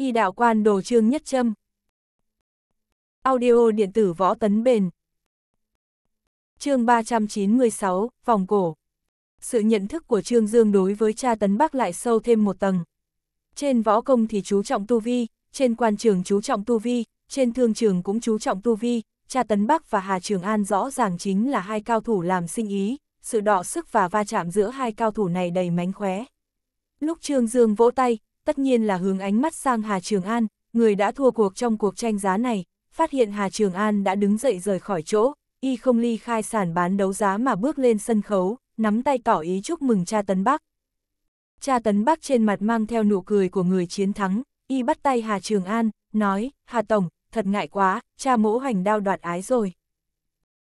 y đạo quan đồ trương nhất châm. Audio điện tử võ tấn bền. chương 396, vòng cổ. Sự nhận thức của Trương Dương đối với cha tấn bắc lại sâu thêm một tầng. Trên võ công thì chú trọng tu vi, trên quan trường chú trọng tu vi, trên thương trường cũng chú trọng tu vi, cha tấn bắc và Hà Trường An rõ ràng chính là hai cao thủ làm sinh ý, sự đọ sức và va chạm giữa hai cao thủ này đầy mánh khóe. Lúc Trương Dương vỗ tay, tất nhiên là hướng ánh mắt sang Hà Trường An, người đã thua cuộc trong cuộc tranh giá này, phát hiện Hà Trường An đã đứng dậy rời khỏi chỗ, y không ly khai sản bán đấu giá mà bước lên sân khấu, nắm tay tỏ ý chúc mừng cha Tấn Bắc. Cha Tấn Bắc trên mặt mang theo nụ cười của người chiến thắng, y bắt tay Hà Trường An, nói, Hà Tổng, thật ngại quá, cha mỗ hành đao đoạt ái rồi.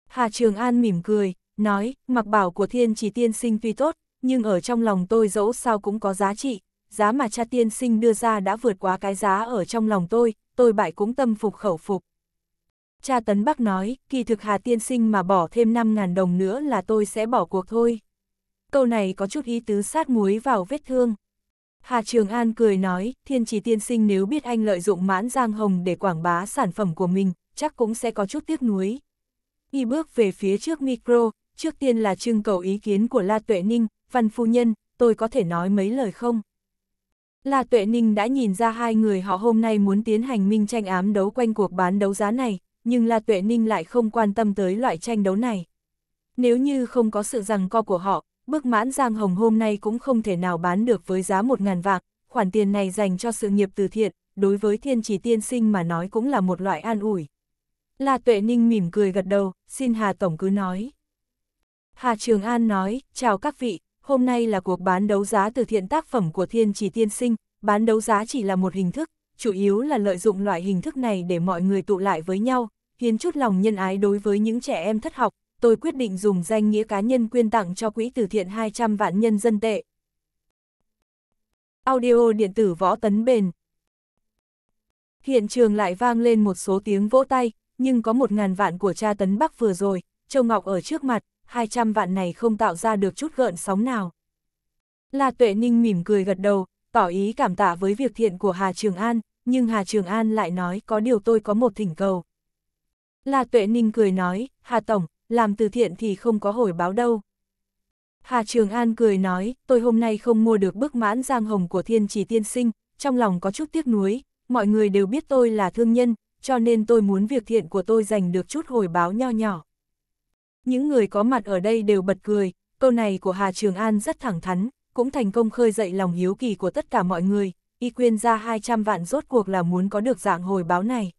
Hà Trường An mỉm cười, nói, mặc bảo của thiên chỉ tiên sinh tuy tốt, nhưng ở trong lòng tôi dẫu sao cũng có giá trị, giá mà cha tiên sinh đưa ra đã vượt quá cái giá ở trong lòng tôi, tôi bại cũng tâm phục khẩu phục. Cha Tấn Bắc nói, kỳ thực Hà tiên sinh mà bỏ thêm 5.000 đồng nữa là tôi sẽ bỏ cuộc thôi. Câu này có chút ý tứ sát muối vào vết thương. Hà Trường An cười nói, thiên trì tiên sinh nếu biết anh lợi dụng mãn giang hồng để quảng bá sản phẩm của mình, chắc cũng sẽ có chút tiếc nuối. Y bước về phía trước micro, trước tiên là trưng cầu ý kiến của La Tuệ Ninh, văn phu nhân, tôi có thể nói mấy lời không? La Tuệ Ninh đã nhìn ra hai người họ hôm nay muốn tiến hành minh tranh ám đấu quanh cuộc bán đấu giá này, nhưng La Tuệ Ninh lại không quan tâm tới loại tranh đấu này. Nếu như không có sự rằng co của họ, bước mãn Giang Hồng hôm nay cũng không thể nào bán được với giá 1.000 vạn, khoản tiền này dành cho sự nghiệp từ thiện, đối với thiên trì tiên sinh mà nói cũng là một loại an ủi. La Tuệ Ninh mỉm cười gật đầu, xin Hà Tổng cứ nói. Hà Trường An nói, chào các vị, hôm nay là cuộc bán đấu giá từ thiện tác phẩm của Thiên Chỉ Tiên Sinh, bán đấu giá chỉ là một hình thức, chủ yếu là lợi dụng loại hình thức này để mọi người tụ lại với nhau, hiến chút lòng nhân ái đối với những trẻ em thất học, tôi quyết định dùng danh nghĩa cá nhân quyên tặng cho quỹ từ thiện 200 vạn nhân dân tệ. Audio điện tử võ tấn bền Hiện trường lại vang lên một số tiếng vỗ tay, nhưng có một ngàn vạn của cha tấn bắc vừa rồi, Châu Ngọc ở trước mặt, 200 vạn này không tạo ra được chút gợn sóng nào. La Tuệ Ninh mỉm cười gật đầu, tỏ ý cảm tạ với việc thiện của Hà Trường An, nhưng Hà Trường An lại nói có điều tôi có một thỉnh cầu. La Tuệ Ninh cười nói, Hà Tổng, làm từ thiện thì không có hồi báo đâu. Hà Trường An cười nói, tôi hôm nay không mua được bức mãn giang hồng của thiên chỉ tiên sinh, trong lòng có chút tiếc nuối, mọi người đều biết tôi là thương nhân, cho nên tôi muốn việc thiện của tôi giành được chút hồi báo nho nhỏ. Những người có mặt ở đây đều bật cười, câu này của Hà Trường An rất thẳng thắn, cũng thành công khơi dậy lòng hiếu kỳ của tất cả mọi người, y quyên ra 200 vạn rốt cuộc là muốn có được dạng hồi báo này.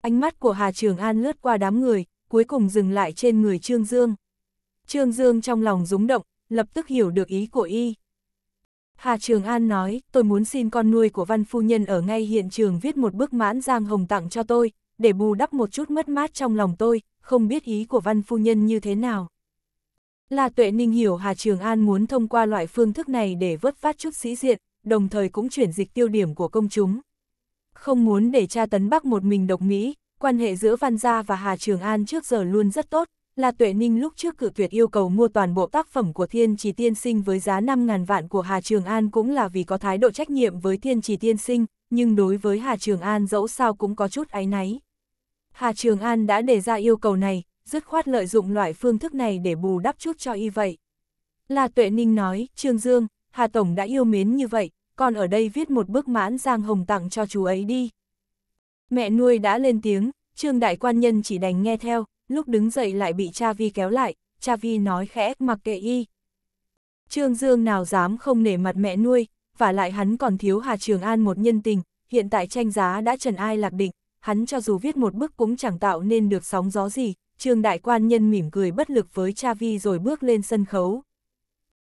Ánh mắt của Hà Trường An lướt qua đám người, cuối cùng dừng lại trên người Trương Dương. Trương Dương trong lòng rúng động, lập tức hiểu được ý của y. Hà Trường An nói, tôi muốn xin con nuôi của văn phu nhân ở ngay hiện trường viết một bức mãn giang hồng tặng cho tôi, để bù đắp một chút mất mát trong lòng tôi, không biết ý của văn phu nhân như thế nào. Là tuệ ninh hiểu Hà Trường An muốn thông qua loại phương thức này để vớt phát chút sĩ diện, đồng thời cũng chuyển dịch tiêu điểm của công chúng. Không muốn để cha tấn Bắc một mình độc Mỹ, quan hệ giữa Văn Gia và Hà Trường An trước giờ luôn rất tốt, là tuệ ninh lúc trước cử tuyệt yêu cầu mua toàn bộ tác phẩm của Thiên Trì Tiên Sinh với giá 5.000 vạn của Hà Trường An cũng là vì có thái độ trách nhiệm với Thiên Trì Tiên Sinh, nhưng đối với Hà Trường An dẫu sao cũng có chút áy náy. Hà Trường An đã đề ra yêu cầu này, dứt khoát lợi dụng loại phương thức này để bù đắp chút cho y vậy. La Tuệ Ninh nói, Trương Dương, Hà Tổng đã yêu mến như vậy, còn ở đây viết một bức mãn giang hồng tặng cho chú ấy đi. Mẹ nuôi đã lên tiếng, Trương Đại Quan Nhân chỉ đành nghe theo, lúc đứng dậy lại bị cha Vi kéo lại, cha Vi nói khẽ mặc kệ y. Trương Dương nào dám không nể mặt mẹ nuôi, và lại hắn còn thiếu Hà Trường An một nhân tình, hiện tại tranh giá đã trần ai lạc định, hắn cho dù viết một bức cũng chẳng tạo nên được sóng gió gì, Trương Đại Quan Nhân mỉm cười bất lực với Cha Vi rồi bước lên sân khấu.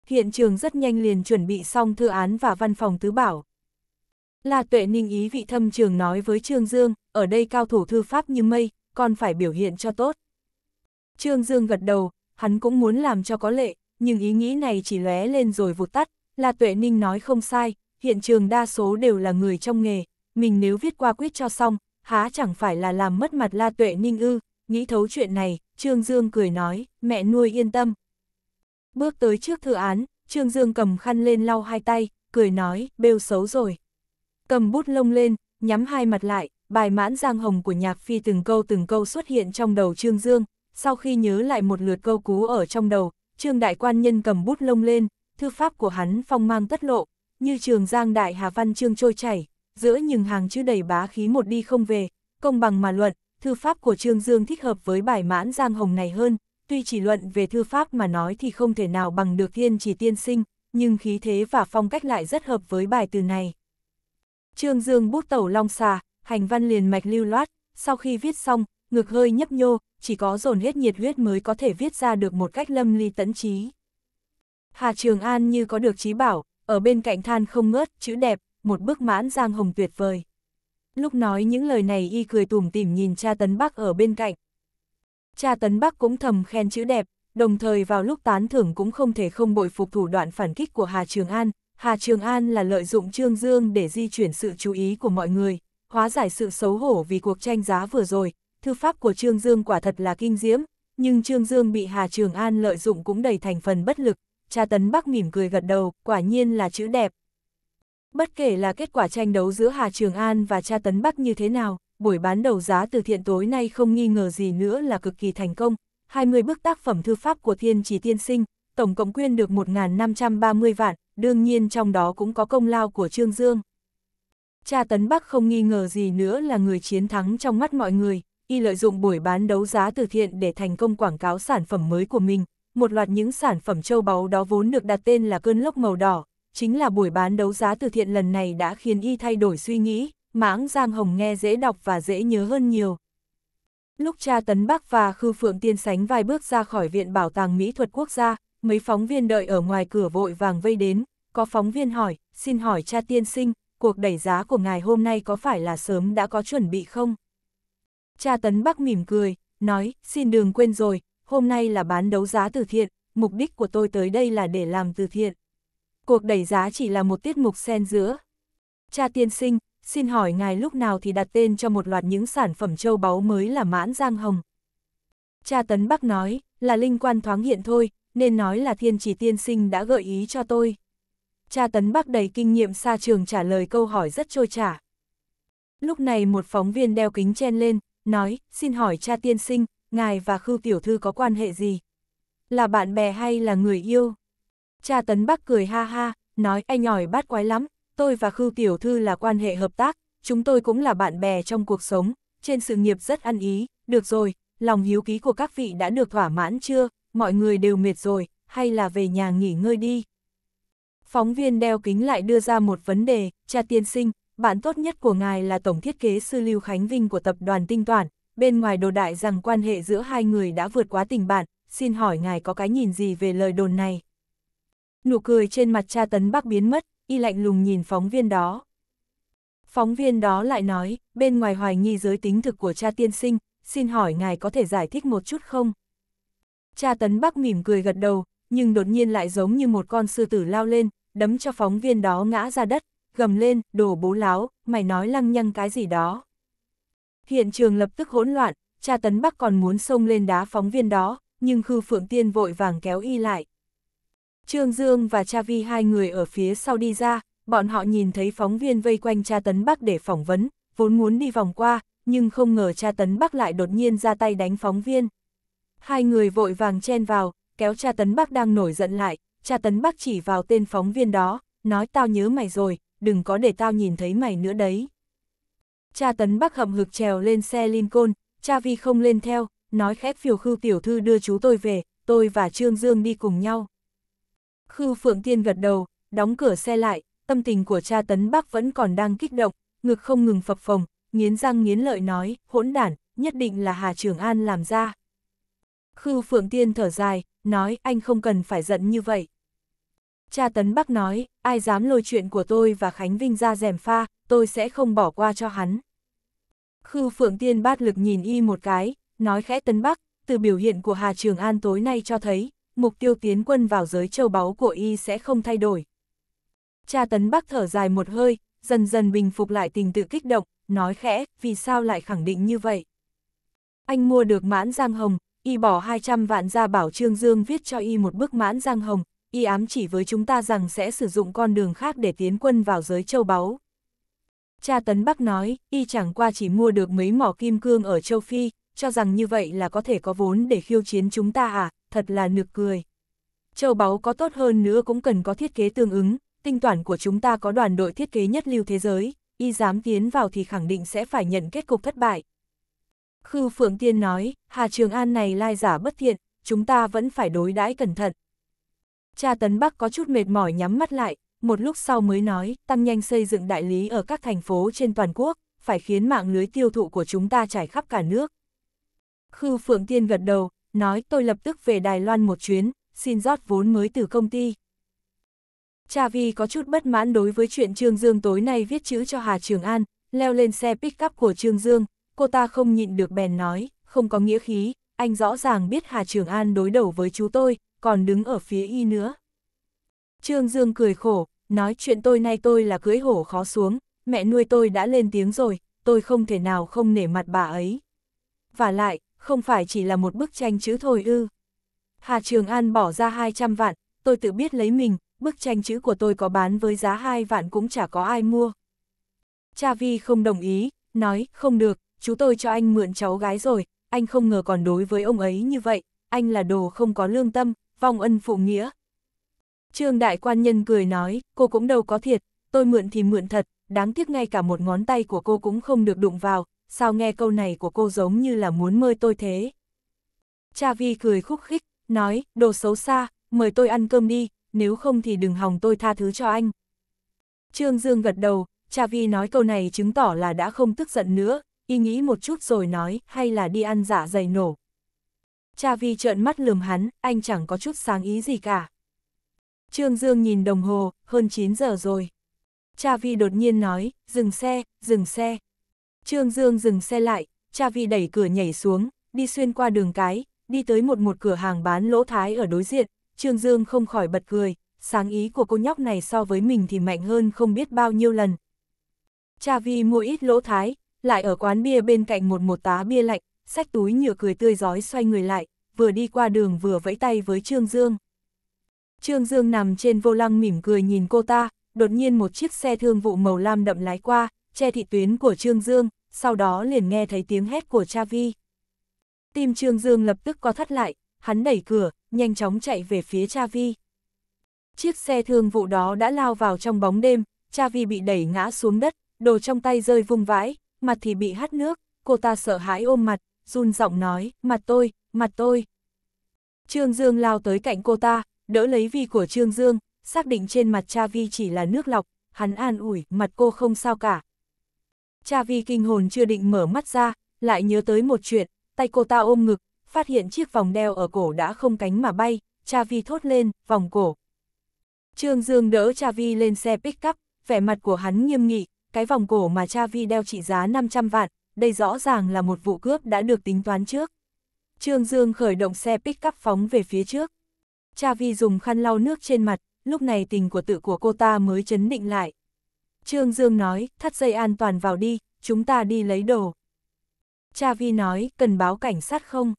Hiện trường rất nhanh liền chuẩn bị xong thư án và văn phòng tứ bảo. Là tuệ ninh ý vị thâm trường nói với Trương Dương, ở đây cao thủ thư pháp như mây, còn phải biểu hiện cho tốt. Trương Dương gật đầu, hắn cũng muốn làm cho có lệ, nhưng ý nghĩ này chỉ lóe lên rồi vụt tắt, là tuệ ninh nói không sai, hiện trường đa số đều là người trong nghề, mình nếu viết qua quyết cho xong, há chẳng phải là làm mất mặt La Tuệ Ninh ư, nghĩ thấu chuyện này, Trương Dương cười nói, mẹ nuôi yên tâm. Bước tới trước thư án, Trương Dương cầm khăn lên lau hai tay, cười nói, bêu xấu rồi. Cầm bút lông lên, nhắm hai mặt lại, bài mãn giang hồng của nhạc phi từng câu từng câu xuất hiện trong đầu Trương Dương, sau khi nhớ lại một lượt câu cú ở trong đầu, Trương Đại Quan Nhân cầm bút lông lên, thư pháp của hắn phong mang tất lộ, như trường giang đại hà văn trương trôi chảy, giữa những hàng chữ đầy bá khí một đi không về, công bằng mà luận, thư pháp của Trương Dương thích hợp với bài mãn giang hồng này hơn, tuy chỉ luận về thư pháp mà nói thì không thể nào bằng được thiên chỉ tiên sinh, nhưng khí thế và phong cách lại rất hợp với bài từ này. Trương Dương bút tẩu long xà, hành văn liền mạch lưu loát, sau khi viết xong, ngực hơi nhấp nhô, chỉ có dồn hết nhiệt huyết mới có thể viết ra được một cách lâm ly tấn trí. Hà Trường An như có được trí bảo, ở bên cạnh than không ngớt, chữ đẹp, một bức mãn giang hồng tuyệt vời. Lúc nói những lời này y cười tủm tỉm nhìn cha Tấn Bắc ở bên cạnh. Cha Tấn Bắc cũng thầm khen chữ đẹp, đồng thời vào lúc tán thưởng cũng không thể không bội phục thủ đoạn phản kích của Hà Trường An. Hà Trường An là lợi dụng Trương Dương để di chuyển sự chú ý của mọi người, hóa giải sự xấu hổ vì cuộc tranh giá vừa rồi. Thư pháp của Trương Dương quả thật là kinh diễm, nhưng Trương Dương bị Hà Trường An lợi dụng cũng đầy thành phần bất lực. Cha Tấn Bắc mỉm cười gật đầu, quả nhiên là chữ đẹp, Bất kể là kết quả tranh đấu giữa Hà Trường An và Cha Tấn Bắc như thế nào, buổi bán đầu giá từ thiện tối nay không nghi ngờ gì nữa là cực kỳ thành công. 20 bức tác phẩm thư pháp của Thiên Chỉ Tiên Sinh, tổng cộng quyên được 1.530 vạn, đương nhiên trong đó cũng có công lao của Trương Dương. Cha Tấn Bắc không nghi ngờ gì nữa là người chiến thắng trong mắt mọi người, y lợi dụng buổi bán đấu giá từ thiện để thành công quảng cáo sản phẩm mới của mình. Một loạt những sản phẩm châu báu đó vốn được đặt tên là cơn lốc màu đỏ, chính là buổi bán đấu giá từ thiện lần này đã khiến y thay đổi suy nghĩ, mãng Giang Hồng nghe dễ đọc và dễ nhớ hơn nhiều. Lúc cha Tấn Bắc và Khư Phượng Tiên sánh vài bước ra khỏi Viện Bảo tàng Mỹ thuật quốc gia, mấy phóng viên đợi ở ngoài cửa vội vàng vây đến, có phóng viên hỏi, xin hỏi cha tiên sinh, cuộc đẩy giá của ngài hôm nay có phải là sớm đã có chuẩn bị không? Cha Tấn Bắc mỉm cười, nói, xin đừng quên rồi, hôm nay là bán đấu giá từ thiện, mục đích của tôi tới đây là để làm từ thiện cuộc đẩy giá chỉ là một tiết mục xen giữa. Cha tiên sinh, xin hỏi ngài lúc nào thì đặt tên cho một loạt những sản phẩm châu báu mới là mãn giang hồng. Cha Tấn Bắc nói, là linh quan thoáng hiện thôi, nên nói là thiên chỉ tiên sinh đã gợi ý cho tôi. Cha Tấn Bắc đầy kinh nghiệm xa trường trả lời câu hỏi rất trôi trả. Lúc này một phóng viên đeo kính chen lên, nói, xin hỏi cha tiên sinh, ngài và khư Tiểu Thư có quan hệ gì? Là bạn bè hay là người yêu? Cha Tấn Bắc cười ha ha, nói anh ỏi bát quái lắm, tôi và Khưu Tiểu Thư là quan hệ hợp tác, chúng tôi cũng là bạn bè trong cuộc sống, trên sự nghiệp rất ăn ý, được rồi, lòng hiếu ký của các vị đã được thỏa mãn chưa, mọi người đều mệt rồi, hay là về nhà nghỉ ngơi đi. Phóng viên đeo kính lại đưa ra một vấn đề, cha tiên sinh, bạn tốt nhất của ngài là tổng thiết kế sư Lưu Khánh Vinh của tập đoàn Tinh Toàn, bên ngoài đồ đại rằng quan hệ giữa hai người đã vượt quá tình bạn, xin hỏi ngài có cái nhìn gì về lời đồn này nụ cười trên mặt cha tấn bắc biến mất, y lạnh lùng nhìn phóng viên đó. Phóng viên đó lại nói, bên ngoài hoài nghi giới tính thực của cha tiên sinh, xin hỏi ngài có thể giải thích một chút không? Cha tấn bắc mỉm cười gật đầu, nhưng đột nhiên lại giống như một con sư tử lao lên, đấm cho phóng viên đó ngã ra đất, gầm lên, đồ bố láo, mày nói lăng nhăng cái gì đó. Hiện trường lập tức hỗn loạn, cha tấn bắc còn muốn xông lên đá phóng viên đó, nhưng Khư Phượng Tiên vội vàng kéo y lại. Trương Dương và Cha Vi hai người ở phía sau đi ra, bọn họ nhìn thấy phóng viên vây quanh cha Tấn Bắc để phỏng vấn, vốn muốn đi vòng qua, nhưng không ngờ cha Tấn Bắc lại đột nhiên ra tay đánh phóng viên. Hai người vội vàng chen vào, kéo cha Tấn Bắc đang nổi giận lại, cha Tấn Bắc chỉ vào tên phóng viên đó, nói tao nhớ mày rồi, đừng có để tao nhìn thấy mày nữa đấy. Cha Tấn Bắc hậm hực trèo lên xe Lincoln, cha Vi không lên theo, nói khép phiều khư tiểu thư đưa chú tôi về, tôi và Trương Dương đi cùng nhau. Khư Phượng Tiên gật đầu, đóng cửa xe lại, tâm tình của cha Tấn Bắc vẫn còn đang kích động, ngực không ngừng phập phồng, nghiến răng nghiến lợi nói, hỗn đản, nhất định là Hà Trường An làm ra. Khư Phượng Tiên thở dài, nói anh không cần phải giận như vậy. Cha Tấn Bắc nói, ai dám lôi chuyện của tôi và Khánh Vinh ra rèm pha, tôi sẽ không bỏ qua cho hắn. Khư Phượng Tiên bát lực nhìn y một cái, nói khẽ Tấn Bắc, từ biểu hiện của Hà Trường An tối nay cho thấy, mục tiêu tiến quân vào giới châu báu của y sẽ không thay đổi. Cha Tấn Bắc thở dài một hơi, dần dần bình phục lại tình tự kích động, nói khẽ, vì sao lại khẳng định như vậy? Anh mua được mãn giang hồng, y bỏ 200 vạn ra bảo Trương Dương viết cho y một bức mãn giang hồng, y ám chỉ với chúng ta rằng sẽ sử dụng con đường khác để tiến quân vào giới châu báu. Cha Tấn Bắc nói, y chẳng qua chỉ mua được mấy mỏ kim cương ở châu Phi, cho rằng như vậy là có thể có vốn để khiêu chiến chúng ta à, thật là nực cười. Châu báu có tốt hơn nữa cũng cần có thiết kế tương ứng, tinh toán của chúng ta có đoàn đội thiết kế nhất lưu thế giới, y dám tiến vào thì khẳng định sẽ phải nhận kết cục thất bại. Khư Phượng Tiên nói, Hà Trường An này lai giả bất thiện, chúng ta vẫn phải đối đãi cẩn thận. Cha Tấn Bắc có chút mệt mỏi nhắm mắt lại, một lúc sau mới nói, tăng nhanh xây dựng đại lý ở các thành phố trên toàn quốc, phải khiến mạng lưới tiêu thụ của chúng ta trải khắp cả nước. Khư Phượng Tiên gật đầu, nói tôi lập tức về Đài Loan một chuyến, xin rót vốn mới từ công ty. Cha Vi có chút bất mãn đối với chuyện Trương Dương tối nay viết chữ cho Hà Trường An, leo lên xe pick-up của Trương Dương, cô ta không nhịn được bèn nói, không có nghĩa khí, anh rõ ràng biết Hà Trường An đối đầu với chú tôi, còn đứng ở phía y nữa. Trương Dương cười khổ, nói chuyện tôi nay tôi là cưới hổ khó xuống, mẹ nuôi tôi đã lên tiếng rồi, tôi không thể nào không nể mặt bà ấy. Và lại, không phải chỉ là một bức tranh chữ thôi ư. Hà Trường An bỏ ra 200 vạn, tôi tự biết lấy mình, bức tranh chữ của tôi có bán với giá 2 vạn cũng chả có ai mua. Cha Vi không đồng ý, nói, không được, chú tôi cho anh mượn cháu gái rồi, anh không ngờ còn đối với ông ấy như vậy, anh là đồ không có lương tâm, vong ân phụ nghĩa. Trương Đại Quan Nhân cười nói, cô cũng đâu có thiệt, tôi mượn thì mượn thật, đáng tiếc ngay cả một ngón tay của cô cũng không được đụng vào, sao nghe câu này của cô giống như là muốn mơi tôi thế? Cha Vi cười khúc khích, nói, đồ xấu xa, mời tôi ăn cơm đi, nếu không thì đừng hòng tôi tha thứ cho anh. Trương Dương gật đầu, Cha Vi nói câu này chứng tỏ là đã không tức giận nữa, y nghĩ một chút rồi nói, hay là đi ăn dạ dày nổ. Cha Vi trợn mắt lườm hắn, anh chẳng có chút sáng ý gì cả. Trương Dương nhìn đồng hồ, hơn 9 giờ rồi. Cha Vi đột nhiên nói, dừng xe, dừng xe. Trương Dương dừng xe lại, cha vi đẩy cửa nhảy xuống, đi xuyên qua đường cái, đi tới một một cửa hàng bán lỗ thái ở đối diện, Trương Dương không khỏi bật cười, sáng ý của cô nhóc này so với mình thì mạnh hơn không biết bao nhiêu lần. Cha vi mua ít lỗ thái, lại ở quán bia bên cạnh một một tá bia lạnh, xách túi nhựa cười tươi giói xoay người lại, vừa đi qua đường vừa vẫy tay với Trương Dương. Trương Dương nằm trên vô lăng mỉm cười nhìn cô ta, đột nhiên một chiếc xe thương vụ màu lam đậm lái qua, che thị tuyến của Trương Dương, sau đó liền nghe thấy tiếng hét của cha vi. Tim Trương Dương lập tức có thắt lại, hắn đẩy cửa, nhanh chóng chạy về phía cha vi. Chiếc xe thương vụ đó đã lao vào trong bóng đêm, cha vi bị đẩy ngã xuống đất, đồ trong tay rơi vung vãi, mặt thì bị hắt nước, cô ta sợ hãi ôm mặt, run giọng nói, mặt tôi, mặt tôi. Trương Dương lao tới cạnh cô ta, đỡ lấy vi của Trương Dương, xác định trên mặt cha vi chỉ là nước lọc, hắn an ủi, mặt cô không sao cả, cha vi kinh hồn chưa định mở mắt ra, lại nhớ tới một chuyện, tay cô ta ôm ngực, phát hiện chiếc vòng đeo ở cổ đã không cánh mà bay, cha vi thốt lên, vòng cổ. Trương Dương đỡ cha vi lên xe pick-up, vẻ mặt của hắn nghiêm nghị, cái vòng cổ mà cha vi đeo trị giá 500 vạn, đây rõ ràng là một vụ cướp đã được tính toán trước. Trương Dương khởi động xe pick-up phóng về phía trước. Cha vi dùng khăn lau nước trên mặt, lúc này tình của tự của cô ta mới chấn định lại. Trương Dương nói, thắt dây an toàn vào đi, chúng ta đi lấy đồ. Cha Vi nói, cần báo cảnh sát không?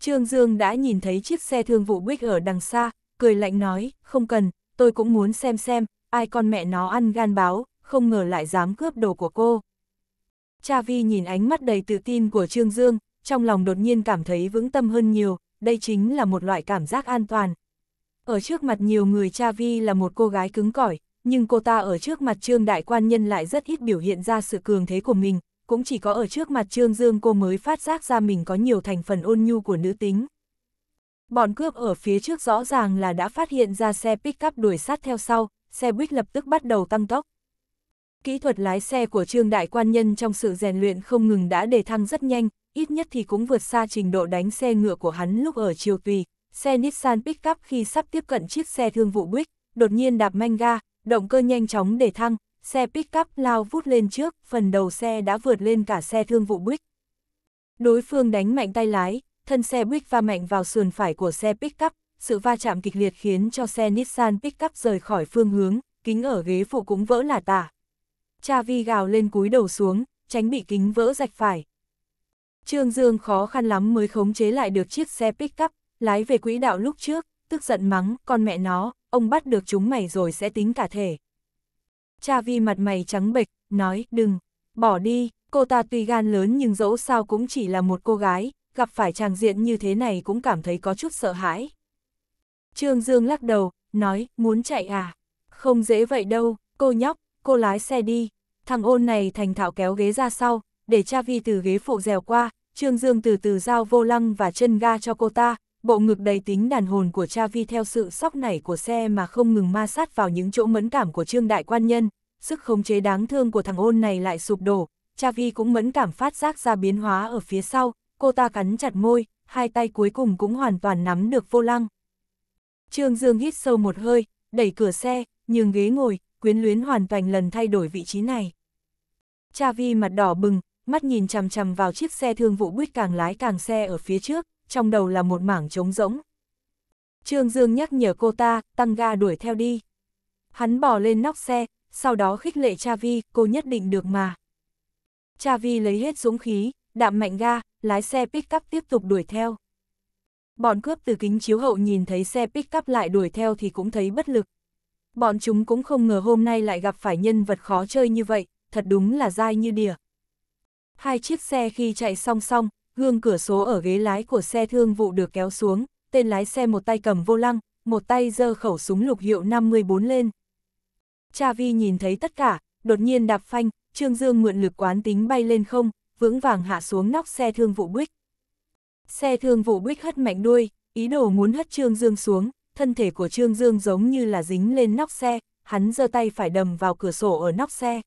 Trương Dương đã nhìn thấy chiếc xe thương vụ buýt ở đằng xa, cười lạnh nói, không cần, tôi cũng muốn xem xem, ai con mẹ nó ăn gan báo, không ngờ lại dám cướp đồ của cô. Cha Vi nhìn ánh mắt đầy tự tin của Trương Dương, trong lòng đột nhiên cảm thấy vững tâm hơn nhiều, đây chính là một loại cảm giác an toàn. Ở trước mặt nhiều người Cha Vi là một cô gái cứng cỏi, nhưng cô ta ở trước mặt Trương Đại Quan Nhân lại rất ít biểu hiện ra sự cường thế của mình, cũng chỉ có ở trước mặt Trương Dương cô mới phát giác ra mình có nhiều thành phần ôn nhu của nữ tính. Bọn cướp ở phía trước rõ ràng là đã phát hiện ra xe pick-up đuổi sát theo sau, xe buýt lập tức bắt đầu tăng tốc. Kỹ thuật lái xe của Trương Đại Quan Nhân trong sự rèn luyện không ngừng đã đề thăng rất nhanh, ít nhất thì cũng vượt xa trình độ đánh xe ngựa của hắn lúc ở chiều tùy. Xe Nissan pick-up khi sắp tiếp cận chiếc xe thương vụ buýt đột nhiên đạp manh ga, động cơ nhanh chóng để thăng, xe pick-up lao vút lên trước, phần đầu xe đã vượt lên cả xe thương vụ Buick. Đối phương đánh mạnh tay lái, thân xe Buick va mạnh vào sườn phải của xe pick-up, sự va chạm kịch liệt khiến cho xe Nissan pick-up rời khỏi phương hướng, kính ở ghế phụ cũng vỡ là tả. Cha Vi gào lên cúi đầu xuống, tránh bị kính vỡ rạch phải. Trương Dương khó khăn lắm mới khống chế lại được chiếc xe pick-up, lái về quỹ đạo lúc trước, tức giận mắng, con mẹ nó, ông bắt được chúng mày rồi sẽ tính cả thể. Cha vi mặt mày trắng bệch, nói, đừng, bỏ đi, cô ta tuy gan lớn nhưng dẫu sao cũng chỉ là một cô gái, gặp phải tràng diện như thế này cũng cảm thấy có chút sợ hãi. Trương Dương lắc đầu, nói, muốn chạy à? Không dễ vậy đâu, cô nhóc, cô lái xe đi. Thằng ôn này thành thạo kéo ghế ra sau, để cha vi từ ghế phụ dèo qua, Trương Dương từ từ giao vô lăng và chân ga cho cô ta, bộ ngực đầy tính đàn hồn của cha vi theo sự sóc nảy của xe mà không ngừng ma sát vào những chỗ mẫn cảm của trương đại quan nhân, sức khống chế đáng thương của thằng ôn này lại sụp đổ, cha vi cũng mẫn cảm phát giác ra biến hóa ở phía sau, cô ta cắn chặt môi, hai tay cuối cùng cũng hoàn toàn nắm được vô lăng. Trương Dương hít sâu một hơi, đẩy cửa xe, nhường ghế ngồi, quyến luyến hoàn toàn lần thay đổi vị trí này. Cha vi mặt đỏ bừng, mắt nhìn chằm chằm vào chiếc xe thương vụ buýt càng lái càng xe ở phía trước, trong đầu là một mảng trống rỗng. Trương Dương nhắc nhở cô ta, tăng ga đuổi theo đi. Hắn bò lên nóc xe, sau đó khích lệ cha vi, cô nhất định được mà. Cha vi lấy hết dũng khí, đạm mạnh ga, lái xe pick-up tiếp tục đuổi theo. Bọn cướp từ kính chiếu hậu nhìn thấy xe pick-up lại đuổi theo thì cũng thấy bất lực. Bọn chúng cũng không ngờ hôm nay lại gặp phải nhân vật khó chơi như vậy, thật đúng là dai như đỉa. Hai chiếc xe khi chạy song song, gương cửa số ở ghế lái của xe thương vụ được kéo xuống, tên lái xe một tay cầm vô lăng, một tay giơ khẩu súng lục hiệu 54 lên. Cha Vi nhìn thấy tất cả, đột nhiên đạp phanh, Trương Dương mượn lực quán tính bay lên không, vững vàng hạ xuống nóc xe thương vụ Buick. Xe thương vụ Buick hất mạnh đuôi, ý đồ muốn hất Trương Dương xuống, thân thể của Trương Dương giống như là dính lên nóc xe, hắn giơ tay phải đầm vào cửa sổ ở nóc xe.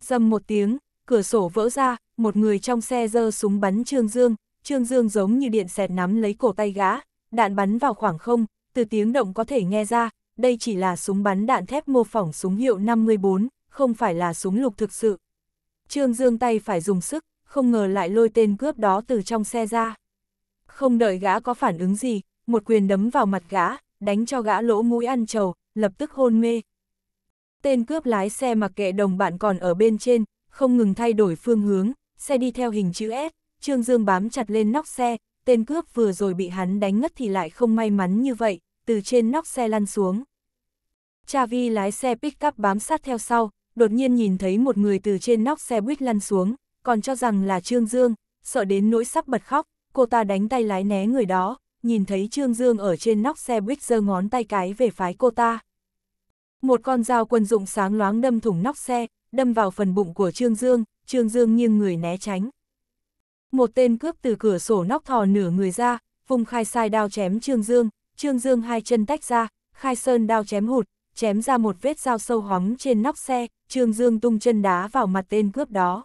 Dầm một tiếng, cửa sổ vỡ ra, một người trong xe giơ súng bắn Trương Dương, Trương Dương giống như điện xẹt nắm lấy cổ tay gã, đạn bắn vào khoảng không, từ tiếng động có thể nghe ra, đây chỉ là súng bắn đạn thép mô phỏng súng hiệu 54, không phải là súng lục thực sự. Trương Dương tay phải dùng sức, không ngờ lại lôi tên cướp đó từ trong xe ra. Không đợi gã có phản ứng gì, một quyền đấm vào mặt gã, đánh cho gã lỗ mũi ăn trầu, lập tức hôn mê. Tên cướp lái xe mặc kệ đồng bạn còn ở bên trên, không ngừng thay đổi phương hướng, xe đi theo hình chữ S, Trương Dương bám chặt lên nóc xe, tên cướp vừa rồi bị hắn đánh ngất thì lại không may mắn như vậy, từ trên nóc xe lăn xuống. Cha Vi lái xe pick-up bám sát theo sau, đột nhiên nhìn thấy một người từ trên nóc xe buýt lăn xuống, còn cho rằng là Trương Dương, sợ đến nỗi sắp bật khóc, cô ta đánh tay lái né người đó, nhìn thấy Trương Dương ở trên nóc xe buýt giơ ngón tay cái về phái cô ta. Một con dao quân dụng sáng loáng đâm thủng nóc xe, đâm vào phần bụng của Trương Dương, Trương Dương nghiêng người né tránh. Một tên cướp từ cửa sổ nóc thò nửa người ra, vùng khai sai đao chém Trương Dương, Trương Dương hai chân tách ra, khai sơn đao chém hụt, chém ra một vết dao sâu hóng trên nóc xe, Trương Dương tung chân đá vào mặt tên cướp đó.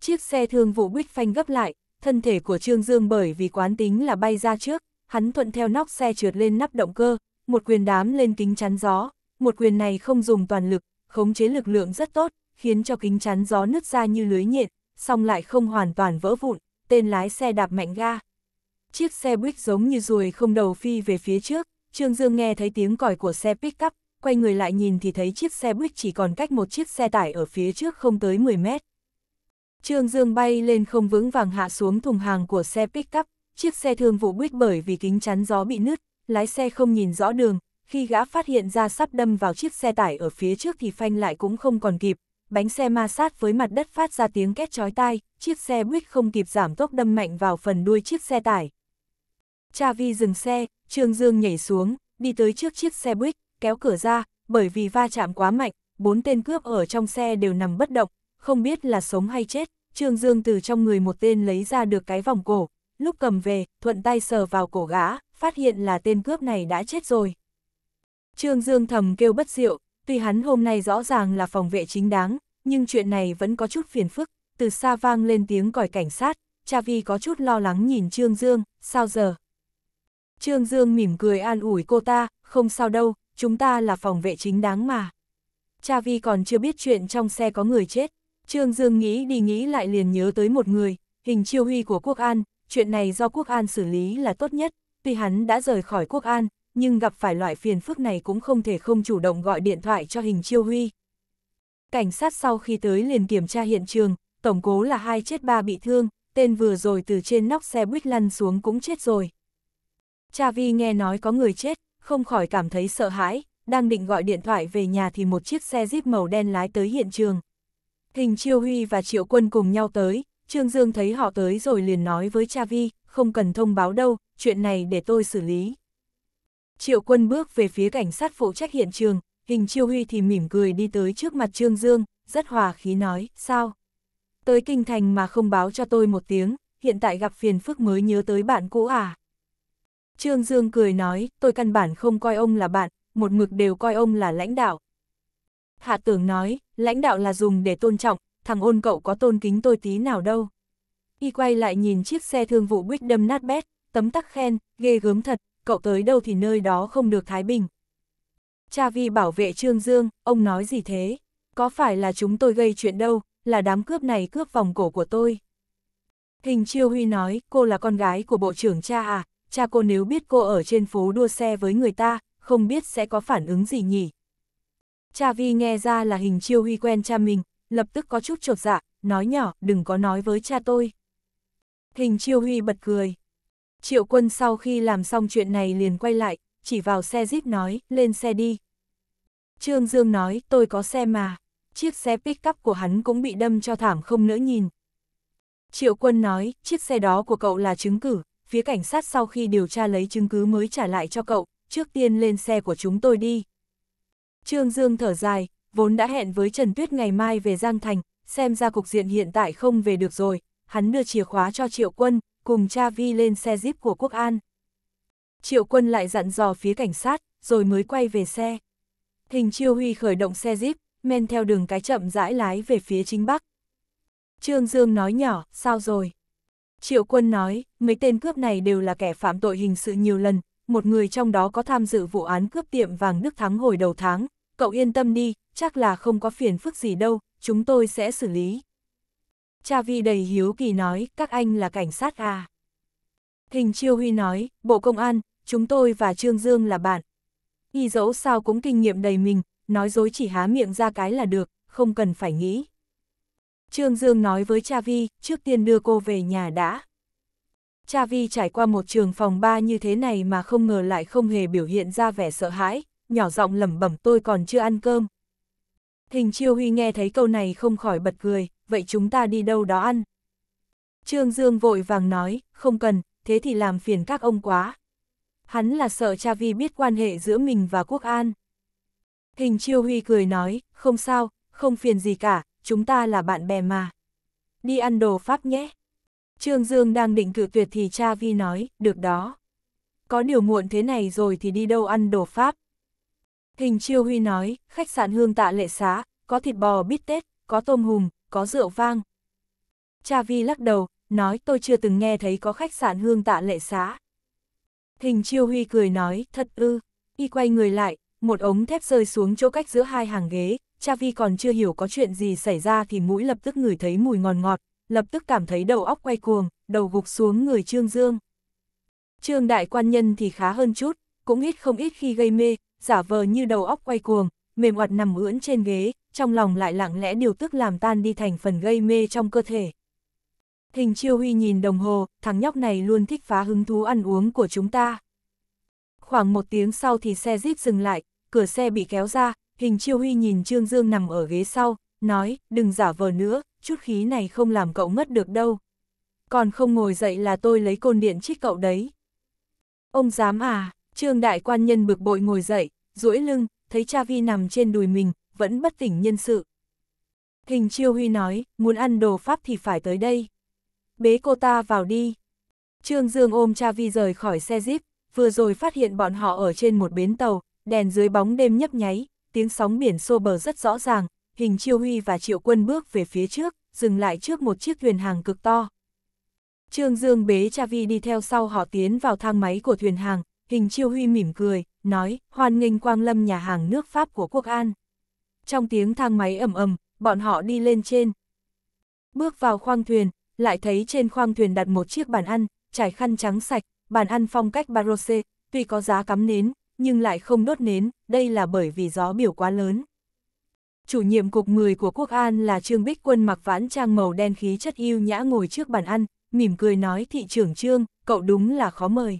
Chiếc xe thương vụ buýt phanh gấp lại, thân thể của Trương Dương bởi vì quán tính là bay ra trước, hắn thuận theo nóc xe trượt lên nắp động cơ, một quyền đám lên kính chắn gió, một quyền này không dùng toàn lực, khống chế lực lượng rất tốt, khiến cho kính chắn gió nứt ra như lưới nhện, song lại không hoàn toàn vỡ vụn, tên lái xe đạp mạnh ga. Chiếc xe buýt giống như ruồi không đầu phi về phía trước, Trương Dương nghe thấy tiếng còi của xe pick-up, quay người lại nhìn thì thấy chiếc xe buýt chỉ còn cách một chiếc xe tải ở phía trước không tới 10 mét. Trương Dương bay lên không vững vàng hạ xuống thùng hàng của xe pick-up, chiếc xe thương vụ buýt bởi vì kính chắn gió bị nứt, lái xe không nhìn rõ đường, khi gã phát hiện ra sắp đâm vào chiếc xe tải ở phía trước thì phanh lại cũng không còn kịp, bánh xe ma sát với mặt đất phát ra tiếng két chói tai, chiếc xe buýt không kịp giảm tốc đâm mạnh vào phần đuôi chiếc xe tải. Cha Vi dừng xe, Trương Dương nhảy xuống, đi tới trước chiếc xe buýt, kéo cửa ra, bởi vì va chạm quá mạnh, bốn tên cướp ở trong xe đều nằm bất động, không biết là sống hay chết. Trương Dương từ trong người một tên lấy ra được cái vòng cổ, lúc cầm về, thuận tay sờ vào cổ gã, phát hiện là tên cướp này đã chết rồi. Trương Dương thầm kêu bất diệu, Tuy hắn hôm nay rõ ràng là phòng vệ chính đáng, nhưng chuyện này vẫn có chút phiền phức, từ xa vang lên tiếng còi cảnh sát, cha vi có chút lo lắng nhìn Trương Dương, sao giờ? Trương Dương mỉm cười an ủi cô ta, không sao đâu, chúng ta là phòng vệ chính đáng mà. Cha vi còn chưa biết chuyện trong xe có người chết. Trương Dương nghĩ đi nghĩ lại liền nhớ tới một người, hình chiêu huy của quốc an, chuyện này do quốc an xử lý là tốt nhất, tuy hắn đã rời khỏi quốc an, nhưng gặp phải loại phiền phức này cũng không thể không chủ động gọi điện thoại cho hình chiêu huy. Cảnh sát sau khi tới liền kiểm tra hiện trường, tổng cố là hai chết ba bị thương, tên vừa rồi từ trên nóc xe buýt lăn xuống cũng chết rồi. Cha Vi nghe nói có người chết, không khỏi cảm thấy sợ hãi, đang định gọi điện thoại về nhà thì một chiếc xe jeep màu đen lái tới hiện trường. Hình Chiêu Huy và Triệu Quân cùng nhau tới, Trương Dương thấy họ tới rồi liền nói với Cha Vi, không cần thông báo đâu, chuyện này để tôi xử lý. Triệu quân bước về phía cảnh sát phụ trách hiện trường, hình chiêu huy thì mỉm cười đi tới trước mặt Trương Dương, rất hòa khí nói, sao? Tới kinh thành mà không báo cho tôi một tiếng, hiện tại gặp phiền phức mới nhớ tới bạn cũ à? Trương Dương cười nói, tôi căn bản không coi ông là bạn, một mực đều coi ông là lãnh đạo. Hạ tưởng nói, lãnh đạo là dùng để tôn trọng, thằng ôn cậu có tôn kính tôi tí nào đâu. Y quay lại nhìn chiếc xe thương vụ buýt đâm nát bét, tấm tắc khen, ghê gớm thật, cậu tới đâu thì nơi đó không được thái bình. Cha vi bảo vệ Trương Dương, ông nói gì thế? Có phải là chúng tôi gây chuyện đâu, là đám cướp này cướp vòng cổ của tôi. Hình Chiêu Huy nói, cô là con gái của bộ trưởng cha à, cha cô nếu biết cô ở trên phố đua xe với người ta, không biết sẽ có phản ứng gì nhỉ? Cha Vi nghe ra là Hình Chiêu Huy quen cha mình, lập tức có chút trột dạ, nói nhỏ, đừng có nói với cha tôi. Hình Chiêu Huy bật cười, Triệu quân sau khi làm xong chuyện này liền quay lại, chỉ vào xe jeep nói, lên xe đi. Trương Dương nói, tôi có xe mà. Chiếc xe pick-up của hắn cũng bị đâm cho thảm không nỡ nhìn. Triệu quân nói, chiếc xe đó của cậu là chứng cử, phía cảnh sát sau khi điều tra lấy chứng cứ mới trả lại cho cậu, trước tiên lên xe của chúng tôi đi. Trương Dương thở dài, vốn đã hẹn với Trần Tuyết ngày mai về Giang Thành, xem ra cục diện hiện tại không về được rồi, hắn đưa chìa khóa cho Triệu Quân, cùng cha vi lên xe jeep của quốc an. Triệu quân lại dặn dò phía cảnh sát, rồi mới quay về xe. Hình chiêu huy khởi động xe jeep, men theo đường cái chậm rãi lái về phía chính bắc. Trương Dương nói nhỏ, sao rồi? Triệu quân nói, mấy tên cướp này đều là kẻ phạm tội hình sự nhiều lần, một người trong đó có tham dự vụ án cướp tiệm vàng Đức Thắng hồi đầu tháng. Cậu yên tâm đi, chắc là không có phiền phức gì đâu, chúng tôi sẽ xử lý. Cha Vi đầy hiếu kỳ nói, các anh là cảnh sát à? Hình Chiêu Huy nói, Bộ Công an, chúng tôi và Trương Dương là bạn. Y dẫu sao cũng kinh nghiệm đầy mình, nói dối chỉ há miệng ra cái là được, không cần phải nghĩ. Trương Dương nói với Cha Vi, trước tiên đưa cô về nhà đã. Cha Vi trải qua một trường phòng ba như thế này mà không ngờ lại không hề biểu hiện ra vẻ sợ hãi, nhỏ giọng lẩm bẩm tôi còn chưa ăn cơm. Hình Chiêu Huy nghe thấy câu này không khỏi bật cười, vậy chúng ta đi đâu đó ăn. Trương Dương vội vàng nói, không cần, thế thì làm phiền các ông quá. Hắn là sợ cha vi biết quan hệ giữa mình và quốc an. Hình Chiêu Huy cười nói, không sao, không phiền gì cả, chúng ta là bạn bè mà. Đi ăn đồ Pháp nhé. Trương Dương đang định cự tuyệt thì cha vi nói, được đó. Có điều muộn thế này rồi thì đi đâu ăn đồ Pháp. Hình Chiêu Huy nói, khách sạn hương tạ lệ xá, có thịt bò bít tết, có tôm hùm, có rượu vang. Cha Vi lắc đầu, nói tôi chưa từng nghe thấy có khách sạn hương tạ lệ xã. Hình chiêu huy cười nói, thật ư, y quay người lại, một ống thép rơi xuống chỗ cách giữa hai hàng ghế, cha Vi còn chưa hiểu có chuyện gì xảy ra thì mũi lập tức ngửi thấy mùi ngọt ngọt, lập tức cảm thấy đầu óc quay cuồng, đầu gục xuống người Trương Dương. Trương đại quan nhân thì khá hơn chút, cũng ít không ít khi gây mê, giả vờ như đầu óc quay cuồng, mềm oặt nằm ưỡn trên ghế, trong lòng lại lặng lẽ điều tức làm tan đi thành phần gây mê trong cơ thể. Hình chiêu huy nhìn đồng hồ, thằng nhóc này luôn thích phá hứng thú ăn uống của chúng ta. Khoảng một tiếng sau thì xe jeep dừng lại, cửa xe bị kéo ra, hình chiêu huy nhìn Trương Dương nằm ở ghế sau, nói, đừng giả vờ nữa, chút khí này không làm cậu ngất được đâu. Còn không ngồi dậy là tôi lấy côn điện chích cậu đấy. Ông dám à, Trương đại quan nhân bực bội ngồi dậy, duỗi lưng, thấy cha vi nằm trên đùi mình, vẫn bất tỉnh nhân sự. Hình Chiêu Huy nói, muốn ăn đồ Pháp thì phải tới đây. Bế cô ta vào đi. Trương Dương ôm cha Vi rời khỏi xe Jeep, vừa rồi phát hiện bọn họ ở trên một bến tàu, đèn dưới bóng đêm nhấp nháy, tiếng sóng biển xô bờ rất rõ ràng, hình Chiêu Huy và Triệu Quân bước về phía trước, dừng lại trước một chiếc thuyền hàng cực to. Trương Dương bế cha Vi đi theo sau họ tiến vào thang máy của thuyền hàng, hình Chiêu Huy mỉm cười, nói, hoan nghênh quang lâm nhà hàng nước Pháp của Quốc An trong tiếng thang máy ầm ầm, bọn họ đi lên trên. Bước vào khoang thuyền, lại thấy trên khoang thuyền đặt một chiếc bàn ăn, trải khăn trắng sạch, bàn ăn phong cách Barose, tuy có giá cắm nến, nhưng lại không đốt nến, đây là bởi vì gió biểu quá lớn. Chủ nhiệm cục người của Quốc An là Trương Bích Quân mặc vãn trang màu đen khí chất yêu nhã ngồi trước bàn ăn, mỉm cười nói thị trưởng Trương, cậu đúng là khó mời.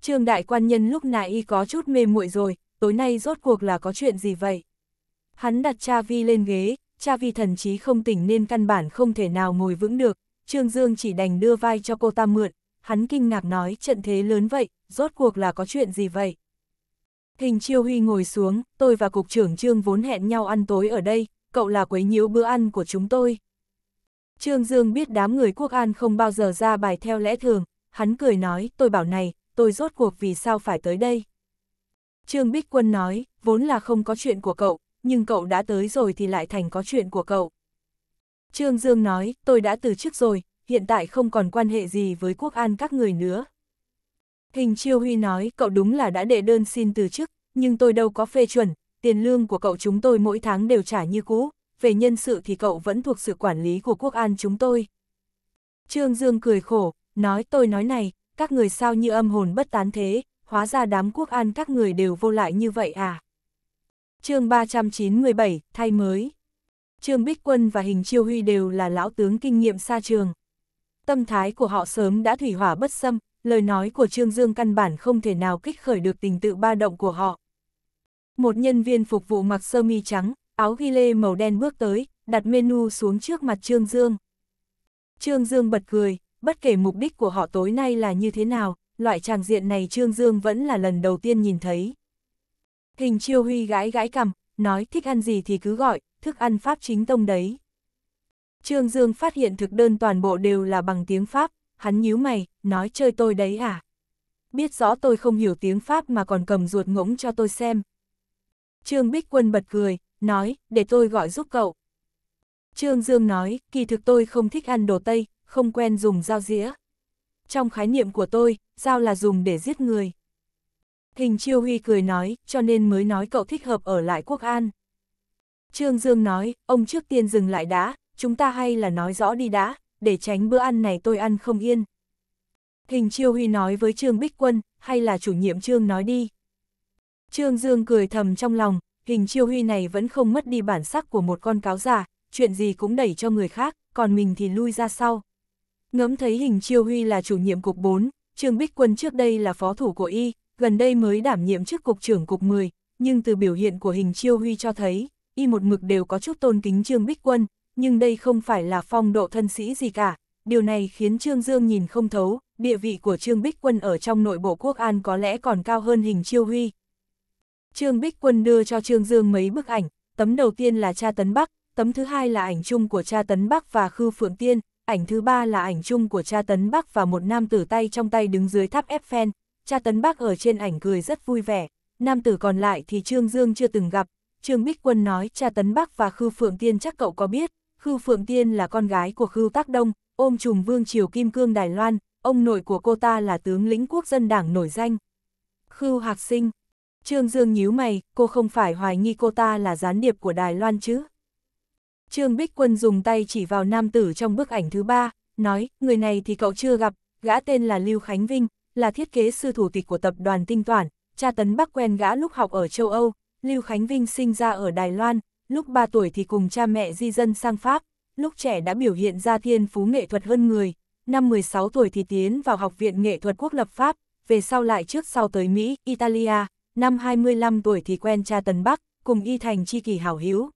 Trương đại quan nhân lúc nãy có chút mê muội rồi, tối nay rốt cuộc là có chuyện gì vậy? Hắn đặt cha vi lên ghế, cha vi thần chí không tỉnh nên căn bản không thể nào ngồi vững được, Trương Dương chỉ đành đưa vai cho cô ta mượn, hắn kinh ngạc nói trận thế lớn vậy, rốt cuộc là có chuyện gì vậy? Hình Chiêu Huy ngồi xuống, tôi và Cục trưởng Trương vốn hẹn nhau ăn tối ở đây, cậu là quấy nhiễu bữa ăn của chúng tôi. Trương Dương biết đám người quốc an không bao giờ ra bài theo lẽ thường, hắn cười nói, tôi bảo này, tôi rốt cuộc vì sao phải tới đây. Trương Bích Quân nói, vốn là không có chuyện của cậu, nhưng cậu đã tới rồi thì lại thành có chuyện của cậu. Trương Dương nói, tôi đã từ chức rồi, hiện tại không còn quan hệ gì với quốc an các người nữa. Hình Chiêu Huy nói, cậu đúng là đã đệ đơn xin từ chức, nhưng tôi đâu có phê chuẩn, tiền lương của cậu chúng tôi mỗi tháng đều trả như cũ, về nhân sự thì cậu vẫn thuộc sự quản lý của quốc an chúng tôi. Trương Dương cười khổ, nói tôi nói này, các người sao như âm hồn bất tán thế, hóa ra đám quốc an các người đều vô lại như vậy à chương 397, thay mới. Trương Bích Quân và Hình Chiêu Huy đều là lão tướng kinh nghiệm xa trường. Tâm thái của họ sớm đã thủy hỏa bất xâm, lời nói của Trương Dương căn bản không thể nào kích khởi được tình tự ba động của họ. Một nhân viên phục vụ mặc sơ mi trắng, áo ghi lê màu đen bước tới, đặt menu xuống trước mặt Trương Dương. Trương Dương bật cười, bất kể mục đích của họ tối nay là như thế nào, loại tràng diện này Trương Dương vẫn là lần đầu tiên nhìn thấy. Hình chiêu huy gái gái cầm, nói thích ăn gì thì cứ gọi, thức ăn Pháp chính tông đấy. Trương Dương phát hiện thực đơn toàn bộ đều là bằng tiếng Pháp, hắn nhíu mày, nói chơi tôi đấy à? Biết rõ tôi không hiểu tiếng Pháp mà còn cầm ruột ngỗng cho tôi xem. Trương Bích Quân bật cười, nói, để tôi gọi giúp cậu. Trương Dương nói, kỳ thực tôi không thích ăn đồ Tây, không quen dùng dao dĩa. Trong khái niệm của tôi, dao là dùng để giết người. Hình Chiêu Huy cười nói, cho nên mới nói cậu thích hợp ở lại Quốc An. Trương Dương nói, ông trước tiên dừng lại đã, chúng ta hay là nói rõ đi đã, để tránh bữa ăn này tôi ăn không yên. Hình Chiêu Huy nói với Trương Bích Quân, hay là chủ nhiệm Trương nói đi. Trương Dương cười thầm trong lòng, hình Chiêu Huy này vẫn không mất đi bản sắc của một con cáo già, chuyện gì cũng đẩy cho người khác, còn mình thì lui ra sau. Ngẫm thấy hình Chiêu Huy là chủ nhiệm cục 4, Trương Bích Quân trước đây là phó thủ của y, gần đây mới đảm nhiệm chức cục trưởng cục 10, nhưng từ biểu hiện của hình chiêu huy cho thấy, y một mực đều có chút tôn kính Trương Bích Quân, nhưng đây không phải là phong độ thân sĩ gì cả, điều này khiến Trương Dương nhìn không thấu, địa vị của Trương Bích Quân ở trong nội bộ quốc an có lẽ còn cao hơn hình chiêu huy. Trương Bích Quân đưa cho Trương Dương mấy bức ảnh, tấm đầu tiên là cha Tấn Bắc, tấm thứ hai là ảnh chung của cha Tấn Bắc và Khư Phượng Tiên, ảnh thứ ba là ảnh chung của cha Tấn Bắc và một nam tử tay trong tay đứng dưới tháp Eiffel, cha Tấn bác ở trên ảnh cười rất vui vẻ, nam tử còn lại thì Trương Dương chưa từng gặp. Trương Bích Quân nói cha Tấn bác và Khư Phượng Tiên chắc cậu có biết, Khư Phượng Tiên là con gái của Khư Tác Đông, ôm trùng vương triều Kim Cương Đài Loan, ông nội của cô ta là tướng lĩnh quốc dân đảng nổi danh. Khư Hạc Sinh Trương Dương nhíu mày, cô không phải hoài nghi cô ta là gián điệp của Đài Loan chứ? Trương Bích Quân dùng tay chỉ vào nam tử trong bức ảnh thứ ba, nói, người này thì cậu chưa gặp, gã tên là Lưu Khánh Vinh, là thiết kế sư thủ tịch của tập đoàn Tinh Toản, cha Tấn Bắc quen gã lúc học ở châu Âu, Lưu Khánh Vinh sinh ra ở Đài Loan, lúc 3 tuổi thì cùng cha mẹ di dân sang Pháp, lúc trẻ đã biểu hiện ra thiên phú nghệ thuật hơn người, năm 16 tuổi thì tiến vào Học viện Nghệ thuật Quốc lập Pháp, về sau lại trước sau tới Mỹ, Italia, năm 25 tuổi thì quen cha Tấn Bắc, cùng y thành chi kỳ hảo hữu.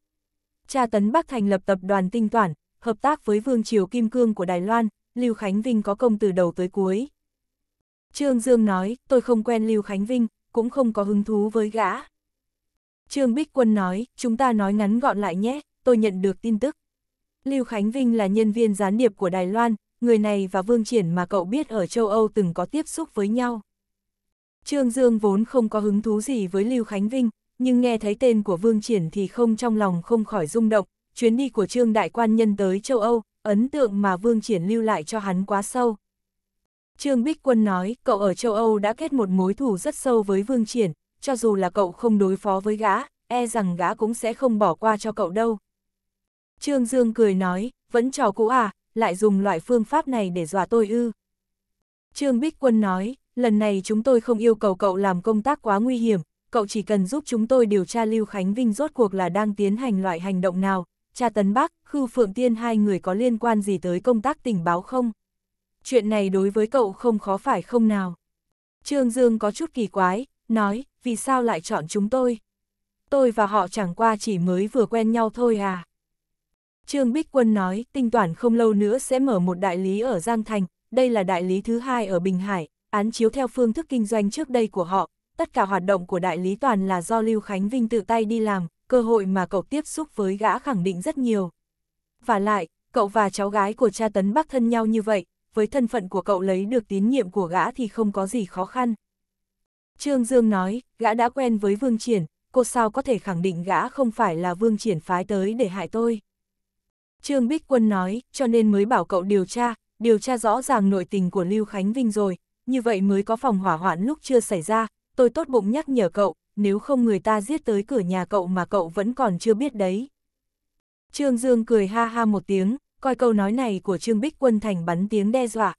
Cha Tấn Bắc thành lập tập đoàn Tinh Toản, hợp tác với Vương Triều Kim Cương của Đài Loan, Lưu Khánh Vinh có công từ đầu tới cuối. Trương Dương nói, tôi không quen Lưu Khánh Vinh, cũng không có hứng thú với gã. Trương Bích Quân nói, chúng ta nói ngắn gọn lại nhé, tôi nhận được tin tức. Lưu Khánh Vinh là nhân viên gián điệp của Đài Loan, người này và Vương Triển mà cậu biết ở châu Âu từng có tiếp xúc với nhau. Trương Dương vốn không có hứng thú gì với Lưu Khánh Vinh, nhưng nghe thấy tên của Vương Triển thì không trong lòng không khỏi rung động, chuyến đi của Trương Đại Quan Nhân tới châu Âu, ấn tượng mà Vương Triển lưu lại cho hắn quá sâu. Trương Bích Quân nói, cậu ở châu Âu đã kết một mối thù rất sâu với Vương Triển, cho dù là cậu không đối phó với gã, e rằng gã cũng sẽ không bỏ qua cho cậu đâu. Trương Dương cười nói, vẫn trò cũ à, lại dùng loại phương pháp này để dọa tôi ư. Trương Bích Quân nói, lần này chúng tôi không yêu cầu cậu làm công tác quá nguy hiểm, cậu chỉ cần giúp chúng tôi điều tra Lưu Khánh Vinh rốt cuộc là đang tiến hành loại hành động nào, cha Tấn Bác, Khư Phượng Tiên hai người có liên quan gì tới công tác tình báo không? chuyện này đối với cậu không khó phải không nào. Trương Dương có chút kỳ quái, nói, vì sao lại chọn chúng tôi? Tôi và họ chẳng qua chỉ mới vừa quen nhau thôi à. Trương Bích Quân nói, tinh toản không lâu nữa sẽ mở một đại lý ở Giang Thành, đây là đại lý thứ hai ở Bình Hải, án chiếu theo phương thức kinh doanh trước đây của họ, tất cả hoạt động của đại lý toàn là do Lưu Khánh Vinh tự tay đi làm, cơ hội mà cậu tiếp xúc với gã khẳng định rất nhiều. Và lại, cậu và cháu gái của cha Tấn Bắc thân nhau như vậy, với thân phận của cậu lấy được tín nhiệm của gã thì không có gì khó khăn. Trương Dương nói, gã đã quen với Vương Triển, cô sao có thể khẳng định gã không phải là Vương Triển phái tới để hại tôi. Trương Bích Quân nói, cho nên mới bảo cậu điều tra, điều tra rõ ràng nội tình của Lưu Khánh Vinh rồi, như vậy mới có phòng hỏa hoạn lúc chưa xảy ra, tôi tốt bụng nhắc nhở cậu, nếu không người ta giết tới cửa nhà cậu mà cậu vẫn còn chưa biết đấy. Trương Dương cười ha ha một tiếng, coi câu nói này của Trương Bích Quân thành bắn tiếng đe dọa.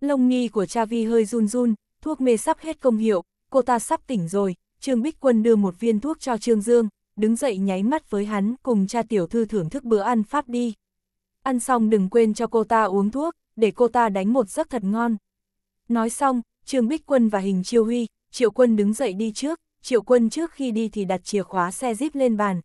Lông nghi của cha vi hơi run run, thuốc mê sắp hết công hiệu, cô ta sắp tỉnh rồi, Trương Bích Quân đưa một viên thuốc cho Trương Dương, đứng dậy nháy mắt với hắn cùng cha tiểu thư thưởng thức bữa ăn pháp đi. Ăn xong đừng quên cho cô ta uống thuốc, để cô ta đánh một giấc thật ngon. Nói xong, Trương Bích Quân và Hình Chiêu Huy, Triệu Quân đứng dậy đi trước, Triệu Quân trước khi đi thì đặt chìa khóa xe Jeep lên bàn.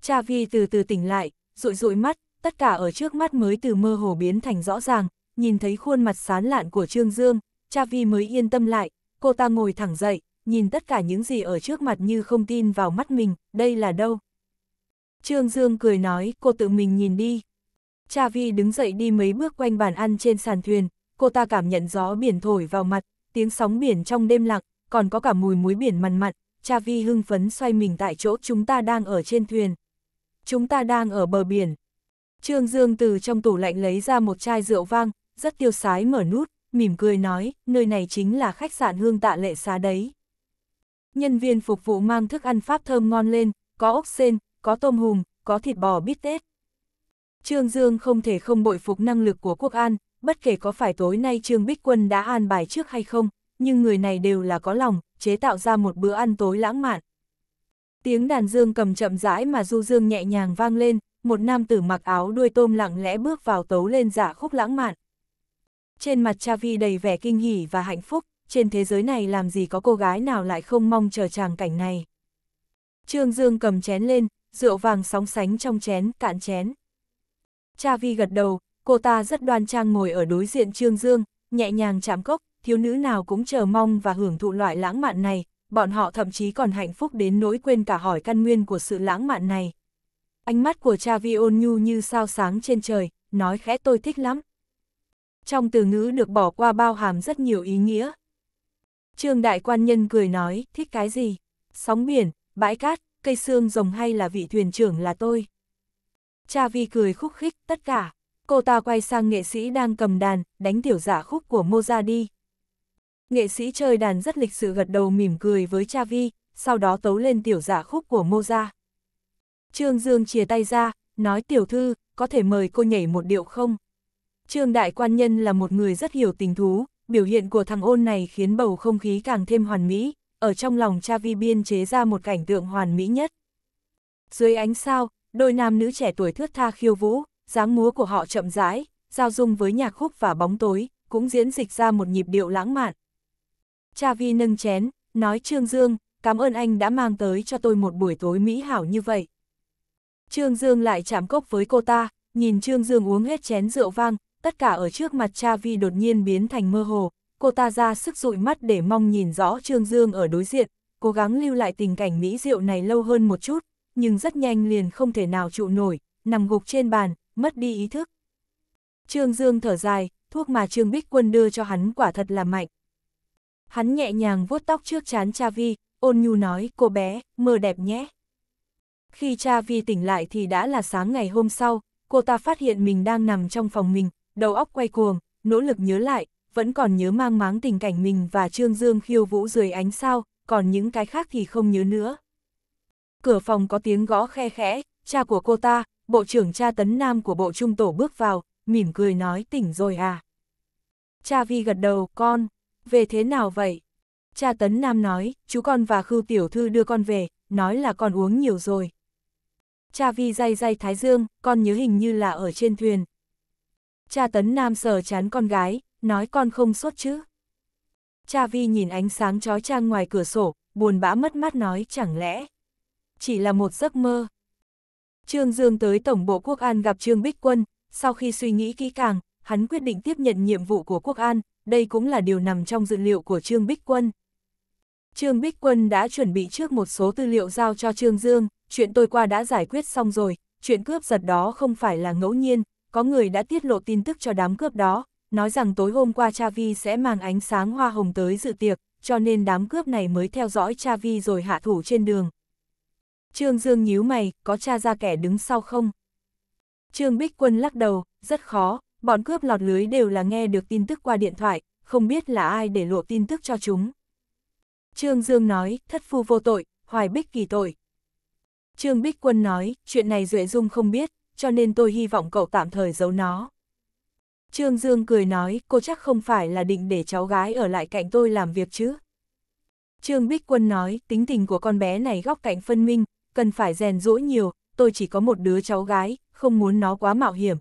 Cha Vi từ từ tỉnh lại, rụi rụi mắt, tất cả ở trước mắt mới từ mơ hồ biến thành rõ ràng, nhìn thấy khuôn mặt sán lạn của Trương Dương, cha vi mới yên tâm lại, cô ta ngồi thẳng dậy, nhìn tất cả những gì ở trước mặt như không tin vào mắt mình, đây là đâu. Trương Dương cười nói, cô tự mình nhìn đi. Cha Vi đứng dậy đi mấy bước quanh bàn ăn trên sàn thuyền, cô ta cảm nhận gió biển thổi vào mặt, tiếng sóng biển trong đêm lặng, còn có cả mùi muối biển mặn mặn, Cha Vi hưng phấn xoay mình tại chỗ chúng ta đang ở trên thuyền. Chúng ta đang ở bờ biển. Trương Dương từ trong tủ lạnh lấy ra một chai rượu vang, rất tiêu sái mở nút, mỉm cười nói, nơi này chính là khách sạn hương tạ lệ xá đấy. Nhân viên phục vụ mang thức ăn pháp thơm ngon lên, có ốc sen, có tôm hùm, có thịt bò bít tết. Trương Dương không thể không bội phục năng lực của quốc an, bất kể có phải tối nay Trương Bích Quân đã an bài trước hay không, nhưng người này đều là có lòng, chế tạo ra một bữa ăn tối lãng mạn. Tiếng đàn dương cầm chậm rãi mà du dương nhẹ nhàng vang lên, một nam tử mặc áo đuôi tôm lặng lẽ bước vào tấu lên giả dạ khúc lãng mạn. Trên mặt cha vi đầy vẻ kinh hỉ và hạnh phúc, trên thế giới này làm gì có cô gái nào lại không mong chờ chàng cảnh này. Trương Dương cầm chén lên, rượu vàng sóng sánh trong chén, cạn chén. Cha vi gật đầu, cô ta rất đoan trang ngồi ở đối diện Trương Dương, nhẹ nhàng chạm cốc, thiếu nữ nào cũng chờ mong và hưởng thụ loại lãng mạn này, bọn họ thậm chí còn hạnh phúc đến nỗi quên cả hỏi căn nguyên của sự lãng mạn này. Ánh mắt của cha Vi ôn nhu như sao sáng trên trời, nói khẽ tôi thích lắm. Trong từ ngữ được bỏ qua bao hàm rất nhiều ý nghĩa. Trương Đại Quan Nhân cười nói, thích cái gì? Sóng biển, bãi cát, cây xương rồng hay là vị thuyền trưởng là tôi? Cha Vi cười khúc khích, tất cả. Cô ta quay sang nghệ sĩ đang cầm đàn, đánh tiểu giả khúc của Mozart đi. Nghệ sĩ chơi đàn rất lịch sự gật đầu mỉm cười với Cha Vi, sau đó tấu lên tiểu giả khúc của Mozart. Trương Dương chia tay ra, nói tiểu thư, có thể mời cô nhảy một điệu không? Trương Đại Quan Nhân là một người rất hiểu tình thú, biểu hiện của thằng ôn này khiến bầu không khí càng thêm hoàn mỹ, ở trong lòng cha vi biên chế ra một cảnh tượng hoàn mỹ nhất. Dưới ánh sao, đôi nam nữ trẻ tuổi thướt tha khiêu vũ, dáng múa của họ chậm rãi, giao dung với nhạc khúc và bóng tối, cũng diễn dịch ra một nhịp điệu lãng mạn. Cha vi nâng chén, nói Trương Dương, cảm ơn anh đã mang tới cho tôi một buổi tối mỹ hảo như vậy. Trương Dương lại chạm cốc với cô ta, nhìn Trương Dương uống hết chén rượu vang, tất cả ở trước mặt cha vi đột nhiên biến thành mơ hồ, cô ta ra sức dụi mắt để mong nhìn rõ Trương Dương ở đối diện, cố gắng lưu lại tình cảnh mỹ rượu này lâu hơn một chút, nhưng rất nhanh liền không thể nào trụ nổi, nằm gục trên bàn, mất đi ý thức. Trương Dương thở dài, thuốc mà Trương Bích Quân đưa cho hắn quả thật là mạnh. Hắn nhẹ nhàng vuốt tóc trước chán cha vi, ôn nhu nói, cô bé, mơ đẹp nhé. Khi cha Vi tỉnh lại thì đã là sáng ngày hôm sau, cô ta phát hiện mình đang nằm trong phòng mình, đầu óc quay cuồng, nỗ lực nhớ lại, vẫn còn nhớ mang máng tình cảnh mình và Trương Dương khiêu vũ dưới ánh sao, còn những cái khác thì không nhớ nữa. Cửa phòng có tiếng gõ khe khẽ, cha của cô ta, bộ trưởng cha tấn nam của bộ trung tổ bước vào, mỉm cười nói tỉnh rồi à. Cha Vi gật đầu, con, về thế nào vậy? Cha tấn nam nói, chú con và khưu tiểu thư đưa con về, nói là con uống nhiều rồi cha vi day day thái dương, con nhớ hình như là ở trên thuyền. Cha tấn nam sờ chán con gái, nói con không sốt chứ. Cha vi nhìn ánh sáng chói chang ngoài cửa sổ, buồn bã mất mắt nói chẳng lẽ. Chỉ là một giấc mơ. Trương Dương tới Tổng bộ Quốc An gặp Trương Bích Quân, sau khi suy nghĩ kỹ càng, hắn quyết định tiếp nhận nhiệm vụ của Quốc An, đây cũng là điều nằm trong dự liệu của Trương Bích Quân. Trương Bích Quân đã chuẩn bị trước một số tư liệu giao cho Trương Dương, chuyện tôi qua đã giải quyết xong rồi, chuyện cướp giật đó không phải là ngẫu nhiên, có người đã tiết lộ tin tức cho đám cướp đó, nói rằng tối hôm qua Chavi sẽ mang ánh sáng hoa hồng tới dự tiệc, cho nên đám cướp này mới theo dõi Chavi rồi hạ thủ trên đường. Trương Dương nhíu mày, có cha ra kẻ đứng sau không? Trương Bích Quân lắc đầu, rất khó, bọn cướp lọt lưới đều là nghe được tin tức qua điện thoại, không biết là ai để lộ tin tức cho chúng. Trương Dương nói, thất phu vô tội, hoài bích kỳ tội, Trương Bích Quân nói, chuyện này Duệ Dung không biết, cho nên tôi hy vọng cậu tạm thời giấu nó. Trương Dương cười nói, cô chắc không phải là định để cháu gái ở lại cạnh tôi làm việc chứ. Trương Bích Quân nói, tính tình của con bé này góc cạnh phân minh, cần phải rèn rũi nhiều, tôi chỉ có một đứa cháu gái, không muốn nó quá mạo hiểm.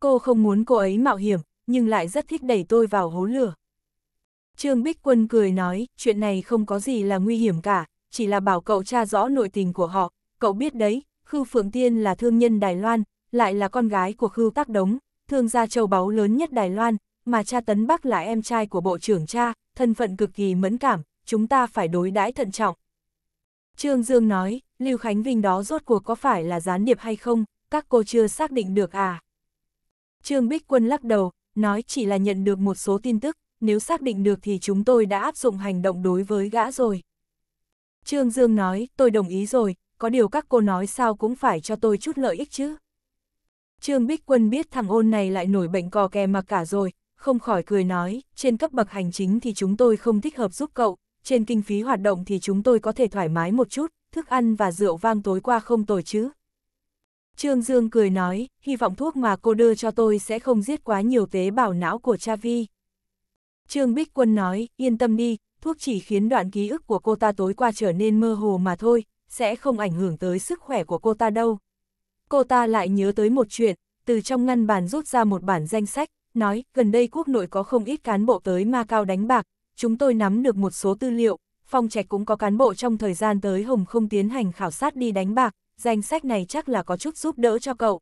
Cô không muốn cô ấy mạo hiểm, nhưng lại rất thích đẩy tôi vào hố lửa. Trương Bích Quân cười nói, chuyện này không có gì là nguy hiểm cả, chỉ là bảo cậu tra rõ nội tình của họ, cậu biết đấy, Khư Phượng Tiên là thương nhân Đài Loan, lại là con gái của Khư Tác Đống, thương gia châu báu lớn nhất Đài Loan, mà cha Tấn Bắc là em trai của bộ trưởng cha, thân phận cực kỳ mẫn cảm, chúng ta phải đối đãi thận trọng. Trương Dương nói, Lưu Khánh Vinh đó rốt cuộc có phải là gián điệp hay không, các cô chưa xác định được à? Trương Bích Quân lắc đầu, nói chỉ là nhận được một số tin tức, nếu xác định được thì chúng tôi đã áp dụng hành động đối với gã rồi. Trương Dương nói, tôi đồng ý rồi, có điều các cô nói sao cũng phải cho tôi chút lợi ích chứ. Trương Bích Quân biết thằng ôn này lại nổi bệnh cò kè mà cả rồi, không khỏi cười nói, trên cấp bậc hành chính thì chúng tôi không thích hợp giúp cậu, trên kinh phí hoạt động thì chúng tôi có thể thoải mái một chút, thức ăn và rượu vang tối qua không tồi chứ. Trương Dương cười nói, hy vọng thuốc mà cô đưa cho tôi sẽ không giết quá nhiều tế bào não của cha vi. Trương Bích Quân nói, yên tâm đi, thuốc chỉ khiến đoạn ký ức của cô ta tối qua trở nên mơ hồ mà thôi, sẽ không ảnh hưởng tới sức khỏe của cô ta đâu. Cô ta lại nhớ tới một chuyện, từ trong ngăn bàn rút ra một bản danh sách, nói gần đây quốc nội có không ít cán bộ tới Ma Cao đánh bạc, chúng tôi nắm được một số tư liệu, phòng trạch cũng có cán bộ trong thời gian tới Hồng không tiến hành khảo sát đi đánh bạc, danh sách này chắc là có chút giúp đỡ cho cậu.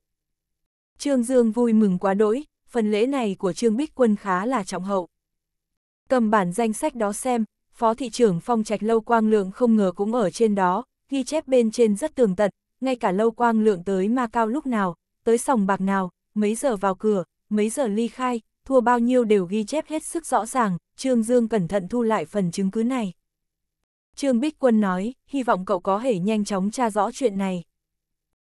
Trương Dương vui mừng quá đỗi, phần lễ này của Trương Bích Quân khá là trọng hậu. Cầm bản danh sách đó xem, Phó thị trưởng phong trạch Lâu Quang Lượng không ngờ cũng ở trên đó, ghi chép bên trên rất tường tận, ngay cả Lâu Quang Lượng tới Ma Cao lúc nào, tới sòng bạc nào, mấy giờ vào cửa, mấy giờ ly khai, thua bao nhiêu đều ghi chép hết sức rõ ràng, Trương Dương cẩn thận thu lại phần chứng cứ này. Trương Bích Quân nói, hy vọng cậu có thể nhanh chóng tra rõ chuyện này.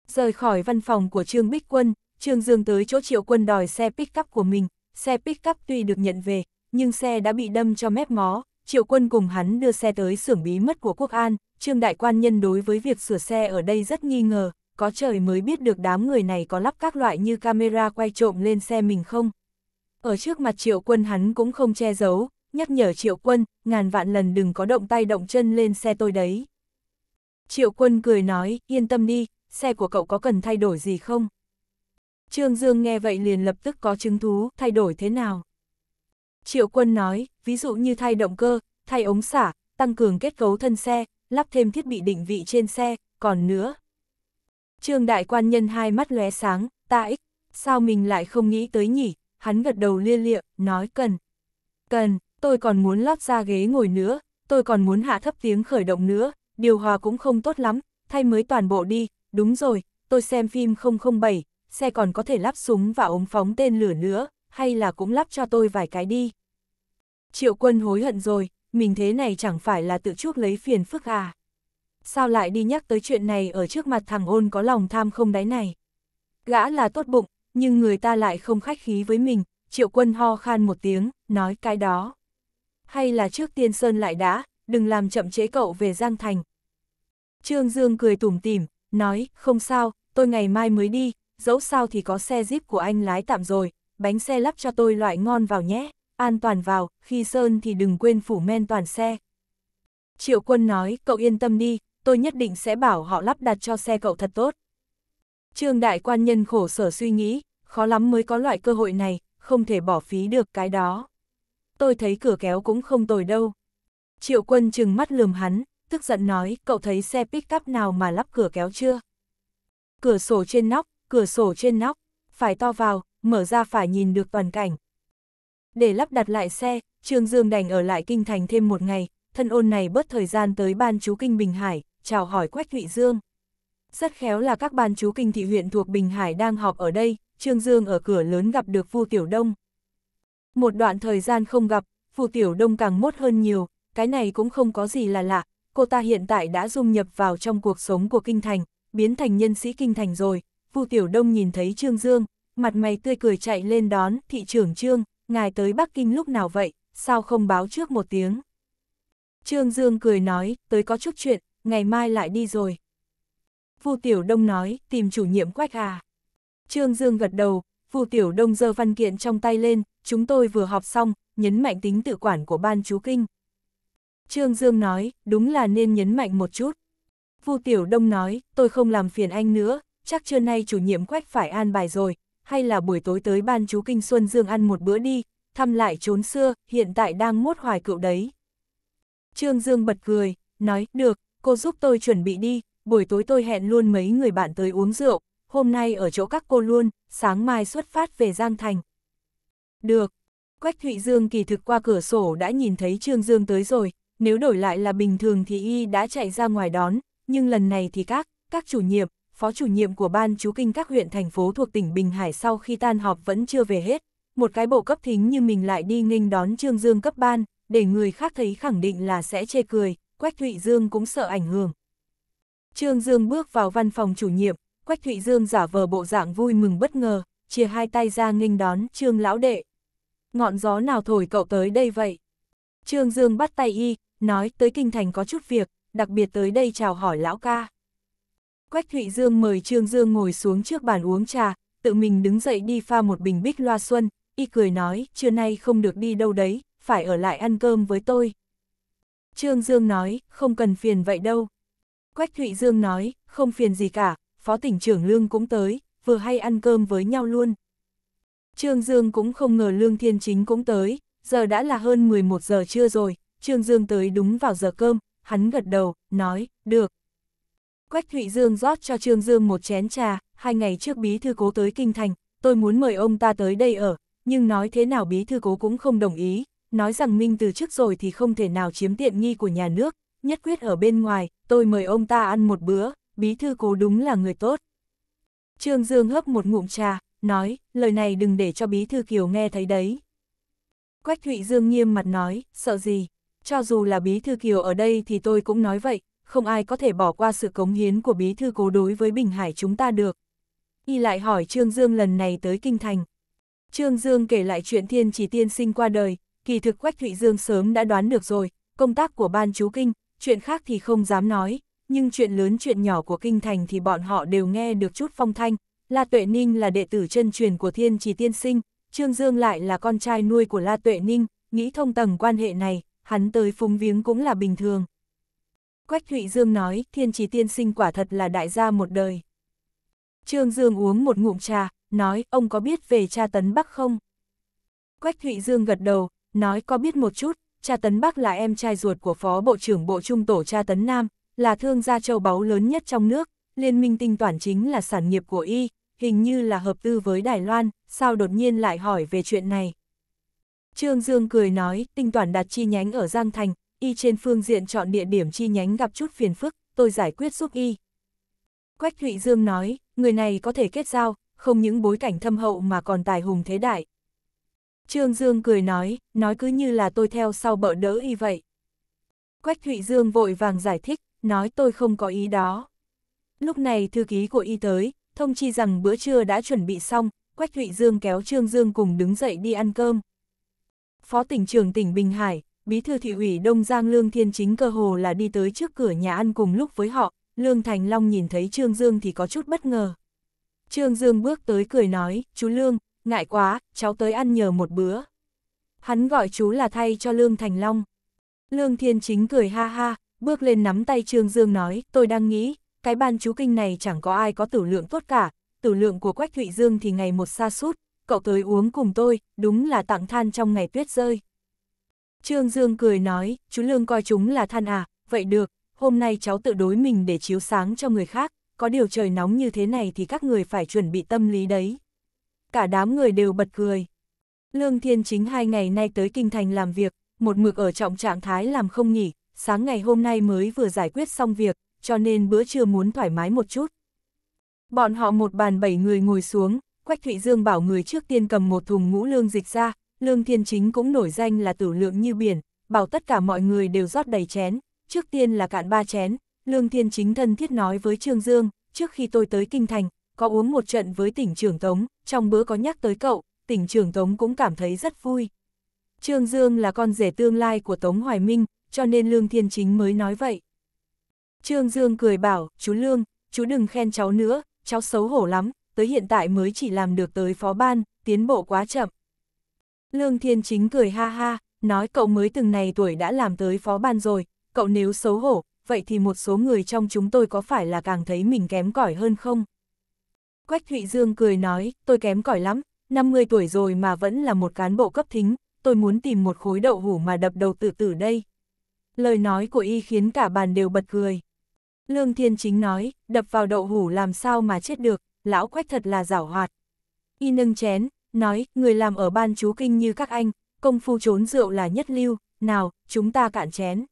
Rời khỏi văn phòng của Trương Bích Quân, Trương Dương tới chỗ triệu quân đòi xe pick-up của mình, xe pick-up tuy được nhận về, nhưng xe đã bị đâm cho mép mó, triệu quân cùng hắn đưa xe tới xưởng bí mật của quốc an, trương đại quan nhân đối với việc sửa xe ở đây rất nghi ngờ, có trời mới biết được đám người này có lắp các loại như camera quay trộm lên xe mình không. Ở trước mặt triệu quân hắn cũng không che giấu, nhắc nhở triệu quân, ngàn vạn lần đừng có động tay động chân lên xe tôi đấy. Triệu quân cười nói, yên tâm đi, xe của cậu có cần thay đổi gì không? Trương Dương nghe vậy liền lập tức có chứng thú, thay đổi thế nào? Triệu quân nói, ví dụ như thay động cơ, thay ống xả, tăng cường kết cấu thân xe, lắp thêm thiết bị định vị trên xe, còn nữa. Trương đại quan nhân hai mắt lóe sáng, ta ích, sao mình lại không nghĩ tới nhỉ, hắn gật đầu lia lịa, nói cần. Cần, tôi còn muốn lót ra ghế ngồi nữa, tôi còn muốn hạ thấp tiếng khởi động nữa, điều hòa cũng không tốt lắm, thay mới toàn bộ đi, đúng rồi, tôi xem phim 007, xe còn có thể lắp súng và ống phóng tên lửa nữa, hay là cũng lắp cho tôi vài cái đi. Triệu quân hối hận rồi, mình thế này chẳng phải là tự chuốc lấy phiền phức à. Sao lại đi nhắc tới chuyện này ở trước mặt thằng ôn có lòng tham không đáy này. Gã là tốt bụng, nhưng người ta lại không khách khí với mình, triệu quân ho khan một tiếng, nói cái đó. Hay là trước tiên Sơn lại đã, đừng làm chậm chế cậu về Giang Thành. Trương Dương cười tủm tỉm, nói, không sao, tôi ngày mai mới đi, dẫu sao thì có xe jeep của anh lái tạm rồi, bánh xe lắp cho tôi loại ngon vào nhé, an toàn vào, khi sơn thì đừng quên phủ men toàn xe. Triệu quân nói, cậu yên tâm đi, tôi nhất định sẽ bảo họ lắp đặt cho xe cậu thật tốt. Trương đại quan nhân khổ sở suy nghĩ, khó lắm mới có loại cơ hội này, không thể bỏ phí được cái đó. Tôi thấy cửa kéo cũng không tồi đâu. Triệu quân chừng mắt lườm hắn, tức giận nói, cậu thấy xe pick-up nào mà lắp cửa kéo chưa? Cửa sổ trên nóc, cửa sổ trên nóc, phải to vào, mở ra phải nhìn được toàn cảnh. Để lắp đặt lại xe, Trương Dương đành ở lại kinh thành thêm một ngày, thân ôn này bớt thời gian tới ban chú kinh Bình Hải, chào hỏi Quách Thụy Dương. Rất khéo là các ban chú kinh thị huyện thuộc Bình Hải đang họp ở đây, Trương Dương ở cửa lớn gặp được Vu Tiểu Đông. Một đoạn thời gian không gặp, Vu Tiểu Đông càng mốt hơn nhiều, cái này cũng không có gì là lạ, cô ta hiện tại đã dung nhập vào trong cuộc sống của kinh thành, biến thành nhân sĩ kinh thành rồi. Vu Tiểu Đông nhìn thấy Trương Dương, mặt mày tươi cười chạy lên đón, thị trưởng Trương, ngài tới Bắc Kinh lúc nào vậy, sao không báo trước một tiếng. Trương Dương cười nói, tới có chút chuyện, ngày mai lại đi rồi. Vu Tiểu Đông nói, tìm chủ nhiệm quách à. Trương Dương gật đầu, Vu Tiểu Đông giơ văn kiện trong tay lên, chúng tôi vừa họp xong, nhấn mạnh tính tự quản của ban chú kinh. Trương Dương nói, đúng là nên nhấn mạnh một chút. Vu Tiểu Đông nói, tôi không làm phiền anh nữa, chắc trưa nay chủ nhiệm quách phải an bài rồi, hay là buổi tối tới ban chú Kinh Xuân Dương ăn một bữa đi, thăm lại chốn xưa, hiện tại đang mốt hoài cựu đấy. Trương Dương bật cười, nói, được, cô giúp tôi chuẩn bị đi, buổi tối tôi hẹn luôn mấy người bạn tới uống rượu, hôm nay ở chỗ các cô luôn, sáng mai xuất phát về Giang Thành. Được, Quách Thụy Dương kỳ thực qua cửa sổ đã nhìn thấy Trương Dương tới rồi, nếu đổi lại là bình thường thì y đã chạy ra ngoài đón, nhưng lần này thì các, các chủ nhiệm, phó chủ nhiệm của ban chú kinh các huyện thành phố thuộc tỉnh Bình Hải sau khi tan họp vẫn chưa về hết, một cái bộ cấp thính như mình lại đi nghênh đón Trương Dương cấp ban, để người khác thấy khẳng định là sẽ chê cười, Quách Thụy Dương cũng sợ ảnh hưởng. Trương Dương bước vào văn phòng chủ nhiệm, Quách Thụy Dương giả vờ bộ dạng vui mừng bất ngờ, chia hai tay ra nghênh đón Trương lão đệ. Ngọn gió nào thổi cậu tới đây vậy? Trương Dương bắt tay y, nói tới kinh thành có chút việc, đặc biệt tới đây chào hỏi lão ca. Quách Thụy Dương mời Trương Dương ngồi xuống trước bàn uống trà, tự mình đứng dậy đi pha một bình bích loa xuân, y cười nói, trưa nay không được đi đâu đấy, phải ở lại ăn cơm với tôi. Trương Dương nói, không cần phiền vậy đâu. Quách Thụy Dương nói, không phiền gì cả, phó tỉnh trưởng Lương cũng tới, vừa hay ăn cơm với nhau luôn. Trương Dương cũng không ngờ Lương Thiên Chính cũng tới, giờ đã là hơn 11 giờ trưa rồi, Trương Dương tới đúng vào giờ cơm, hắn gật đầu, nói, được, Quách Thụy Dương rót cho Trương Dương một chén trà, hai ngày trước bí thư cố tới Kinh Thành, tôi muốn mời ông ta tới đây ở, nhưng nói thế nào bí thư cố cũng không đồng ý, nói rằng Minh từ trước rồi thì không thể nào chiếm tiện nghi của nhà nước, nhất quyết ở bên ngoài, tôi mời ông ta ăn một bữa, bí thư cố đúng là người tốt. Trương Dương hấp một ngụm trà, nói, lời này đừng để cho bí thư Kiều nghe thấy đấy. Quách Thụy Dương nghiêm mặt nói, sợ gì, cho dù là bí thư Kiều ở đây thì tôi cũng nói vậy, không ai có thể bỏ qua sự cống hiến của bí thư cố đối với Bình Hải chúng ta được. Y lại hỏi Trương Dương lần này tới Kinh Thành. Trương Dương kể lại chuyện thiên chỉ tiên sinh qua đời, kỳ thực Quách Thụy Dương sớm đã đoán được rồi, công tác của ban chú Kinh, chuyện khác thì không dám nói, nhưng chuyện lớn chuyện nhỏ của Kinh Thành thì bọn họ đều nghe được chút phong thanh. La Tuệ Ninh là đệ tử chân truyền của thiên chỉ tiên sinh, Trương Dương lại là con trai nuôi của La Tuệ Ninh, nghĩ thông tầng quan hệ này, hắn tới phúng viếng cũng là bình thường. Quách Thụy Dương nói, thiên trì tiên sinh quả thật là đại gia một đời. Trương Dương uống một ngụm trà, nói, ông có biết về cha Tấn Bắc không? Quách Thụy Dương gật đầu, nói có biết một chút, cha Tấn Bắc là em trai ruột của Phó Bộ trưởng Bộ Trung Tổ cha Tấn Nam, là thương gia châu báu lớn nhất trong nước, liên minh tinh toàn chính là sản nghiệp của y, hình như là hợp tư với Đài Loan, sao đột nhiên lại hỏi về chuyện này? Trương Dương cười nói, tinh toàn đặt chi nhánh ở Giang Thành, y trên phương diện chọn địa điểm chi nhánh gặp chút phiền phức, tôi giải quyết giúp y. Quách Thụy Dương nói, người này có thể kết giao, không những bối cảnh thâm hậu mà còn tài hùng thế đại. Trương Dương cười nói, nói cứ như là tôi theo sau bợ đỡ y vậy. Quách Thụy Dương vội vàng giải thích, nói tôi không có ý đó. Lúc này thư ký của y tới, thông chi rằng bữa trưa đã chuẩn bị xong, Quách Thụy Dương kéo Trương Dương cùng đứng dậy đi ăn cơm. Phó tỉnh trưởng tỉnh Bình Hải, bí thư thị ủy Đông Giang Lương Thiên Chính cơ hồ là đi tới trước cửa nhà ăn cùng lúc với họ, Lương Thành Long nhìn thấy Trương Dương thì có chút bất ngờ. Trương Dương bước tới cười nói, chú Lương, ngại quá, cháu tới ăn nhờ một bữa. Hắn gọi chú là thay cho Lương Thành Long. Lương Thiên Chính cười ha ha, bước lên nắm tay Trương Dương nói, tôi đang nghĩ, cái ban chú kinh này chẳng có ai có tử lượng tốt cả, tử lượng của Quách Thụy Dương thì ngày một xa suốt. cậu tới uống cùng tôi, đúng là tặng than trong ngày tuyết rơi. Trương Dương cười nói, chú Lương coi chúng là than à, vậy được, hôm nay cháu tự đối mình để chiếu sáng cho người khác, có điều trời nóng như thế này thì các người phải chuẩn bị tâm lý đấy. Cả đám người đều bật cười. Lương Thiên Chính hai ngày nay tới Kinh Thành làm việc, một mực ở trọng trạng thái làm không nghỉ, sáng ngày hôm nay mới vừa giải quyết xong việc, cho nên bữa trưa muốn thoải mái một chút. Bọn họ một bàn bảy người ngồi xuống, Quách Thụy Dương bảo người trước tiên cầm một thùng ngũ lương dịch ra, Lương Thiên Chính cũng nổi danh là tử lượng như biển, bảo tất cả mọi người đều rót đầy chén, trước tiên là cạn ba chén, Lương Thiên Chính thân thiết nói với Trương Dương, trước khi tôi tới Kinh Thành, có uống một trận với tỉnh trưởng Tống, trong bữa có nhắc tới cậu, tỉnh trưởng Tống cũng cảm thấy rất vui. Trương Dương là con rể tương lai của Tống Hoài Minh, cho nên Lương Thiên Chính mới nói vậy. Trương Dương cười bảo, chú Lương, chú đừng khen cháu nữa, cháu xấu hổ lắm, tới hiện tại mới chỉ làm được tới phó ban, tiến bộ quá chậm. Lương Thiên Chính cười ha ha, nói cậu mới từng này tuổi đã làm tới phó ban rồi, cậu nếu xấu hổ, vậy thì một số người trong chúng tôi có phải là càng thấy mình kém cỏi hơn không? Quách Thụy Dương cười nói, tôi kém cỏi lắm, 50 tuổi rồi mà vẫn là một cán bộ cấp thính, tôi muốn tìm một khối đậu hủ mà đập đầu tự tử đây. Lời nói của y khiến cả bàn đều bật cười. Lương Thiên Chính nói, đập vào đậu hủ làm sao mà chết được, lão quách thật là giảo hoạt. Y nâng chén, nói, người làm ở ban chú kinh như các anh, công phu trốn rượu là nhất lưu, nào, chúng ta cạn chén.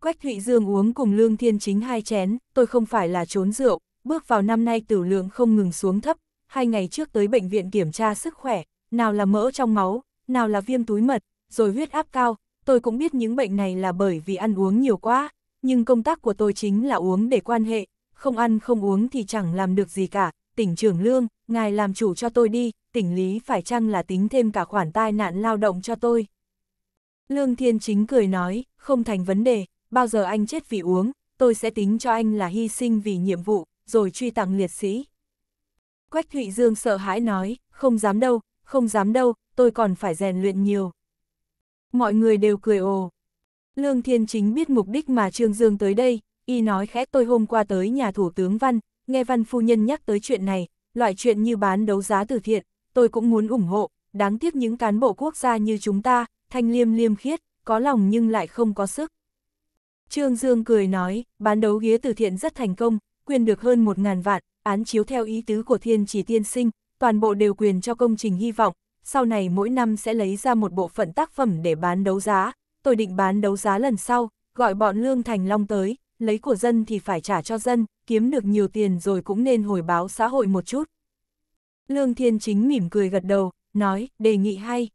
Quách Thụy Dương uống cùng Lương Thiên Chính hai chén, tôi không phải là trốn rượu, bước vào năm nay tử lượng không ngừng xuống thấp, hai ngày trước tới bệnh viện kiểm tra sức khỏe, nào là mỡ trong máu, nào là viêm túi mật, rồi huyết áp cao, tôi cũng biết những bệnh này là bởi vì ăn uống nhiều quá, nhưng công tác của tôi chính là uống để quan hệ, không ăn không uống thì chẳng làm được gì cả, tỉnh trưởng lương, ngài làm chủ cho tôi đi, tỉnh lý phải chăng là tính thêm cả khoản tai nạn lao động cho tôi. Lương Thiên Chính cười nói, không thành vấn đề, bao giờ anh chết vì uống, tôi sẽ tính cho anh là hy sinh vì nhiệm vụ, rồi truy tặng liệt sĩ. Quách Thụy Dương sợ hãi nói, không dám đâu, không dám đâu, tôi còn phải rèn luyện nhiều. Mọi người đều cười ồ. Lương Thiên Chính biết mục đích mà Trương Dương tới đây, y nói khẽ tôi hôm qua tới nhà Thủ tướng Văn, nghe Văn Phu Nhân nhắc tới chuyện này, loại chuyện như bán đấu giá từ thiện, tôi cũng muốn ủng hộ, đáng tiếc những cán bộ quốc gia như chúng ta, thanh liêm liêm khiết, có lòng nhưng lại không có sức. Trương Dương cười nói, bán đấu ghế từ thiện rất thành công, quyền được hơn 1.000 vạn, án chiếu theo ý tứ của thiên chỉ tiên sinh, toàn bộ đều quyền cho công trình hy vọng, sau này mỗi năm sẽ lấy ra một bộ phận tác phẩm để bán đấu giá, tôi định bán đấu giá lần sau, gọi bọn Lương Thành Long tới, lấy của dân thì phải trả cho dân, kiếm được nhiều tiền rồi cũng nên hồi báo xã hội một chút. Lương Thiên Chính mỉm cười gật đầu, nói, đề nghị hay.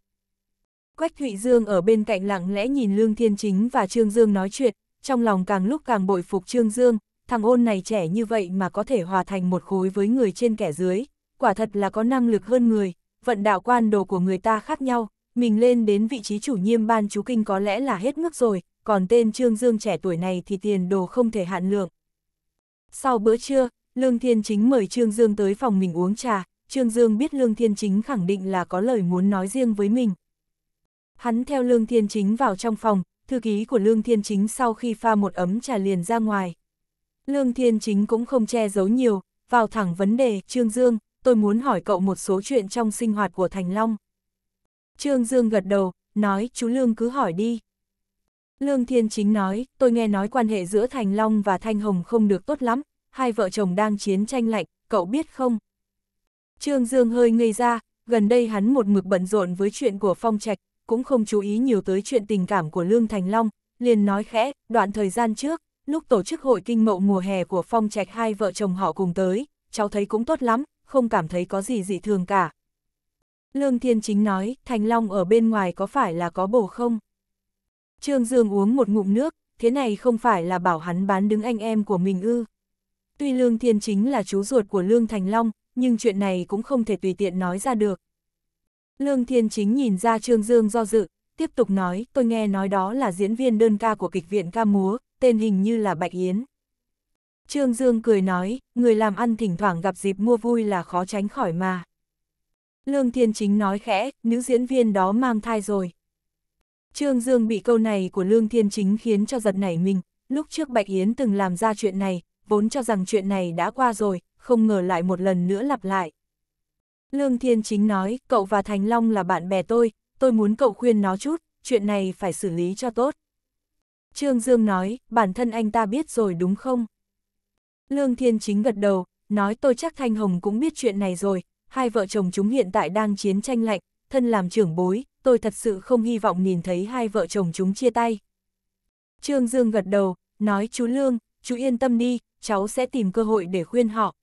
Quách Thụy Dương ở bên cạnh lặng lẽ nhìn Lương Thiên Chính và Trương Dương nói chuyện, trong lòng càng lúc càng bội phục Trương Dương, thằng ôn này trẻ như vậy mà có thể hòa thành một khối với người trên kẻ dưới, quả thật là có năng lực hơn người, vận đạo quan đồ của người ta khác nhau, mình lên đến vị trí chủ nhiệm ban chú kinh có lẽ là hết mức rồi, còn tên Trương Dương trẻ tuổi này thì tiền đồ không thể hạn lượng. Sau bữa trưa, Lương Thiên Chính mời Trương Dương tới phòng mình uống trà, Trương Dương biết Lương Thiên Chính khẳng định là có lời muốn nói riêng với mình. Hắn theo Lương Thiên Chính vào trong phòng, thư ký của Lương Thiên Chính sau khi pha một ấm trà liền ra ngoài. Lương Thiên Chính cũng không che giấu nhiều, vào thẳng vấn đề, Trương Dương, tôi muốn hỏi cậu một số chuyện trong sinh hoạt của Thành Long. Trương Dương gật đầu, nói chú Lương cứ hỏi đi. Lương Thiên Chính nói, tôi nghe nói quan hệ giữa Thành Long và Thanh Hồng không được tốt lắm, hai vợ chồng đang chiến tranh lạnh, cậu biết không? Trương Dương hơi ngây ra, gần đây hắn một mực bận rộn với chuyện của Phong Trạch, cũng không chú ý nhiều tới chuyện tình cảm của Lương Thành Long, liền nói khẽ, đoạn thời gian trước, lúc tổ chức hội kinh mậu mùa hè của Phong Trạch hai vợ chồng họ cùng tới, cháu thấy cũng tốt lắm, không cảm thấy có gì dị thường cả. Lương Thiên Chính nói, Thành Long ở bên ngoài có phải là có bổ không? Trương Dương uống một ngụm nước, thế này không phải là bảo hắn bán đứng anh em của mình ư. Tuy Lương Thiên chính là chú ruột của Lương Thành Long, nhưng chuyện này cũng không thể tùy tiện nói ra được. Lương Thiên chính nhìn ra Trương Dương do dự, tiếp tục nói, tôi nghe nói đó là diễn viên đơn ca của kịch viện ca múa, tên hình như là Bạch Yến. Trương Dương cười nói, người làm ăn thỉnh thoảng gặp dịp mua vui là khó tránh khỏi mà. Lương Thiên Chính nói khẽ, nữ diễn viên đó mang thai rồi. Trương Dương bị câu này của Lương Thiên Chính khiến cho giật nảy mình, lúc trước Bạch Yến từng làm ra chuyện này, vốn cho rằng chuyện này đã qua rồi, không ngờ lại một lần nữa lặp lại. Lương Thiên Chính nói, cậu và Thành Long là bạn bè tôi, tôi muốn cậu khuyên nó chút, chuyện này phải xử lý cho tốt. Trương Dương nói, bản thân anh ta biết rồi đúng không? Lương Thiên Chính gật đầu, nói tôi chắc Thanh Hồng cũng biết chuyện này rồi, hai vợ chồng chúng hiện tại đang chiến tranh lạnh, thân làm trưởng bối, tôi thật sự không hy vọng nhìn thấy hai vợ chồng chúng chia tay. Trương Dương gật đầu, nói chú Lương, chú yên tâm đi, cháu sẽ tìm cơ hội để khuyên họ.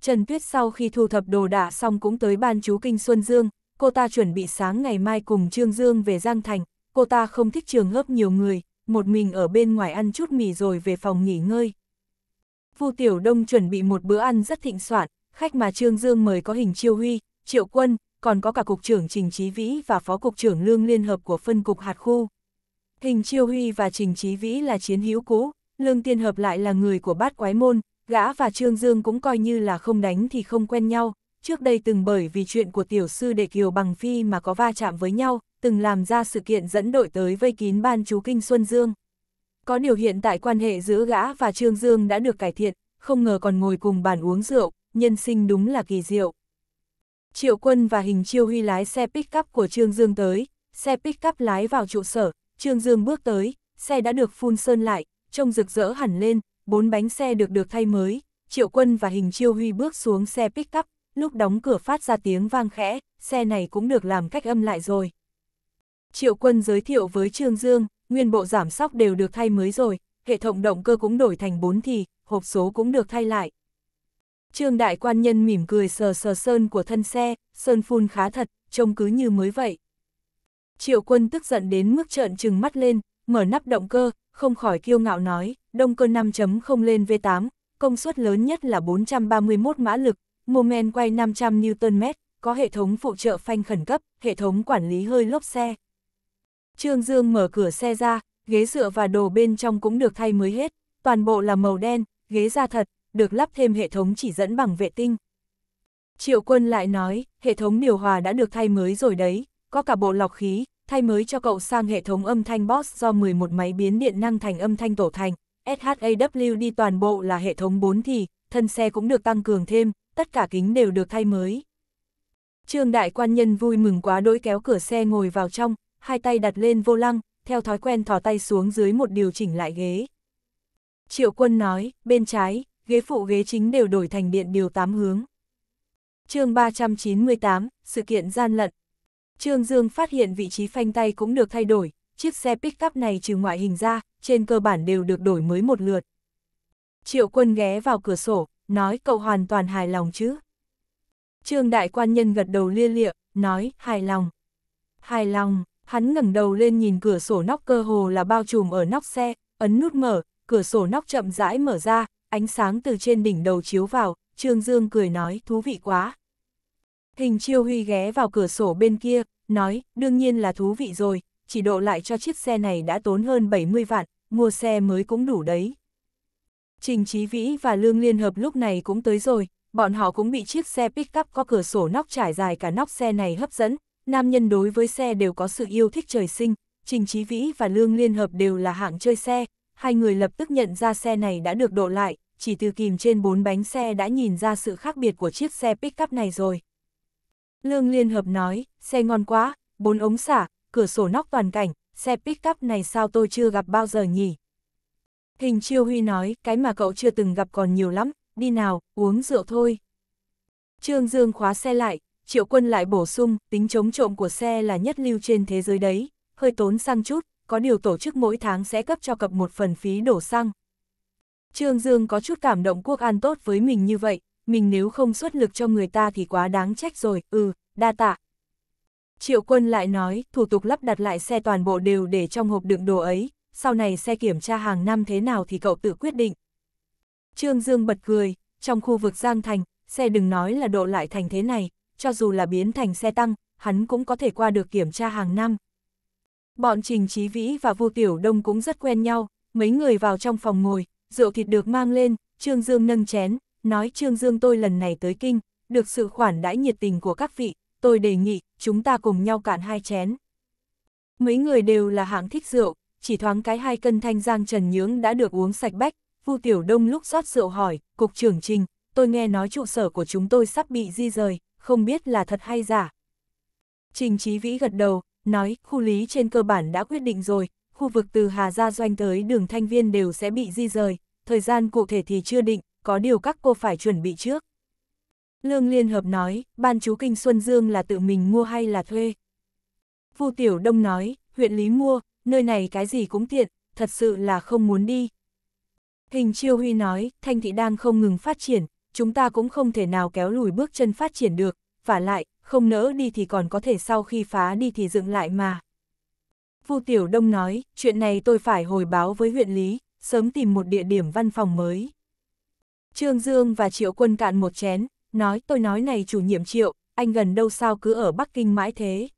Trần Tuyết sau khi thu thập đồ đả xong cũng tới ban chú Kinh Xuân Dương, cô ta chuẩn bị sáng ngày mai cùng Trương Dương về Giang Thành, cô ta không thích trường hấp nhiều người, một mình ở bên ngoài ăn chút mì rồi về phòng nghỉ ngơi. Vu Tiểu Đông chuẩn bị một bữa ăn rất thịnh soạn, khách mà Trương Dương mời có hình Chiêu Huy, Triệu Quân, còn có cả Cục trưởng Trình Chí Vĩ và Phó Cục trưởng Lương Liên Hợp của Phân Cục Hạt Khu. Hình Chiêu Huy và Trình Chí Vĩ là chiến hữu cũ, Lương Tiên Hợp lại là người của bát quái môn, gã và Trương Dương cũng coi như là không đánh thì không quen nhau, trước đây từng bởi vì chuyện của tiểu sư đệ Kiều Bằng Phi mà có va chạm với nhau, từng làm ra sự kiện dẫn đội tới vây kín ban chú kinh Xuân Dương. Có điều hiện tại quan hệ giữa gã và Trương Dương đã được cải thiện, không ngờ còn ngồi cùng bàn uống rượu, nhân sinh đúng là kỳ diệu. Triệu Quân và Hình Chiêu Huy lái xe pick-up của Trương Dương tới, xe pick-up lái vào trụ sở, Trương Dương bước tới, xe đã được phun sơn lại, trông rực rỡ hẳn lên, bốn bánh xe được được thay mới, Triệu Quân và Hình Chiêu Huy bước xuống xe pick-up, lúc đóng cửa phát ra tiếng vang khẽ, xe này cũng được làm cách âm lại rồi. Triệu Quân giới thiệu với Trương Dương, nguyên bộ giảm sóc đều được thay mới rồi, hệ thống động cơ cũng đổi thành 4 thì, hộp số cũng được thay lại, Trương đại quan nhân mỉm cười sờ sờ sơn của thân xe, sơn phun khá thật, trông cứ như mới vậy. Triệu quân tức giận đến mức trợn trừng mắt lên, mở nắp động cơ, không khỏi kiêu ngạo nói, đông cơ 5.0 lên V8, công suất lớn nhất là 431 mã lực, mô men quay 500 Nm, có hệ thống phụ trợ phanh khẩn cấp, hệ thống quản lý hơi lốp xe. Trương Dương mở cửa xe ra, ghế dựa và đồ bên trong cũng được thay mới hết, toàn bộ là màu đen, ghế da thật, được lắp thêm hệ thống chỉ dẫn bằng vệ tinh. Triệu quân lại nói, hệ thống điều hòa đã được thay mới rồi đấy, có cả bộ lọc khí, thay mới cho cậu sang hệ thống âm thanh Boss do 11 máy biến điện năng thành âm thanh tổ thành, SHAW đi toàn bộ là hệ thống 4 thì, thân xe cũng được tăng cường thêm, tất cả kính đều được thay mới. Trương đại quan nhân vui mừng quá đỗi kéo cửa xe ngồi vào trong, hai tay đặt lên vô lăng, theo thói quen thò tay xuống dưới một điều chỉnh lại ghế. Triệu quân nói, bên trái, ghế phụ ghế chính đều đổi thành điện điều tám hướng. chương 398, sự kiện gian lận. Trương Dương phát hiện vị trí phanh tay cũng được thay đổi, chiếc xe pick-up này trừ ngoại hình ra, trên cơ bản đều được đổi mới một lượt. Triệu quân ghé vào cửa sổ, nói cậu hoàn toàn hài lòng chứ. Trương đại quan nhân gật đầu lia lịa, nói hài lòng. Hài lòng, hắn ngẩng đầu lên nhìn cửa sổ nóc cơ hồ là bao trùm ở nóc xe, ấn nút mở, cửa sổ nóc chậm rãi mở ra, ánh sáng từ trên đỉnh đầu chiếu vào, Trương Dương cười nói thú vị quá. Hình chiêu huy ghé vào cửa sổ bên kia, nói đương nhiên là thú vị rồi, chỉ độ lại cho chiếc xe này đã tốn hơn 70 vạn, mua xe mới cũng đủ đấy. Trình Chí Vĩ và Lương Liên Hợp lúc này cũng tới rồi, bọn họ cũng bị chiếc xe pick-up có cửa sổ nóc trải dài cả nóc xe này hấp dẫn, nam nhân đối với xe đều có sự yêu thích trời sinh, Trình Chí Vĩ và Lương Liên Hợp đều là hạng chơi xe, hai người lập tức nhận ra xe này đã được độ lại, chỉ từ kìm trên bốn bánh xe đã nhìn ra sự khác biệt của chiếc xe pickup này rồi. Lương Liên Hợp nói, xe ngon quá, bốn ống xả, cửa sổ nóc toàn cảnh, xe pickup này sao tôi chưa gặp bao giờ nhỉ? Hình Chiêu Huy nói, cái mà cậu chưa từng gặp còn nhiều lắm, đi nào, uống rượu thôi. Trương Dương khóa xe lại, Triệu Quân lại bổ sung, tính chống trộm của xe là nhất lưu trên thế giới đấy, hơi tốn sang chút, có điều tổ chức mỗi tháng sẽ cấp cho cập một phần phí đổ xăng. Trương Dương có chút cảm động quốc an tốt với mình như vậy, mình nếu không xuất lực cho người ta thì quá đáng trách rồi, ừ, đa tạ. Triệu quân lại nói, thủ tục lắp đặt lại xe toàn bộ đều để trong hộp đựng đồ ấy, sau này xe kiểm tra hàng năm thế nào thì cậu tự quyết định. Trương Dương bật cười, trong khu vực Giang Thành, xe đừng nói là độ lại thành thế này, cho dù là biến thành xe tăng, hắn cũng có thể qua được kiểm tra hàng năm. Bọn Trình Chí Vĩ và Vu Tiểu Đông cũng rất quen nhau, mấy người vào trong phòng ngồi, rượu thịt được mang lên, Trương Dương nâng chén, nói Trương Dương tôi lần này tới kinh, được sự khoản đãi nhiệt tình của các vị, tôi đề nghị, chúng ta cùng nhau cạn hai chén. Mấy người đều là hạng thích rượu, chỉ thoáng cái hai cân thanh giang trần nhướng đã được uống sạch bách, Vu Tiểu Đông lúc rót rượu hỏi, Cục trưởng Trình, tôi nghe nói trụ sở của chúng tôi sắp bị di rời, không biết là thật hay giả. Trình Chí Vĩ gật đầu, nói khu lý trên cơ bản đã quyết định rồi, khu vực từ Hà Gia Doanh tới đường Thanh Viên đều sẽ bị di rời, thời gian cụ thể thì chưa định, có điều các cô phải chuẩn bị trước. Lương Liên Hợp nói, ban chú kinh Xuân Dương là tự mình mua hay là thuê? Vu Tiểu Đông nói, huyện Lý mua, nơi này cái gì cũng tiện, thật sự là không muốn đi. Hình Chiêu Huy nói, Thanh Thị đang không ngừng phát triển, chúng ta cũng không thể nào kéo lùi bước chân phát triển được, và lại, không nỡ đi thì còn có thể sau khi phá đi thì dựng lại mà. Vu Tiểu Đông nói, chuyện này tôi phải hồi báo với huyện Lý, sớm tìm một địa điểm văn phòng mới. Trương Dương và Triệu Quân cạn một chén, nói tôi nói này chủ nhiệm Triệu, anh gần đâu sao cứ ở Bắc Kinh mãi thế.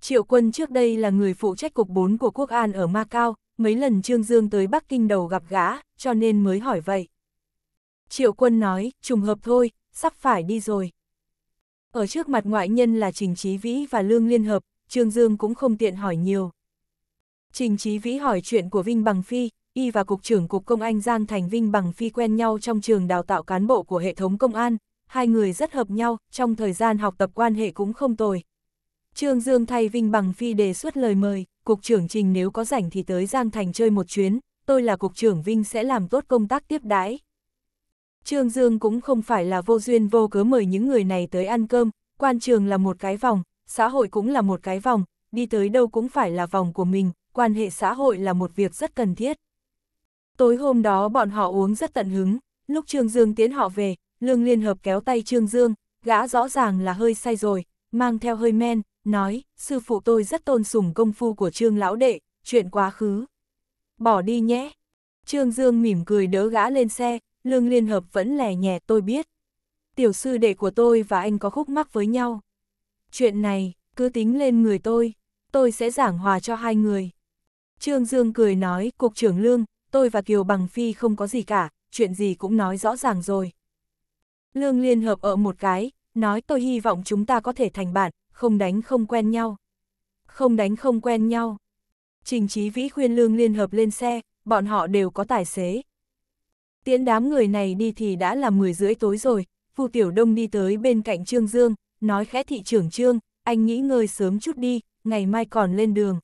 Triệu Quân trước đây là người phụ trách cục 4 của Quốc An ở Ma Cao mấy lần Trương Dương tới Bắc Kinh đầu gặp gã, cho nên mới hỏi vậy. Triệu Quân nói, trùng hợp thôi, sắp phải đi rồi. Ở trước mặt ngoại nhân là Trình Chí Vĩ và Lương Liên Hợp, Trương Dương cũng không tiện hỏi nhiều. Trình Chí Vĩ hỏi chuyện của Vinh Bằng Phi, y và Cục trưởng Cục Công Anh Giang Thành Vinh Bằng Phi quen nhau trong trường đào tạo cán bộ của hệ thống công an, hai người rất hợp nhau, trong thời gian học tập quan hệ cũng không tồi. Trương Dương thay Vinh Bằng Phi đề xuất lời mời, Cục trưởng Trình nếu có rảnh thì tới Giang Thành chơi một chuyến, tôi là Cục trưởng Vinh sẽ làm tốt công tác tiếp đãi. Trương Dương cũng không phải là vô duyên vô cớ mời những người này tới ăn cơm, quan trường là một cái vòng, xã hội cũng là một cái vòng, đi tới đâu cũng phải là vòng của mình, quan hệ xã hội là một việc rất cần thiết. Tối hôm đó bọn họ uống rất tận hứng, lúc Trương Dương tiến họ về, Lương Liên Hợp kéo tay Trương Dương, gã rõ ràng là hơi say rồi, mang theo hơi men, nói, sư phụ tôi rất tôn sùng công phu của Trương Lão Đệ, chuyện quá khứ. Bỏ đi nhé. Trương Dương mỉm cười đỡ gã lên xe, lương liên hợp vẫn lè nhẹ tôi biết. Tiểu sư đệ của tôi và anh có khúc mắc với nhau. Chuyện này, cứ tính lên người tôi, tôi sẽ giảng hòa cho hai người. Trương Dương cười nói, Cục trưởng Lương, tôi và Kiều Bằng Phi không có gì cả, chuyện gì cũng nói rõ ràng rồi. Lương liên hợp ở một cái, nói tôi hy vọng chúng ta có thể thành bạn, không đánh không quen nhau. Không đánh không quen nhau. Trình Chí Vĩ khuyên Lương liên hợp lên xe, bọn họ đều có tài xế. Tiễn đám người này đi thì đã là 10 rưỡi tối rồi, Phù Tiểu Đông đi tới bên cạnh Trương Dương, nói khẽ thị trưởng Trương, anh nghĩ ngơi sớm chút đi, ngày mai còn lên đường.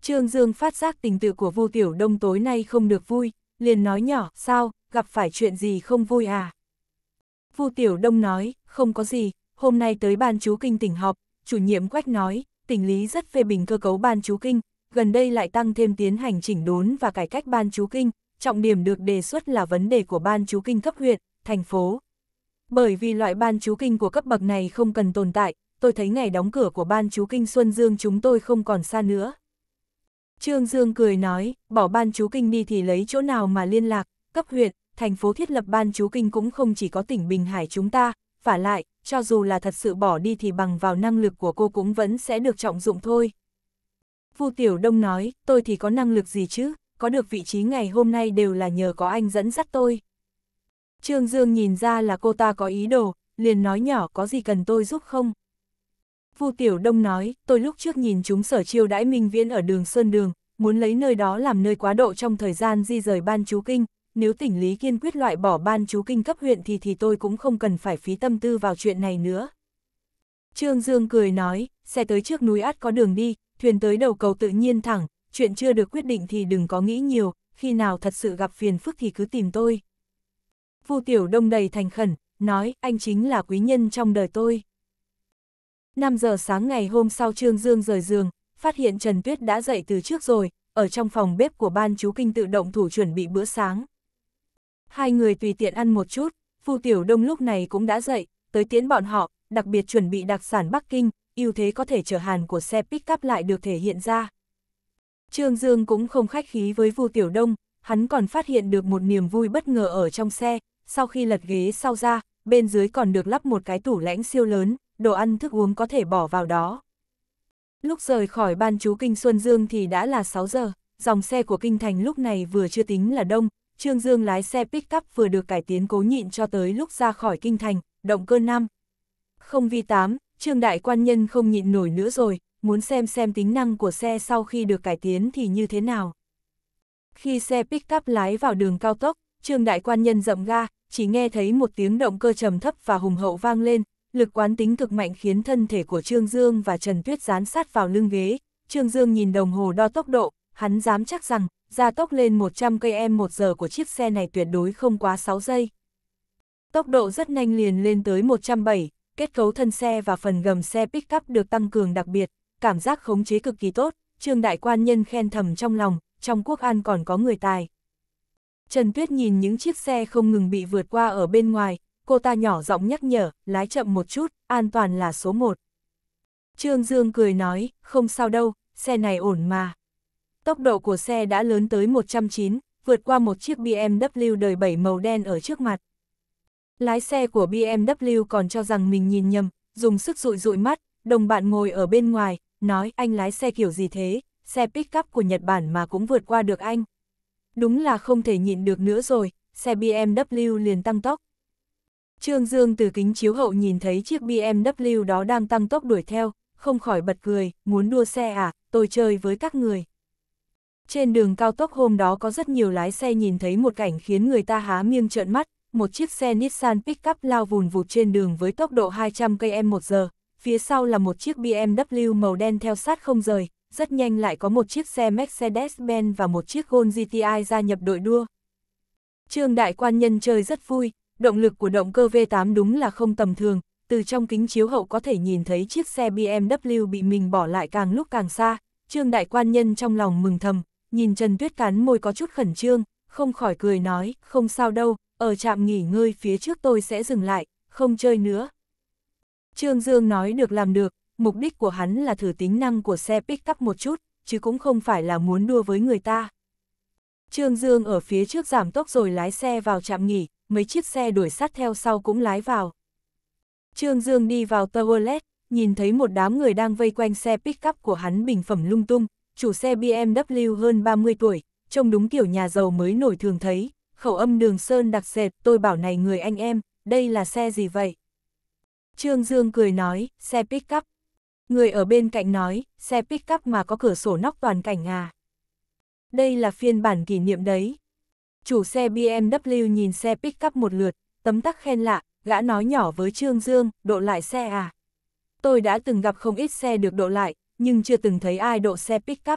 Trương Dương phát giác tình tự của Vu Tiểu Đông tối nay không được vui, liền nói nhỏ, sao, gặp phải chuyện gì không vui à? Vu Tiểu Đông nói, không có gì, hôm nay tới ban chú kinh tỉnh họp, chủ nhiệm Quách nói, tỉnh lý rất phê bình cơ cấu ban chú kinh, gần đây lại tăng thêm tiến hành chỉnh đốn và cải cách ban chú kinh, trọng điểm được đề xuất là vấn đề của ban chú kinh cấp huyện, thành phố. Bởi vì loại ban chú kinh của cấp bậc này không cần tồn tại, tôi thấy ngày đóng cửa của ban chú kinh Xuân Dương chúng tôi không còn xa nữa. Trương Dương cười nói, bỏ ban chú kinh đi thì lấy chỗ nào mà liên lạc, cấp huyện, thành phố thiết lập ban chú kinh cũng không chỉ có tỉnh Bình Hải chúng ta, vả lại, cho dù là thật sự bỏ đi thì bằng vào năng lực của cô cũng vẫn sẽ được trọng dụng thôi. Vu Tiểu Đông nói, tôi thì có năng lực gì chứ, có được vị trí ngày hôm nay đều là nhờ có anh dẫn dắt tôi. Trương Dương nhìn ra là cô ta có ý đồ, liền nói nhỏ có gì cần tôi giúp không? Vu Tiểu Đông nói, tôi lúc trước nhìn chúng sở chiêu đãi Minh Viễn ở đường Sơn Đường, muốn lấy nơi đó làm nơi quá độ trong thời gian di rời ban chú kinh, nếu tỉnh lý kiên quyết loại bỏ ban chú kinh cấp huyện thì thì tôi cũng không cần phải phí tâm tư vào chuyện này nữa. Trương Dương cười nói, xe tới trước núi át có đường đi, thuyền tới đầu cầu tự nhiên thẳng, chuyện chưa được quyết định thì đừng có nghĩ nhiều, khi nào thật sự gặp phiền phức thì cứ tìm tôi. Vu Tiểu Đông đầy thành khẩn, nói anh chính là quý nhân trong đời tôi. 5 giờ sáng ngày hôm sau Trương Dương rời giường, phát hiện Trần Tuyết đã dậy từ trước rồi, ở trong phòng bếp của ban chú kinh tự động thủ chuẩn bị bữa sáng. Hai người tùy tiện ăn một chút, Vu Tiểu Đông lúc này cũng đã dậy, tới tiễn bọn họ, đặc biệt chuẩn bị đặc sản Bắc Kinh, ưu thế có thể chở hàn của xe pick-up lại được thể hiện ra. Trương Dương cũng không khách khí với Vu Tiểu Đông, hắn còn phát hiện được một niềm vui bất ngờ ở trong xe, sau khi lật ghế sau ra, bên dưới còn được lắp một cái tủ lãnh siêu lớn, đồ ăn thức uống có thể bỏ vào đó. Lúc rời khỏi ban chú Kinh Xuân Dương thì đã là 6 giờ, dòng xe của Kinh Thành lúc này vừa chưa tính là đông, Trương Dương lái xe pick-up vừa được cải tiến cố nhịn cho tới lúc ra khỏi Kinh Thành, động cơ 5. 0 vi 8 Trương Đại Quan Nhân không nhịn nổi nữa rồi, muốn xem xem tính năng của xe sau khi được cải tiến thì như thế nào. Khi xe pick-up lái vào đường cao tốc, Trương Đại Quan Nhân rậm ga, chỉ nghe thấy một tiếng động cơ trầm thấp và hùng hậu vang lên, lực quán tính cực mạnh khiến thân thể của Trương Dương và Trần Tuyết dán sát vào lưng ghế. Trương Dương nhìn đồng hồ đo tốc độ, hắn dám chắc rằng, gia tốc lên 100 km một giờ của chiếc xe này tuyệt đối không quá 6 giây. Tốc độ rất nhanh liền lên tới 170, kết cấu thân xe và phần gầm xe pick-up được tăng cường đặc biệt, cảm giác khống chế cực kỳ tốt, trương đại quan nhân khen thầm trong lòng, trong quốc an còn có người tài. Trần Tuyết nhìn những chiếc xe không ngừng bị vượt qua ở bên ngoài, cô ta nhỏ giọng nhắc nhở, lái chậm một chút, an toàn là số một. Trương Dương cười nói, không sao đâu, xe này ổn mà. Tốc độ của xe đã lớn tới 109, vượt qua một chiếc BMW đời 7 màu đen ở trước mặt. Lái xe của BMW còn cho rằng mình nhìn nhầm, dùng sức dụi dụi mắt, đồng bạn ngồi ở bên ngoài, nói anh lái xe kiểu gì thế, xe pick-up của Nhật Bản mà cũng vượt qua được anh. Đúng là không thể nhịn được nữa rồi, xe BMW liền tăng tốc. Trương Dương từ kính chiếu hậu nhìn thấy chiếc BMW đó đang tăng tốc đuổi theo, không khỏi bật cười, muốn đua xe à, tôi chơi với các người. Trên đường cao tốc hôm đó có rất nhiều lái xe nhìn thấy một cảnh khiến người ta há miêng trợn mắt, một chiếc xe Nissan Pickup lao vùn vụt trên đường với tốc độ 200 km giờ phía sau là một chiếc BMW màu đen theo sát không rời, rất nhanh lại có một chiếc xe Mercedes-Benz và một chiếc Gol GTI gia nhập đội đua. Trương Đại Quan Nhân chơi rất vui, động lực của động cơ V8 đúng là không tầm thường, từ trong kính chiếu hậu có thể nhìn thấy chiếc xe BMW bị mình bỏ lại càng lúc càng xa, Trương Đại Quan Nhân trong lòng mừng thầm, nhìn Trần Tuyết cắn môi có chút khẩn trương, không khỏi cười nói, không sao đâu, ở trạm nghỉ ngơi phía trước tôi sẽ dừng lại, không chơi nữa, Trương Dương nói được làm được, mục đích của hắn là thử tính năng của xe pick-up một chút, chứ cũng không phải là muốn đua với người ta. Trương Dương ở phía trước giảm tốc rồi lái xe vào trạm nghỉ, mấy chiếc xe đuổi sát theo sau cũng lái vào. Trương Dương đi vào toilet, nhìn thấy một đám người đang vây quanh xe pick-up của hắn bình phẩm lung tung, chủ xe BMW hơn 30 tuổi, trông đúng kiểu nhà giàu mới nổi thường thấy, khẩu âm đường sơn đặc sệt, tôi bảo này người anh em, đây là xe gì vậy? Trương Dương cười nói, xe pick-up. Người ở bên cạnh nói, xe pick-up mà có cửa sổ nóc toàn cảnh à. Đây là phiên bản kỷ niệm đấy. Chủ xe BMW nhìn xe pick-up một lượt, tấm tắc khen lạ, gã nói nhỏ với Trương Dương, độ lại xe à. Tôi đã từng gặp không ít xe được độ lại, nhưng chưa từng thấy ai độ xe pick-up.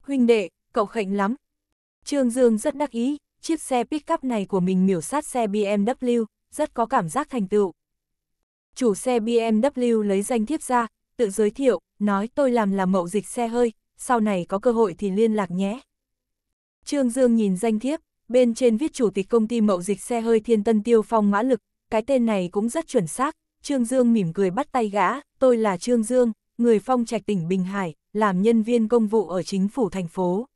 Huynh đệ, cậu khệnh lắm. Trương Dương rất đắc ý, chiếc xe pick-up này của mình miểu sát xe BMW, rất có cảm giác thành tựu chủ xe BMW lấy danh thiếp ra, tự giới thiệu, nói tôi làm là mậu dịch xe hơi, sau này có cơ hội thì liên lạc nhé. Trương Dương nhìn danh thiếp, bên trên viết chủ tịch công ty mậu dịch xe hơi Thiên Tân Tiêu Phong Mã Lực, cái tên này cũng rất chuẩn xác, Trương Dương mỉm cười bắt tay gã, tôi là Trương Dương, người phong trạch tỉnh Bình Hải, làm nhân viên công vụ ở chính phủ thành phố.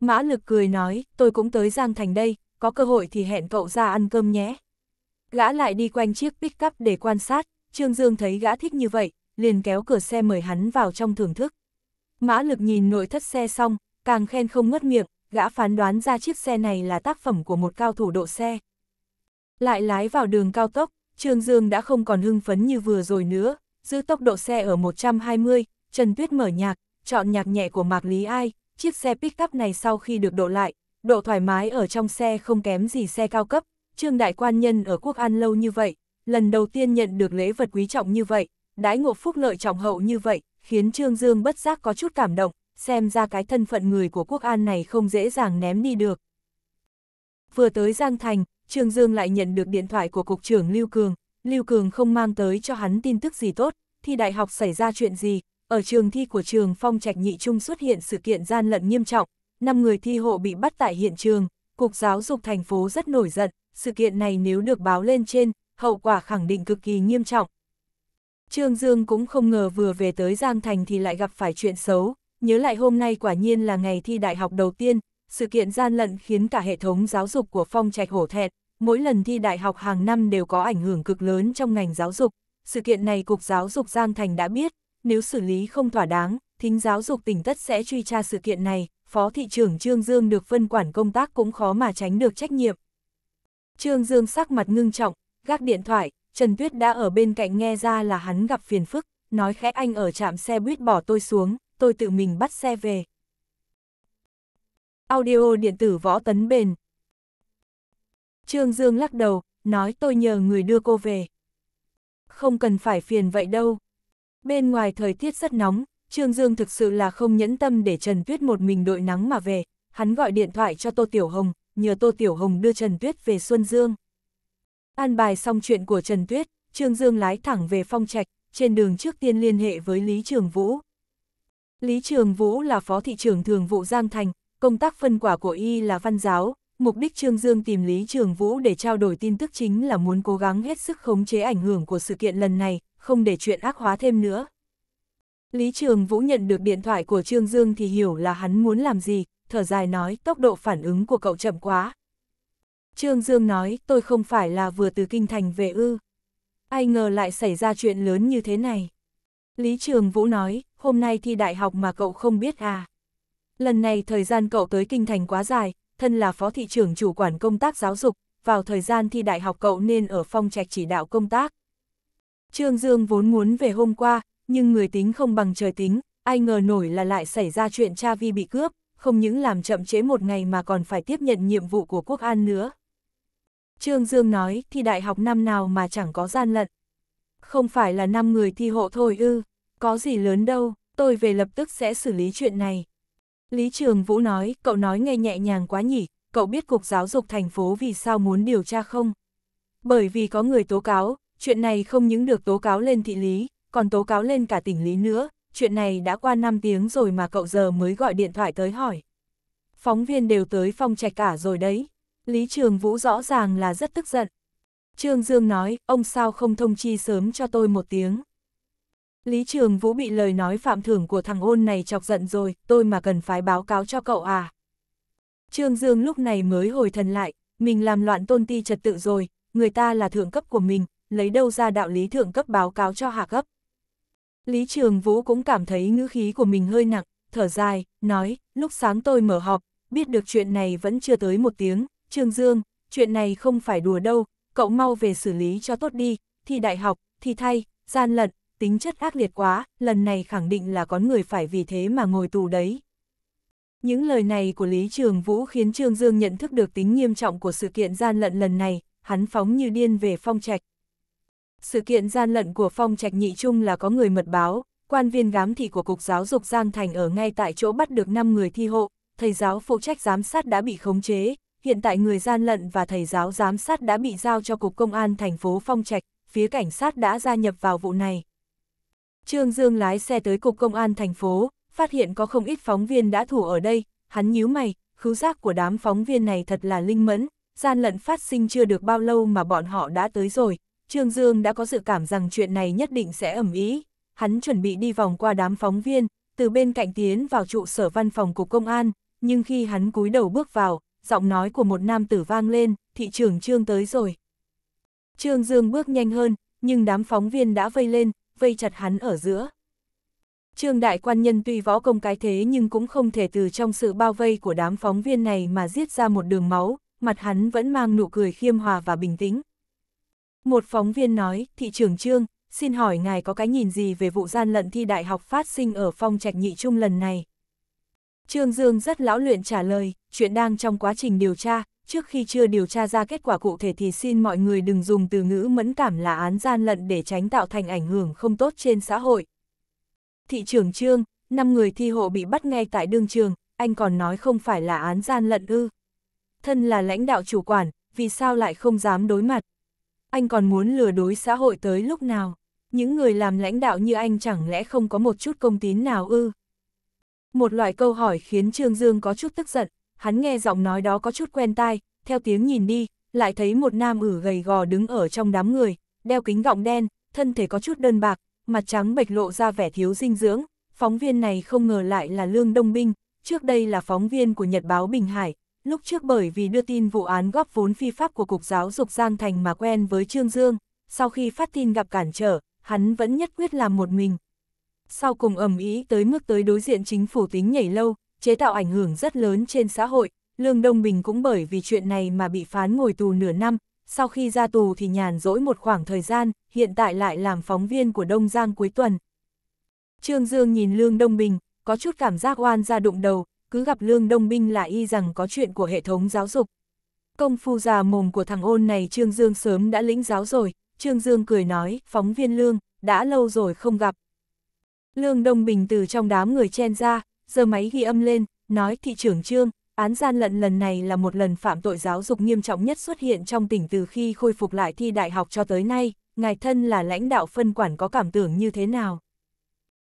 Mã Lực cười nói, tôi cũng tới Giang Thành đây, có cơ hội thì hẹn cậu ra ăn cơm nhé. Gã lại đi quanh chiếc pickup để quan sát, Trương Dương thấy gã thích như vậy, liền kéo cửa xe mời hắn vào trong thưởng thức. Mã lực nhìn nội thất xe xong, càng khen không ngất miệng, gã phán đoán ra chiếc xe này là tác phẩm của một cao thủ độ xe. Lại lái vào đường cao tốc, Trương Dương đã không còn hưng phấn như vừa rồi nữa, giữ tốc độ xe ở 120, Trần Tuyết mở nhạc, chọn nhạc nhẹ của Mạc Lý Ai, chiếc xe pick-up này sau khi được độ lại, độ thoải mái ở trong xe không kém gì xe cao cấp, Trương Đại Quan Nhân ở Quốc An lâu như vậy, lần đầu tiên nhận được lễ vật quý trọng như vậy, đãi ngộ phúc lợi trọng hậu như vậy, khiến Trương Dương bất giác có chút cảm động, xem ra cái thân phận người của Quốc An này không dễ dàng ném đi được. Vừa tới Giang Thành, Trương Dương lại nhận được điện thoại của Cục trưởng Lưu Cường, Lưu Cường không mang tới cho hắn tin tức gì tốt, thi đại học xảy ra chuyện gì, ở trường thi của trường Phong Trạch Nhị Trung xuất hiện sự kiện gian lận nghiêm trọng, 5 người thi hộ bị bắt tại hiện trường, Cục Giáo dục thành phố rất nổi giận, sự kiện này nếu được báo lên trên, hậu quả khẳng định cực kỳ nghiêm trọng. Trương Dương cũng không ngờ vừa về tới Giang Thành thì lại gặp phải chuyện xấu, nhớ lại hôm nay quả nhiên là ngày thi đại học đầu tiên, sự kiện gian lận khiến cả hệ thống giáo dục của phong trạch hổ thẹn, mỗi lần thi đại học hàng năm đều có ảnh hưởng cực lớn trong ngành giáo dục. Sự kiện này Cục Giáo dục Giang Thành đã biết, nếu xử lý không thỏa đáng, thính giáo dục tỉnh tất sẽ truy tra sự kiện này, Phó Thị trưởng Trương Dương được phân quản công tác cũng khó mà tránh được trách nhiệm. Trương Dương sắc mặt ngưng trọng, gác điện thoại, Trần Tuyết đã ở bên cạnh nghe ra là hắn gặp phiền phức, nói khẽ anh ở trạm xe buýt bỏ tôi xuống, tôi tự mình bắt xe về. Audio điện tử võ tấn bền. Trương Dương lắc đầu, nói tôi nhờ người đưa cô về. Không cần phải phiền vậy đâu. Bên ngoài thời tiết rất nóng, Trương Dương thực sự là không nhẫn tâm để Trần Tuyết một mình đội nắng mà về. Hắn gọi điện thoại cho Tô Tiểu Hồng, nhờ Tô Tiểu Hồng đưa Trần Tuyết về Xuân Dương. An bài xong chuyện của Trần Tuyết, Trương Dương lái thẳng về phong trạch, trên đường trước tiên liên hệ với Lý Trường Vũ. Lý Trường Vũ là phó thị trưởng thường vụ Giang Thành, công tác phân quả của y là văn giáo, mục đích Trương Dương tìm Lý Trường Vũ để trao đổi tin tức chính là muốn cố gắng hết sức khống chế ảnh hưởng của sự kiện lần này, không để chuyện ác hóa thêm nữa. Lý Trường Vũ nhận được điện thoại của Trương Dương thì hiểu là hắn muốn làm gì, thở dài nói tốc độ phản ứng của cậu chậm quá. Trương Dương nói tôi không phải là vừa từ kinh thành về ư. Ai ngờ lại xảy ra chuyện lớn như thế này. Lý Trường Vũ nói, hôm nay thi đại học mà cậu không biết à. Lần này thời gian cậu tới kinh thành quá dài, thân là phó thị trưởng chủ quản công tác giáo dục, vào thời gian thi đại học cậu nên ở phong trạch chỉ đạo công tác. Trương Dương vốn muốn về hôm qua, nhưng người tính không bằng trời tính, ai ngờ nổi là lại xảy ra chuyện cha vi bị cướp không những làm chậm chế một ngày mà còn phải tiếp nhận nhiệm vụ của quốc an nữa. Trương Dương nói, thi đại học năm nào mà chẳng có gian lận. Không phải là năm người thi hộ thôi ư, có gì lớn đâu, tôi về lập tức sẽ xử lý chuyện này. Lý Trường Vũ nói, cậu nói nghe nhẹ nhàng quá nhỉ, cậu biết Cục Giáo dục thành phố vì sao muốn điều tra không? Bởi vì có người tố cáo, chuyện này không những được tố cáo lên thị lý, còn tố cáo lên cả tỉnh lý nữa, chuyện này đã qua 5 tiếng rồi mà cậu giờ mới gọi điện thoại tới hỏi. Phóng viên đều tới phòng trạch cả rồi đấy. Lý Trường Vũ rõ ràng là rất tức giận. Trương Dương nói, ông sao không thông chi sớm cho tôi một tiếng. Lý Trường Vũ bị lời nói phạm thưởng của thằng ôn này chọc giận rồi, tôi mà cần phải báo cáo cho cậu à. Trương Dương lúc này mới hồi thần lại, mình làm loạn tôn ti trật tự rồi, người ta là thượng cấp của mình, lấy đâu ra đạo lý thượng cấp báo cáo cho hạ cấp. Lý Trường Vũ cũng cảm thấy ngữ khí của mình hơi nặng, thở dài, nói, lúc sáng tôi mở họp, biết được chuyện này vẫn chưa tới một tiếng, Trương Dương, chuyện này không phải đùa đâu, cậu mau về xử lý cho tốt đi, thi đại học, thi thay, gian lận, tính chất ác liệt quá, lần này khẳng định là có người phải vì thế mà ngồi tù đấy. Những lời này của Lý Trường Vũ khiến Trương Dương nhận thức được tính nghiêm trọng của sự kiện gian lận lần này, hắn phóng như điên về phong trạch, sự kiện gian lận của phong trạch nhị trung là có người mật báo, quan viên gám thị của Cục Giáo dục Giang Thành ở ngay tại chỗ bắt được 5 người thi hộ, thầy giáo phụ trách giám sát đã bị khống chế, hiện tại người gian lận và thầy giáo giám sát đã bị giao cho Cục Công an thành phố Phong Trạch, phía cảnh sát đã gia nhập vào vụ này. Trương Dương lái xe tới Cục Công an thành phố, phát hiện có không ít phóng viên đã thủ ở đây, hắn nhíu mày, khứu giác của đám phóng viên này thật là linh mẫn, gian lận phát sinh chưa được bao lâu mà bọn họ đã tới rồi, Trương Dương đã có dự cảm rằng chuyện này nhất định sẽ ẩm ý. Hắn chuẩn bị đi vòng qua đám phóng viên, từ bên cạnh tiến vào trụ sở văn phòng cục công an, nhưng khi hắn cúi đầu bước vào, giọng nói của một nam tử vang lên, thị trưởng Trương tới rồi. Trương Dương bước nhanh hơn, nhưng đám phóng viên đã vây lên, vây chặt hắn ở giữa. Trương đại quan nhân tuy võ công cái thế nhưng cũng không thể từ trong sự bao vây của đám phóng viên này mà giết ra một đường máu, mặt hắn vẫn mang nụ cười khiêm hòa và bình tĩnh. Một phóng viên nói, thị trưởng Trương, xin hỏi ngài có cái nhìn gì về vụ gian lận thi đại học phát sinh ở phong trạch nhị trung lần này? Trương Dương rất lão luyện trả lời, chuyện đang trong quá trình điều tra, trước khi chưa điều tra ra kết quả cụ thể thì xin mọi người đừng dùng từ ngữ mẫn cảm là án gian lận để tránh tạo thành ảnh hưởng không tốt trên xã hội. Thị trưởng Trương, năm người thi hộ bị bắt ngay tại đương trường, anh còn nói không phải là án gian lận ư. Thân là lãnh đạo chủ quản, vì sao lại không dám đối mặt, anh còn muốn lừa đối xã hội tới lúc nào? Những người làm lãnh đạo như anh chẳng lẽ không có một chút công tín nào ư? Một loại câu hỏi khiến Trương Dương có chút tức giận, hắn nghe giọng nói đó có chút quen tai, theo tiếng nhìn đi, lại thấy một nam ử gầy gò đứng ở trong đám người, đeo kính gọng đen, thân thể có chút đơn bạc, mặt trắng bệch lộ ra vẻ thiếu dinh dưỡng, phóng viên này không ngờ lại là Lương Đông Binh, trước đây là phóng viên của Nhật báo Bình Hải, lúc trước bởi vì đưa tin vụ án góp vốn phi pháp của Cục Giáo dục Giang Thành mà quen với Trương Dương, sau khi phát tin gặp cản trở, hắn vẫn nhất quyết làm một mình. Sau cùng ầm ý tới mức tới đối diện chính phủ tính nhảy lâu, chế tạo ảnh hưởng rất lớn trên xã hội, Lương Đông Bình cũng bởi vì chuyện này mà bị phán ngồi tù nửa năm, sau khi ra tù thì nhàn rỗi một khoảng thời gian, hiện tại lại làm phóng viên của Đông Giang cuối tuần. Trương Dương nhìn Lương Đông Bình, có chút cảm giác oan ra đụng đầu, cứ gặp lương đông binh là y rằng có chuyện của hệ thống giáo dục. Công phu già mồm của thằng ôn này Trương Dương sớm đã lĩnh giáo rồi, Trương Dương cười nói, phóng viên lương, đã lâu rồi không gặp. Lương Đông Bình từ trong đám người chen ra, giờ máy ghi âm lên, nói thị trưởng Trương, án gian lận lần này là một lần phạm tội giáo dục nghiêm trọng nhất xuất hiện trong tỉnh từ khi khôi phục lại thi đại học cho tới nay, ngài thân là lãnh đạo phân quản có cảm tưởng như thế nào.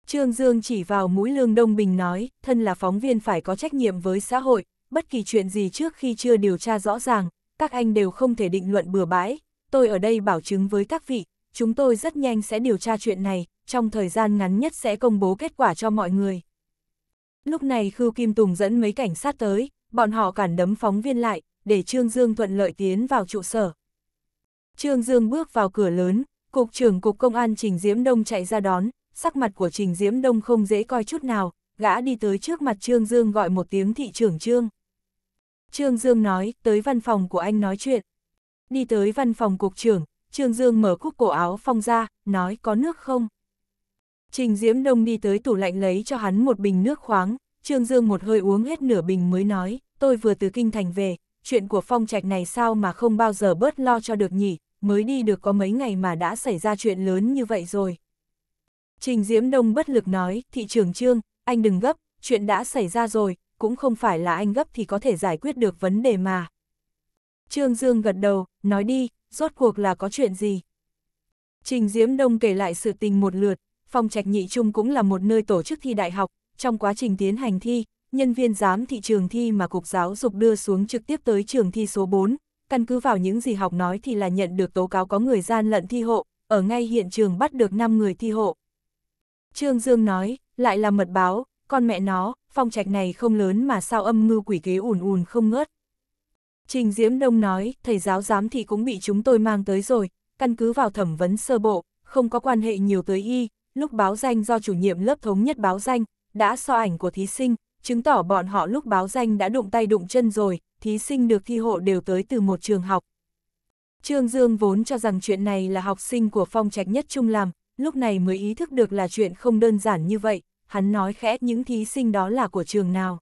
Trương Dương chỉ vào mũi Lương Đông Bình nói, thân là phóng viên phải có trách nhiệm với xã hội, bất kỳ chuyện gì trước khi chưa điều tra rõ ràng, các anh đều không thể định luận bừa bãi, tôi ở đây bảo chứng với các vị, chúng tôi rất nhanh sẽ điều tra chuyện này, trong thời gian ngắn nhất sẽ công bố kết quả cho mọi người. Lúc này Khưu Kim Tùng dẫn mấy cảnh sát tới, bọn họ cản đấm phóng viên lại, để Trương Dương thuận lợi tiến vào trụ sở. Trương Dương bước vào cửa lớn, Cục trưởng Cục Công an Trình Diễm Đông chạy ra đón, sắc mặt của Trình Diễm Đông không dễ coi chút nào, gã đi tới trước mặt Trương Dương gọi một tiếng thị trưởng Trương. Trương Dương nói, tới văn phòng của anh nói chuyện. Đi tới văn phòng cục trưởng, Trương Dương mở cúc cổ áo phong ra, nói có nước không? Trình Diễm Đông đi tới tủ lạnh lấy cho hắn một bình nước khoáng, Trương Dương một hơi uống hết nửa bình mới nói, tôi vừa từ kinh thành về, chuyện của phong trạch này sao mà không bao giờ bớt lo cho được nhỉ, mới đi được có mấy ngày mà đã xảy ra chuyện lớn như vậy rồi. Trình Diễm Đông bất lực nói, thị trường trương, anh đừng gấp, chuyện đã xảy ra rồi, cũng không phải là anh gấp thì có thể giải quyết được vấn đề mà. Trương Dương gật đầu, nói đi, rốt cuộc là có chuyện gì? Trình Diễm Đông kể lại sự tình một lượt, phòng trạch nhị trung cũng là một nơi tổ chức thi đại học, trong quá trình tiến hành thi, nhân viên giám thị trường thi mà Cục Giáo dục đưa xuống trực tiếp tới trường thi số 4, căn cứ vào những gì học nói thì là nhận được tố cáo có người gian lận thi hộ, ở ngay hiện trường bắt được 5 người thi hộ. Trương Dương nói, lại là mật báo, con mẹ nó, phong trạch này không lớn mà sao âm ngư quỷ kế ùn ùn không ngớt. Trình Diễm Đông nói, thầy giáo giám thì cũng bị chúng tôi mang tới rồi, căn cứ vào thẩm vấn sơ bộ, không có quan hệ nhiều tới y, lúc báo danh do chủ nhiệm lớp thống nhất báo danh, đã so ảnh của thí sinh, chứng tỏ bọn họ lúc báo danh đã đụng tay đụng chân rồi, thí sinh được thi hộ đều tới từ một trường học. Trương Dương vốn cho rằng chuyện này là học sinh của phong trạch nhất trung làm, lúc này mới ý thức được là chuyện không đơn giản như vậy, hắn nói khẽ những thí sinh đó là của trường nào.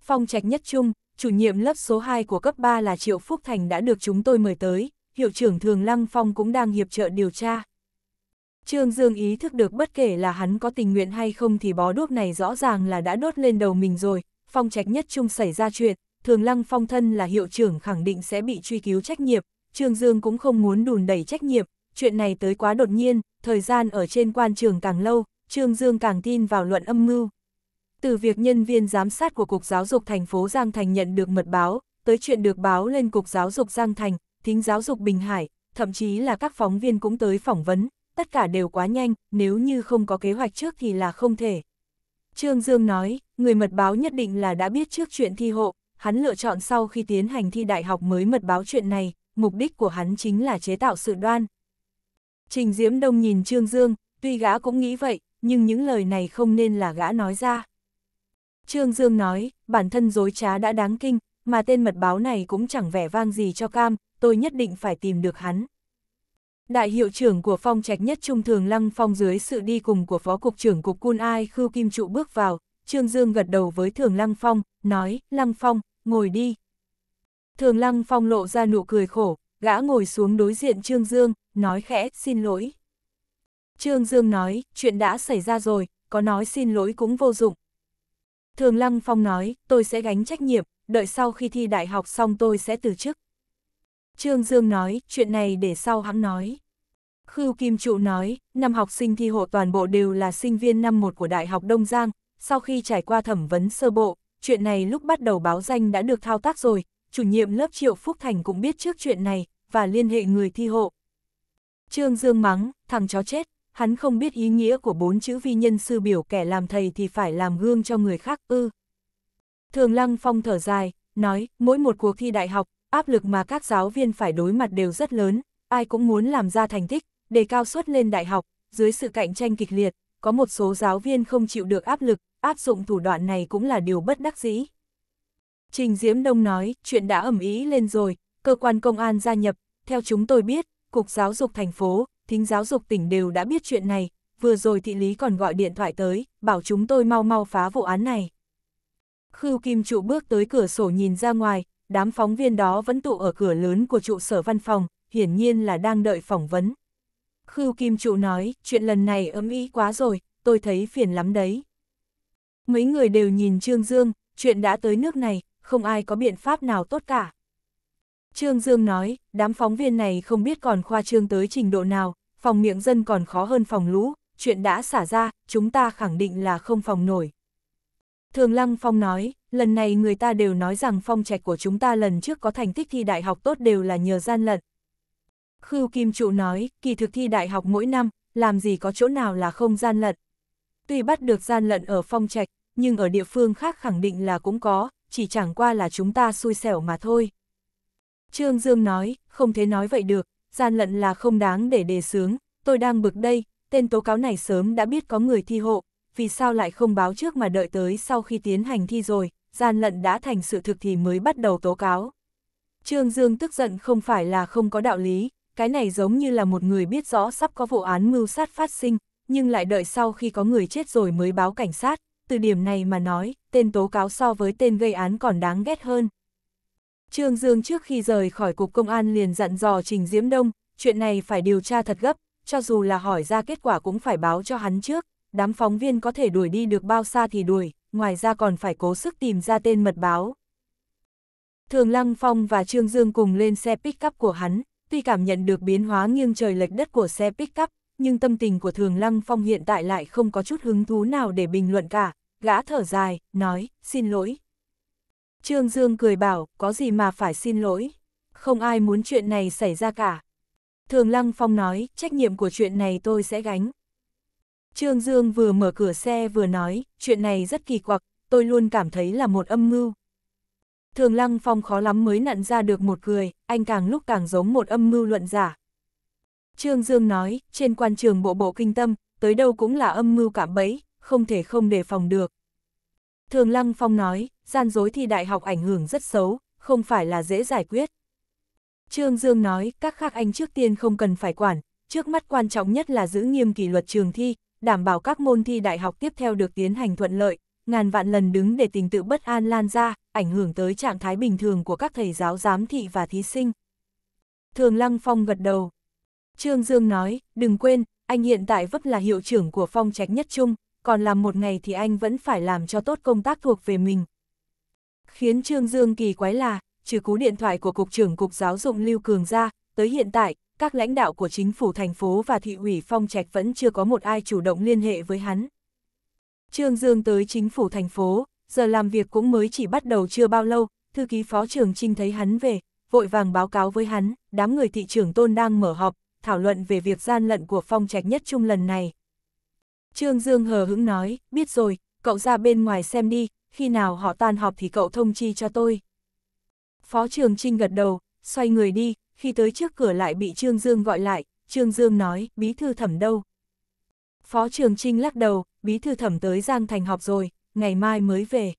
Phong trạch nhất trung, chủ nhiệm lớp số 2 của cấp 3 là Triệu Phúc Thành đã được chúng tôi mời tới, hiệu trưởng Thường Lăng Phong cũng đang hiệp trợ điều tra. Trương Dương ý thức được bất kể là hắn có tình nguyện hay không thì bó đuốc này rõ ràng là đã đốt lên đầu mình rồi, Phong trạch nhất trung xảy ra chuyện, Thường Lăng Phong thân là hiệu trưởng khẳng định sẽ bị truy cứu trách nhiệm, Trương Dương cũng không muốn đùn đẩy trách nhiệm, chuyện này tới quá đột nhiên, thời gian ở trên quan trường càng lâu, Trương Dương càng tin vào luận âm mưu. Từ việc nhân viên giám sát của Cục Giáo dục thành phố Giang Thành nhận được mật báo, tới chuyện được báo lên Cục Giáo dục Giang Thành, thính giáo dục Bình Hải, thậm chí là các phóng viên cũng tới phỏng vấn, tất cả đều quá nhanh, nếu như không có kế hoạch trước thì là không thể. Trương Dương nói, người mật báo nhất định là đã biết trước chuyện thi hộ, hắn lựa chọn sau khi tiến hành thi đại học mới mật báo chuyện này, mục đích của hắn chính là chế tạo sự đoan. Trình Diễm Đông nhìn Trương Dương, tuy gã cũng nghĩ vậy, nhưng những lời này không nên là gã nói ra. Trương Dương nói, bản thân dối trá đã đáng kinh, mà tên mật báo này cũng chẳng vẻ vang gì cho cam, tôi nhất định phải tìm được hắn. Đại hiệu trưởng của phong trạch nhất trung thường lăng phong dưới sự đi cùng của phó cục trưởng cục Cun Ai Khưu Kim Trụ bước vào, Trương Dương gật đầu với thường lăng phong, nói, lăng phong, ngồi đi. Thường lăng phong lộ ra nụ cười khổ, gã ngồi xuống đối diện Trương Dương, nói khẽ, xin lỗi. Trương Dương nói, chuyện đã xảy ra rồi, có nói xin lỗi cũng vô dụng. Thường Lăng Phong nói, tôi sẽ gánh trách nhiệm, đợi sau khi thi đại học xong tôi sẽ từ chức. Trương Dương nói, chuyện này để sau hắn nói. Khưu Kim Trụ nói, năm học sinh thi hộ toàn bộ đều là sinh viên năm 1 của Đại học Đông Giang, sau khi trải qua thẩm vấn sơ bộ, chuyện này lúc bắt đầu báo danh đã được thao tác rồi, chủ nhiệm lớp Triệu Phúc Thành cũng biết trước chuyện này, và liên hệ người thi hộ, Trương Dương mắng, thằng chó chết, hắn không biết ý nghĩa của bốn chữ vi nhân sư biểu kẻ làm thầy thì phải làm gương cho người khác ư. Thường Lăng Phong thở dài, nói, mỗi một cuộc thi đại học, áp lực mà các giáo viên phải đối mặt đều rất lớn, ai cũng muốn làm ra thành tích, để cao suất lên đại học, dưới sự cạnh tranh kịch liệt, có một số giáo viên không chịu được áp lực, áp dụng thủ đoạn này cũng là điều bất đắc dĩ. Trình Diễm Đông nói, chuyện đã ẩm ý lên rồi, cơ quan công an gia nhập, theo chúng tôi biết, Cục Giáo dục thành phố, thính giáo dục tỉnh đều đã biết chuyện này, vừa rồi thị lý còn gọi điện thoại tới, bảo chúng tôi mau mau phá vụ án này. Khưu Kim Trụ bước tới cửa sổ nhìn ra ngoài, đám phóng viên đó vẫn tụ ở cửa lớn của trụ sở văn phòng, hiển nhiên là đang đợi phỏng vấn. Khưu Kim Trụ nói, chuyện lần này ấm ý quá rồi, tôi thấy phiền lắm đấy. Mấy người đều nhìn Trương Dương, chuyện đã tới nước này, không ai có biện pháp nào tốt cả. Trương Dương nói, đám phóng viên này không biết còn khoa trương tới trình độ nào, phòng miệng dân còn khó hơn phòng lũ, chuyện đã xả ra, chúng ta khẳng định là không phòng nổi. Thường Lăng Phong nói, lần này người ta đều nói rằng phong trạch của chúng ta lần trước có thành tích thi đại học tốt đều là nhờ gian lận. Khưu Kim Trụ nói, kỳ thực thi đại học mỗi năm, làm gì có chỗ nào là không gian lận. Tuy bắt được gian lận ở phong trạch, nhưng ở địa phương khác khẳng định là cũng có, chỉ chẳng qua là chúng ta xui xẻo mà thôi. Trương Dương nói, không thế nói vậy được, gian lận là không đáng để đề sướng, tôi đang bực đây, tên tố cáo này sớm đã biết có người thi hộ, vì sao lại không báo trước mà đợi tới sau khi tiến hành thi rồi, gian lận đã thành sự thực thì mới bắt đầu tố cáo. Trương Dương tức giận không phải là không có đạo lý, cái này giống như là một người biết rõ sắp có vụ án mưu sát phát sinh, nhưng lại đợi sau khi có người chết rồi mới báo cảnh sát, từ điểm này mà nói, tên tố cáo so với tên gây án còn đáng ghét hơn. Trương Dương trước khi rời khỏi Cục Công an liền dặn dò Trình Diễm Đông, chuyện này phải điều tra thật gấp, cho dù là hỏi ra kết quả cũng phải báo cho hắn trước, đám phóng viên có thể đuổi đi được bao xa thì đuổi, ngoài ra còn phải cố sức tìm ra tên mật báo. Thường Lăng Phong và Trương Dương cùng lên xe pick-up của hắn, tuy cảm nhận được biến hóa nghiêng trời lệch đất của xe pick-up, nhưng tâm tình của Thường Lăng Phong hiện tại lại không có chút hứng thú nào để bình luận cả, gã thở dài, nói, xin lỗi, Trương Dương cười bảo, có gì mà phải xin lỗi. Không ai muốn chuyện này xảy ra cả. Thường Lăng Phong nói, trách nhiệm của chuyện này tôi sẽ gánh. Trương Dương vừa mở cửa xe vừa nói, chuyện này rất kỳ quặc, tôi luôn cảm thấy là một âm mưu. Thường Lăng Phong khó lắm mới nặn ra được một cười, anh càng lúc càng giống một âm mưu luận giả. Trương Dương nói, trên quan trường bộ bộ kinh tâm, tới đâu cũng là âm mưu cảm bẫy, không thể không đề phòng được. Thường Lăng Phong nói, gian dối thi đại học ảnh hưởng rất xấu, không phải là dễ giải quyết. Trương Dương nói, các khác anh trước tiên không cần phải quản, trước mắt quan trọng nhất là giữ nghiêm kỷ luật trường thi, đảm bảo các môn thi đại học tiếp theo được tiến hành thuận lợi, ngàn vạn lần đứng để tình tự bất an lan ra, ảnh hưởng tới trạng thái bình thường của các thầy giáo giám thị và thí sinh. Thường Lăng Phong gật đầu. Trương Dương nói, đừng quên, anh hiện tại vấp là hiệu trưởng của phong trạch nhất trung, còn làm một ngày thì anh vẫn phải làm cho tốt công tác thuộc về mình. Khiến Trương Dương kỳ quái là, trừ cú điện thoại của Cục trưởng Cục Giáo dục Lưu Cường ra, tới hiện tại, các lãnh đạo của chính phủ thành phố và thị ủy Phong Trạch vẫn chưa có một ai chủ động liên hệ với hắn. Trương Dương tới chính phủ thành phố, giờ làm việc cũng mới chỉ bắt đầu chưa bao lâu, thư ký phó trưởng Trinh thấy hắn về, vội vàng báo cáo với hắn, đám người thị trưởng Tôn đang mở họp, thảo luận về việc gian lận của Phong Trạch nhất trung lần này. Trương Dương hờ hững nói, biết rồi, cậu ra bên ngoài xem đi, khi nào họ tan họp thì cậu thông chi cho tôi. Phó Trường Trinh gật đầu, xoay người đi, khi tới trước cửa lại bị Trương Dương gọi lại, Trương Dương nói, bí thư thẩm đâu. Phó Trường Trinh lắc đầu, bí thư thẩm tới Giang Thành họp rồi, ngày mai mới về.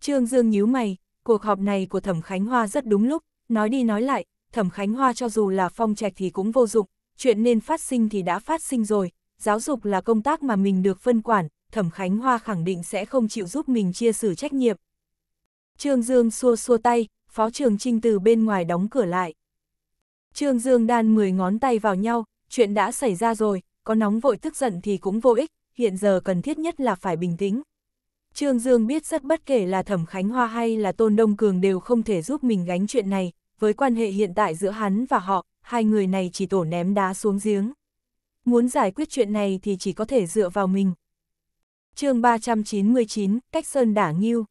Trương Dương nhíu mày, cuộc họp này của thẩm Khánh Hoa rất đúng lúc, nói đi nói lại, thẩm Khánh Hoa cho dù là phong trạch thì cũng vô dụng, chuyện nên phát sinh thì đã phát sinh rồi, giáo dục là công tác mà mình được phân quản, Thẩm Khánh Hoa khẳng định sẽ không chịu giúp mình chia sẻ trách nhiệm. Trương Dương xua xua tay, Phó Trường Trinh từ bên ngoài đóng cửa lại. Trương Dương đan 10 ngón tay vào nhau, chuyện đã xảy ra rồi, có nóng vội tức giận thì cũng vô ích, hiện giờ cần thiết nhất là phải bình tĩnh. Trương Dương biết rất bất kể là Thẩm Khánh Hoa hay là Tôn Đông Cường đều không thể giúp mình gánh chuyện này, với quan hệ hiện tại giữa hắn và họ, hai người này chỉ tổ ném đá xuống giếng muốn giải quyết chuyện này thì chỉ có thể dựa vào mình. chương 399, Cách Sơn Đả Nghiêu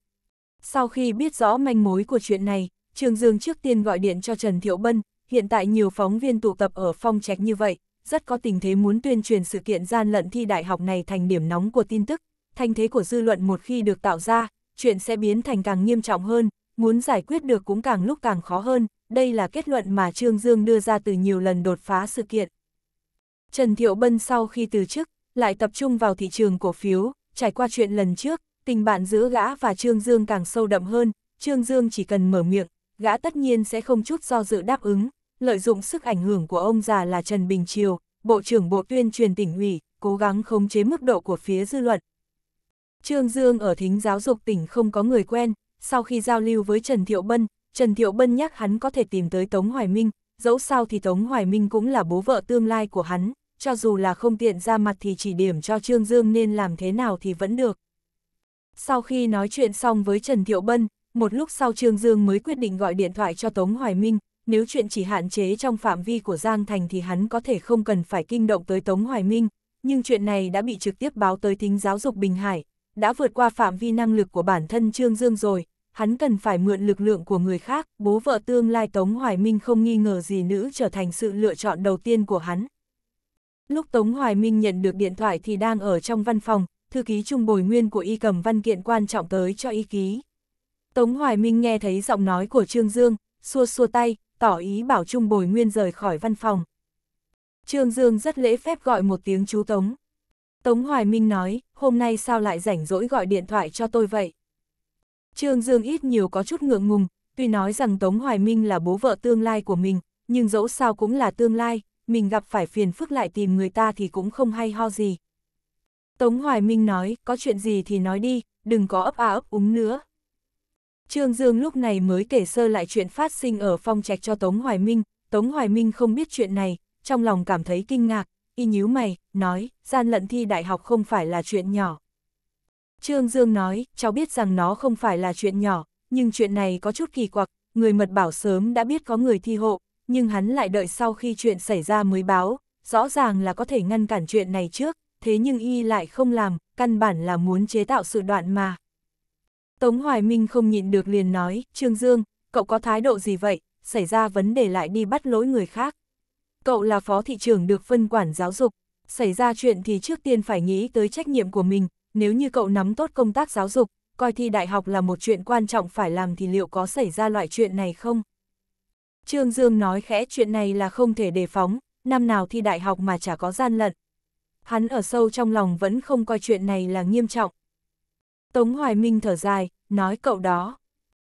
Sau khi biết rõ manh mối của chuyện này, Trương Dương trước tiên gọi điện cho Trần Thiệu Bân, hiện tại nhiều phóng viên tụ tập ở phong trạch như vậy, rất có tình thế muốn tuyên truyền sự kiện gian lận thi đại học này thành điểm nóng của tin tức, thanh thế của dư luận một khi được tạo ra, chuyện sẽ biến thành càng nghiêm trọng hơn, muốn giải quyết được cũng càng lúc càng khó hơn, đây là kết luận mà Trương Dương đưa ra từ nhiều lần đột phá sự kiện. Trần Thiệu Bân sau khi từ chức, lại tập trung vào thị trường cổ phiếu, trải qua chuyện lần trước, tình bạn giữa gã và Trương Dương càng sâu đậm hơn, Trương Dương chỉ cần mở miệng, gã tất nhiên sẽ không chút do dự đáp ứng, lợi dụng sức ảnh hưởng của ông già là Trần Bình Triều, Bộ trưởng Bộ Tuyên truyền tỉnh ủy, cố gắng khống chế mức độ của phía dư luận. Trương Dương ở thính giáo dục tỉnh không có người quen, sau khi giao lưu với Trần Thiệu Bân, Trần Thiệu Bân nhắc hắn có thể tìm tới Tống Hoài Minh, dẫu sao thì Tống Hoài Minh cũng là bố vợ tương lai của hắn, cho dù là không tiện ra mặt thì chỉ điểm cho Trương Dương nên làm thế nào thì vẫn được. Sau khi nói chuyện xong với Trần Thiệu Bân, một lúc sau Trương Dương mới quyết định gọi điện thoại cho Tống Hoài Minh, nếu chuyện chỉ hạn chế trong phạm vi của Giang Thành thì hắn có thể không cần phải kinh động tới Tống Hoài Minh, nhưng chuyện này đã bị trực tiếp báo tới thính giáo dục Bình Hải, đã vượt qua phạm vi năng lực của bản thân Trương Dương rồi, hắn cần phải mượn lực lượng của người khác, bố vợ tương lai Tống Hoài Minh không nghi ngờ gì nữ trở thành sự lựa chọn đầu tiên của hắn. Lúc Tống Hoài Minh nhận được điện thoại thì đang ở trong văn phòng, thư ký Trung Bồi Nguyên của y cầm văn kiện quan trọng tới cho y ký. Tống Hoài Minh nghe thấy giọng nói của Trương Dương, xua xua tay, tỏ ý bảo Trung Bồi Nguyên rời khỏi văn phòng. Trương Dương rất lễ phép gọi một tiếng chú Tống. Tống Hoài Minh nói, hôm nay sao lại rảnh rỗi gọi điện thoại cho tôi vậy? Trương Dương ít nhiều có chút ngượng ngùng, tuy nói rằng Tống Hoài Minh là bố vợ tương lai của mình, nhưng dẫu sao cũng là tương lai, mình gặp phải phiền phức lại tìm người ta thì cũng không hay ho gì. Tống Hoài Minh nói, có chuyện gì thì nói đi, đừng có ấp a à ấp úng nữa. Trương Dương lúc này mới kể sơ lại chuyện phát sinh ở phong trạch cho Tống Hoài Minh, Tống Hoài Minh không biết chuyện này, trong lòng cảm thấy kinh ngạc, y nhíu mày, nói, gian lận thi đại học không phải là chuyện nhỏ. Trương Dương nói, cháu biết rằng nó không phải là chuyện nhỏ, nhưng chuyện này có chút kỳ quặc, người mật bảo sớm đã biết có người thi hộ, nhưng hắn lại đợi sau khi chuyện xảy ra mới báo, rõ ràng là có thể ngăn cản chuyện này trước, thế nhưng y lại không làm, căn bản là muốn chế tạo sự đoạn mà. Tống Hoài Minh không nhịn được liền nói, Trương Dương, cậu có thái độ gì vậy, xảy ra vấn đề lại đi bắt lỗi người khác. Cậu là phó thị trưởng được phân quản giáo dục, xảy ra chuyện thì trước tiên phải nghĩ tới trách nhiệm của mình, nếu như cậu nắm tốt công tác giáo dục, coi thi đại học là một chuyện quan trọng phải làm thì liệu có xảy ra loại chuyện này không? Trương Dương nói khẽ chuyện này là không thể đề phóng, năm nào thi đại học mà chả có gian lận. Hắn ở sâu trong lòng vẫn không coi chuyện này là nghiêm trọng. Tống Hoài Minh thở dài, nói cậu đó.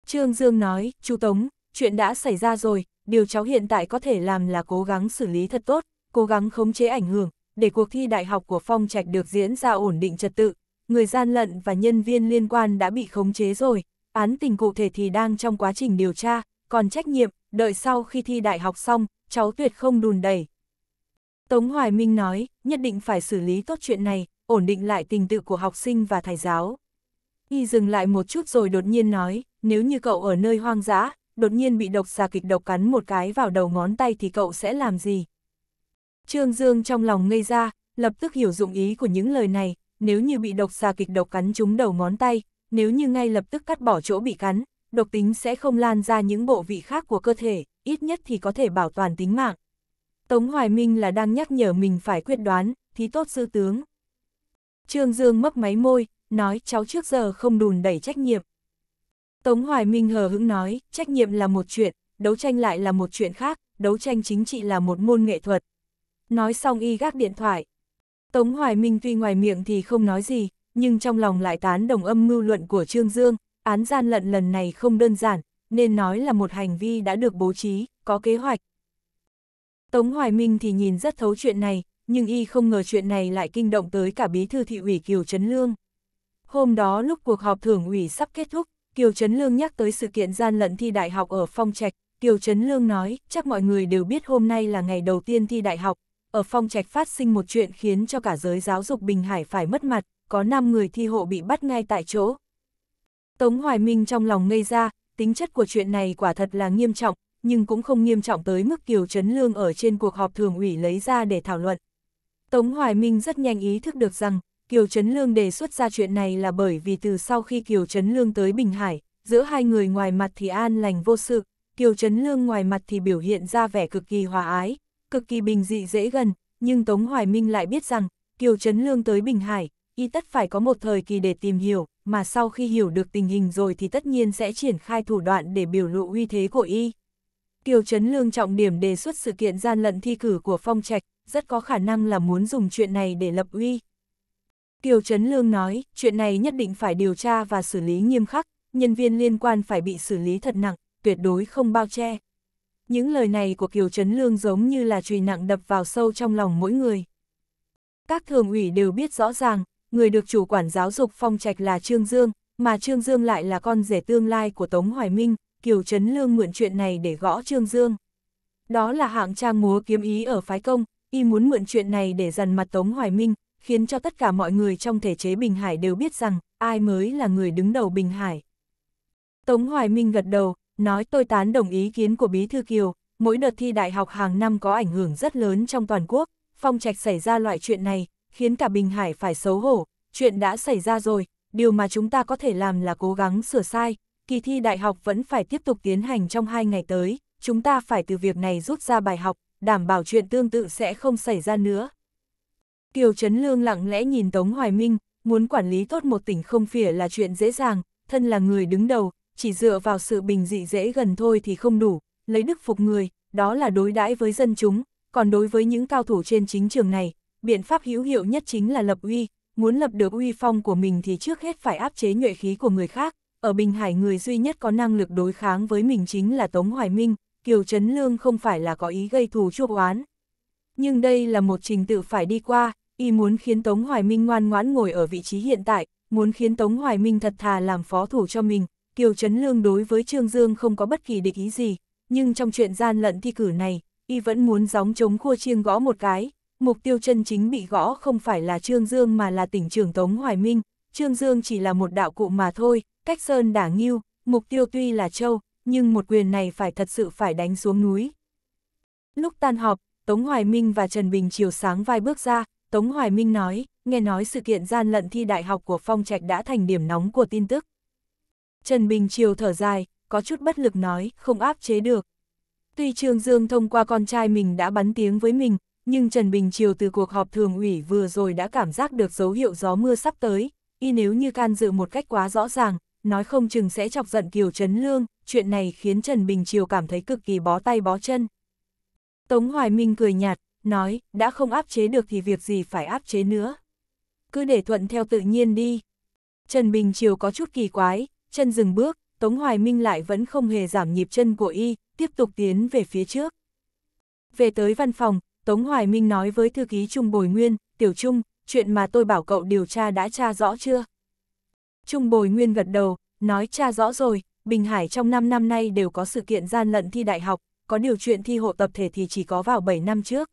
Trương Dương nói, chú Tống, chuyện đã xảy ra rồi, điều cháu hiện tại có thể làm là cố gắng xử lý thật tốt, cố gắng khống chế ảnh hưởng, để cuộc thi đại học của Phong Trạch được diễn ra ổn định trật tự, người gian lận và nhân viên liên quan đã bị khống chế rồi, án tình cụ thể thì đang trong quá trình điều tra, còn trách nhiệm, đợi sau khi thi đại học xong, cháu tuyệt không đùn đẩy. Tống Hoài Minh nói, nhất định phải xử lý tốt chuyện này, ổn định lại tình tự của học sinh và thầy giáo. Y dừng lại một chút rồi đột nhiên nói, nếu như cậu ở nơi hoang dã, đột nhiên bị độc xà kịch độc cắn một cái vào đầu ngón tay thì cậu sẽ làm gì? Trương Dương trong lòng ngây ra, lập tức hiểu dụng ý của những lời này, nếu như bị độc xà kịch độc cắn trúng đầu ngón tay, nếu như ngay lập tức cắt bỏ chỗ bị cắn, độc tính sẽ không lan ra những bộ vị khác của cơ thể, ít nhất thì có thể bảo toàn tính mạng. Tống Hoài Minh là đang nhắc nhở mình phải quyết đoán, thí tốt sư tướng. Trương Dương mấp máy môi, nói cháu trước giờ không đùn đẩy trách nhiệm. Tống Hoài Minh hờ hững nói, trách nhiệm là một chuyện, đấu tranh lại là một chuyện khác, đấu tranh chính trị là một môn nghệ thuật, Nói xong y gác điện thoại. Tống Hoài Minh tuy ngoài miệng thì không nói gì, nhưng trong lòng lại tán đồng âm mưu luận của Trương Dương, án gian lận lần này không đơn giản, nên nói là một hành vi đã được bố trí, có kế hoạch. Tống Hoài Minh thì nhìn rất thấu chuyện này, nhưng y không ngờ chuyện này lại kinh động tới cả bí thư thị ủy Kiều Trấn Lương. Hôm đó lúc cuộc họp thưởng ủy sắp kết thúc, Kiều Trấn Lương nhắc tới sự kiện gian lận thi đại học ở Phong Trạch, Kiều Trấn Lương nói, chắc mọi người đều biết hôm nay là ngày đầu tiên thi đại học, ở phong trạch phát sinh một chuyện khiến cho cả giới giáo dục Bình Hải phải mất mặt, có 5 người thi hộ bị bắt ngay tại chỗ. Tống Hoài Minh trong lòng ngây ra, tính chất của chuyện này quả thật là nghiêm trọng, nhưng cũng không nghiêm trọng tới mức Kiều Trấn Lương ở trên cuộc họp thường ủy lấy ra để thảo luận. Tống Hoài Minh rất nhanh ý thức được rằng, Kiều Trấn Lương đề xuất ra chuyện này là bởi vì từ sau khi Kiều Trấn Lương tới Bình Hải, giữa hai người ngoài mặt thì an lành vô sự, Kiều Trấn Lương ngoài mặt thì biểu hiện ra vẻ cực kỳ hòa ái, cực kỳ bình dị dễ gần, nhưng Tống Hoài Minh lại biết rằng, Kiều Trấn Lương tới Bình Hải, y tất phải có một thời kỳ để tìm hiểu, mà sau khi hiểu được tình hình rồi thì tất nhiên sẽ triển khai thủ đoạn để biểu lộ uy thế của y. Kiều Trấn Lương trọng điểm đề xuất sự kiện gian lận thi cử của Phong Trạch, rất có khả năng là muốn dùng chuyện này để lập uy. Kiều Trấn Lương nói, chuyện này nhất định phải điều tra và xử lý nghiêm khắc, nhân viên liên quan phải bị xử lý thật nặng, tuyệt đối không bao che những lời này của Kiều Trấn Lương giống như là chùy nặng đập vào sâu trong lòng mỗi người. Các thường ủy đều biết rõ ràng, người được chủ quản giáo dục phong trạch là Trương Dương, mà Trương Dương lại là con rể tương lai của Tống Hoài Minh, Kiều Trấn Lương mượn chuyện này để gõ Trương Dương. Đó là hạng trang múa kiếm ý ở phái công, y muốn mượn chuyện này để dần mặt Tống Hoài Minh, khiến cho tất cả mọi người trong thể chế Bình Hải đều biết rằng, ai mới là người đứng đầu Bình Hải. Tống Hoài Minh gật đầu, nói tôi tán đồng ý kiến của Bí Thư Kiều, mỗi đợt thi đại học hàng năm có ảnh hưởng rất lớn trong toàn quốc, phong trạch xảy ra loại chuyện này, khiến cả Bình Hải phải xấu hổ, chuyện đã xảy ra rồi, điều mà chúng ta có thể làm là cố gắng sửa sai, kỳ thi đại học vẫn phải tiếp tục tiến hành trong hai ngày tới, chúng ta phải từ việc này rút ra bài học, đảm bảo chuyện tương tự sẽ không xảy ra nữa. Kiều Trấn Lương lặng lẽ nhìn Tống Hoài Minh, muốn quản lý tốt một tỉnh không phỉa là chuyện dễ dàng, thân là người đứng đầu, chỉ dựa vào sự bình dị dễ gần thôi thì không đủ, lấy đức phục người, đó là đối đãi với dân chúng, còn đối với những cao thủ trên chính trường này, biện pháp hữu hiệu nhất chính là lập uy, muốn lập được uy phong của mình thì trước hết phải áp chế nhuệ khí của người khác, ở Bình Hải người duy nhất có năng lực đối kháng với mình chính là Tống Hoài Minh, Kiều Trấn Lương không phải là có ý gây thù chuốc oán. Nhưng đây là một trình tự phải đi qua, y muốn khiến Tống Hoài Minh ngoan ngoãn ngồi ở vị trí hiện tại, muốn khiến Tống Hoài Minh thật thà làm phó thủ cho mình, Kiều Trấn Lương đối với Trương Dương không có bất kỳ địch ý gì, nhưng trong chuyện gian lận thi cử này, y vẫn muốn gióng chống khua chiêng gõ một cái, mục tiêu chân chính bị gõ không phải là Trương Dương mà là tỉnh trưởng Tống Hoài Minh, Trương Dương chỉ là một đạo cụ mà thôi, cách sơn đả nghiêu, mục tiêu tuy là châu, nhưng một quyền này phải thật sự phải đánh xuống núi. Lúc tan họp, Tống Hoài Minh và Trần Bình chiều sáng vai bước ra, Tống Hoài Minh nói, nghe nói sự kiện gian lận thi đại học của Phong Trạch đã thành điểm nóng của tin tức. Trần Bình Triều thở dài, có chút bất lực nói, không áp chế được. Tuy Trương Dương thông qua con trai mình đã bắn tiếng với mình, nhưng Trần Bình Triều từ cuộc họp thường ủy vừa rồi đã cảm giác được dấu hiệu gió mưa sắp tới, y nếu như can dự một cách quá rõ ràng, nói không chừng sẽ chọc giận Kiều Trấn Lương, chuyện này khiến Trần Bình Triều cảm thấy cực kỳ bó tay bó chân. Tống Hoài Minh cười nhạt, nói, đã không áp chế được thì việc gì phải áp chế nữa. Cứ để thuận theo tự nhiên đi. Trần Bình Triều có chút kỳ quái, chân dừng bước, Tống Hoài Minh lại vẫn không hề giảm nhịp chân của y, tiếp tục tiến về phía trước. Về tới văn phòng, Tống Hoài Minh nói với thư ký Trung Bồi Nguyên, Tiểu Trung, chuyện mà tôi bảo cậu điều tra đã tra rõ chưa? Trung Bồi Nguyên gật đầu, nói tra rõ rồi, Bình Hải trong 5 năm nay đều có sự kiện gian lận thi đại học, có điều chuyện thi hộ tập thể thì chỉ có vào 7 năm trước.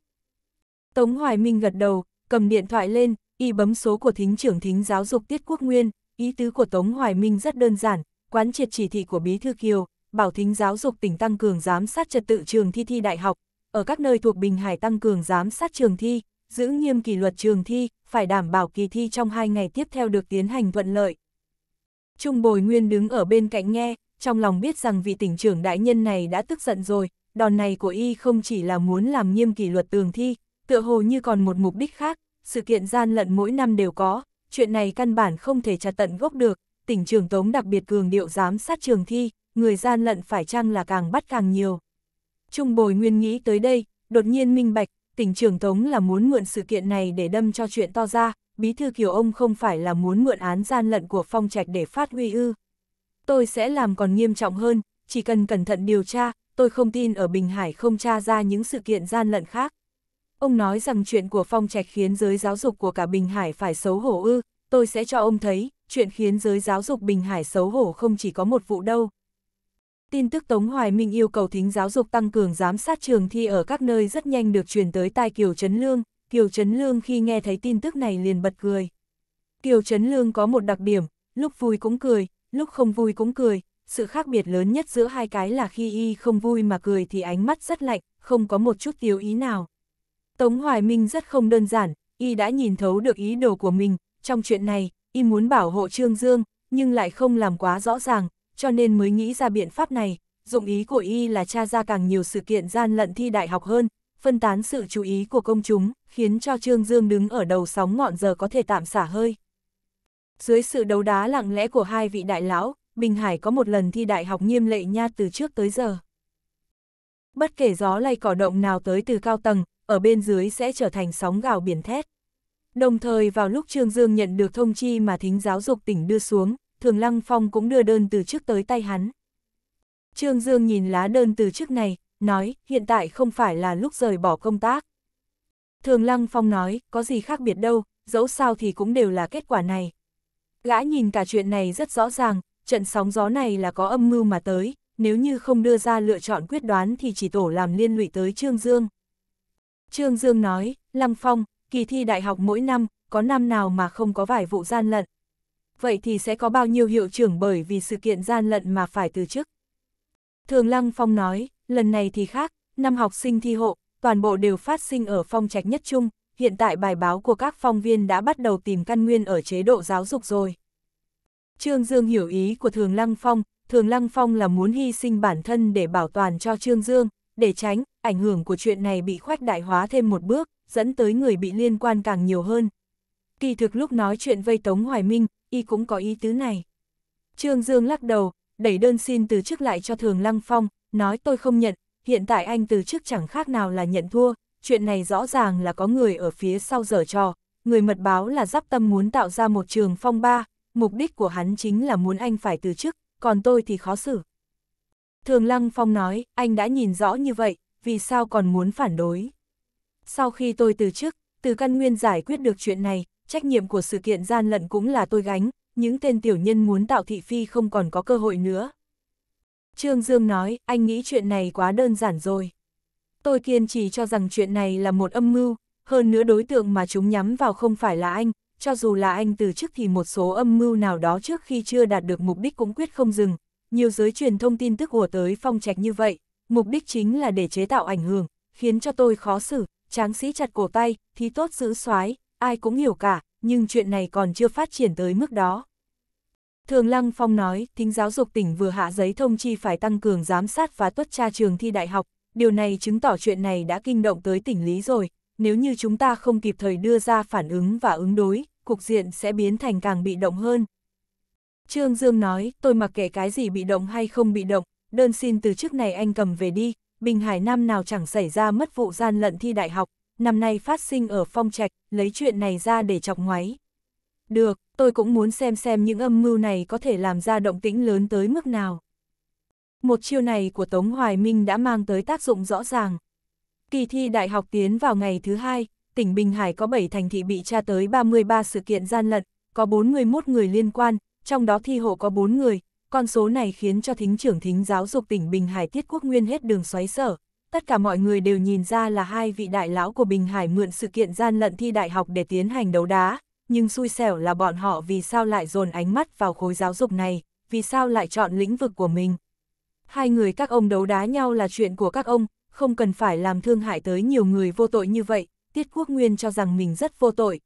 Tống Hoài Minh gật đầu, cầm điện thoại lên, y bấm số của thính trưởng thính giáo dục Tiết Quốc Nguyên, ý tứ của Tống Hoài Minh rất đơn giản, quán triệt chỉ thị của Bí Thư Kiều, bảo thính giáo dục tỉnh tăng cường giám sát trật tự trường thi thi đại học, ở các nơi thuộc Bình Hải tăng cường giám sát trường thi, giữ nghiêm kỷ luật trường thi, phải đảm bảo kỳ thi trong hai ngày tiếp theo được tiến hành thuận lợi. Trung Bồi Nguyên đứng ở bên cạnh nghe, trong lòng biết rằng vị tỉnh trưởng đại nhân này đã tức giận rồi, đòn này của y không chỉ là muốn làm nghiêm kỷ luật tường thi, tựa hồ như còn một mục đích khác, sự kiện gian lận mỗi năm đều có, chuyện này căn bản không thể chặt tận gốc được, tỉnh trường Tống đặc biệt cường điệu giám sát trường thi, người gian lận phải chăng là càng bắt càng nhiều. Trung Bồi Nguyên nghĩ tới đây, đột nhiên minh bạch, tỉnh trường Tống là muốn mượn sự kiện này để đâm cho chuyện to ra, bí thư Kiều ông không phải là muốn mượn án gian lận của phong trạch để phát huy ư. Tôi sẽ làm còn nghiêm trọng hơn, chỉ cần cẩn thận điều tra, tôi không tin ở Bình Hải không tra ra những sự kiện gian lận khác. Ông nói rằng chuyện của Phong Trạch khiến giới giáo dục của cả Bình Hải phải xấu hổ ư, tôi sẽ cho ông thấy, chuyện khiến giới giáo dục Bình Hải xấu hổ không chỉ có một vụ đâu. Tin tức Tống Hoài Minh yêu cầu thính giáo dục tăng cường giám sát trường thi ở các nơi rất nhanh được truyền tới tai Kiều Trấn Lương, Kiều Trấn Lương khi nghe thấy tin tức này liền bật cười. Kiều Trấn Lương có một đặc điểm, lúc vui cũng cười, lúc không vui cũng cười, sự khác biệt lớn nhất giữa hai cái là khi y không vui mà cười thì ánh mắt rất lạnh, không có một chút tiêu ý nào. Tống Hoài Minh rất không đơn giản, y đã nhìn thấu được ý đồ của mình, trong chuyện này, y muốn bảo hộ Trương Dương, nhưng lại không làm quá rõ ràng, cho nên mới nghĩ ra biện pháp này. Dụng ý của y là tra ra càng nhiều sự kiện gian lận thi đại học hơn, phân tán sự chú ý của công chúng, khiến cho Trương Dương đứng ở đầu sóng ngọn giờ có thể tạm xả hơi. Dưới sự đấu đá lặng lẽ của hai vị đại lão, Bình Hải có một lần thi đại học nghiêm lệ nha từ trước tới giờ. Bất kể gió lay cỏ động nào tới từ cao tầng, ở bên dưới sẽ trở thành sóng gào biển thét. Đồng thời vào lúc Trương Dương nhận được thông chi mà thính giáo dục tỉnh đưa xuống, Thường Lăng Phong cũng đưa đơn từ trước tới tay hắn. Trương Dương nhìn lá đơn từ trước này, nói, hiện tại không phải là lúc rời bỏ công tác. Thường Lăng Phong nói, có gì khác biệt đâu, dẫu sao thì cũng đều là kết quả này. Gã nhìn cả chuyện này rất rõ ràng, trận sóng gió này là có âm mưu mà tới, nếu như không đưa ra lựa chọn quyết đoán thì chỉ tổ làm liên lụy tới Trương Dương. Trương Dương nói, Lăng Phong, kỳ thi đại học mỗi năm, có năm nào mà không có vài vụ gian lận. Vậy thì sẽ có bao nhiêu hiệu trưởng bởi vì sự kiện gian lận mà phải từ chức? Thường Lăng Phong nói, lần này thì khác, năm học sinh thi hộ, toàn bộ đều phát sinh ở phong trạch nhất trung, hiện tại bài báo của các phong viên đã bắt đầu tìm căn nguyên ở chế độ giáo dục rồi. Trương Dương hiểu ý của Thường Lăng Phong, Thường Lăng Phong là muốn hy sinh bản thân để bảo toàn cho Trương Dương, để tránh, ảnh hưởng của chuyện này bị khoách đại hóa thêm một bước, dẫn tới người bị liên quan càng nhiều hơn. Kỳ thực lúc nói chuyện vây Tống Hoài Minh, y cũng có ý tứ này. Trương Dương lắc đầu, đẩy đơn xin từ chức lại cho Thường Lăng Phong, nói tôi không nhận, hiện tại anh từ chức chẳng khác nào là nhận thua, chuyện này rõ ràng là có người ở phía sau dở trò, người mật báo là giáp tâm muốn tạo ra một trường phong ba, mục đích của hắn chính là muốn anh phải từ chức, còn tôi thì khó xử. Thường Lăng Phong nói, anh đã nhìn rõ như vậy, vì sao còn muốn phản đối. Sau khi tôi từ chức, từ căn nguyên giải quyết được chuyện này, trách nhiệm của sự kiện gian lận cũng là tôi gánh, những tên tiểu nhân muốn tạo thị phi không còn có cơ hội nữa. Trương Dương nói, anh nghĩ chuyện này quá đơn giản rồi. Tôi kiên trì cho rằng chuyện này là một âm mưu, hơn nữa đối tượng mà chúng nhắm vào không phải là anh, cho dù là anh từ chức thì một số âm mưu nào đó trước khi chưa đạt được mục đích cũng quyết không dừng, nhiều giới truyền thông tin tức hùa tới phong trạch như vậy, mục đích chính là để chế tạo ảnh hưởng, khiến cho tôi khó xử, tráng sĩ chặt cổ tay, thì tốt giữ soái ai cũng hiểu cả, nhưng chuyện này còn chưa phát triển tới mức đó. Thường Lăng Phong nói, thính giáo dục tỉnh vừa hạ giấy thông chi phải tăng cường giám sát và tuất tra trường thi đại học, điều này chứng tỏ chuyện này đã kinh động tới tỉnh lý rồi, nếu như chúng ta không kịp thời đưa ra phản ứng và ứng đối, cục diện sẽ biến thành càng bị động hơn. Trương Dương nói, tôi mặc kệ cái gì bị động hay không bị động, đơn xin từ chức này anh cầm về đi, Bình Hải năm nào chẳng xảy ra mất vụ gian lận thi đại học, năm nay phát sinh ở phong trạch, lấy chuyện này ra để chọc ngoáy. Được, tôi cũng muốn xem xem những âm mưu này có thể làm ra động tĩnh lớn tới mức nào. Một chiêu này của Tống Hoài Minh đã mang tới tác dụng rõ ràng. Kỳ thi đại học tiến vào ngày thứ hai, tỉnh Bình Hải có 7 thành thị bị tra tới 33 sự kiện gian lận, có 41 người liên quan, trong đó thi hộ có 4 người, con số này khiến cho thính trưởng thính giáo dục tỉnh Bình Hải Tiết Quốc Nguyên hết đường xoáy sở. Tất cả mọi người đều nhìn ra là hai vị đại lão của Bình Hải mượn sự kiện gian lận thi đại học để tiến hành đấu đá, nhưng xui xẻo là bọn họ vì sao lại dồn ánh mắt vào khối giáo dục này, vì sao lại chọn lĩnh vực của mình. Hai người các ông đấu đá nhau là chuyện của các ông, không cần phải làm thương hại tới nhiều người vô tội như vậy, Tiết Quốc Nguyên cho rằng mình rất vô tội.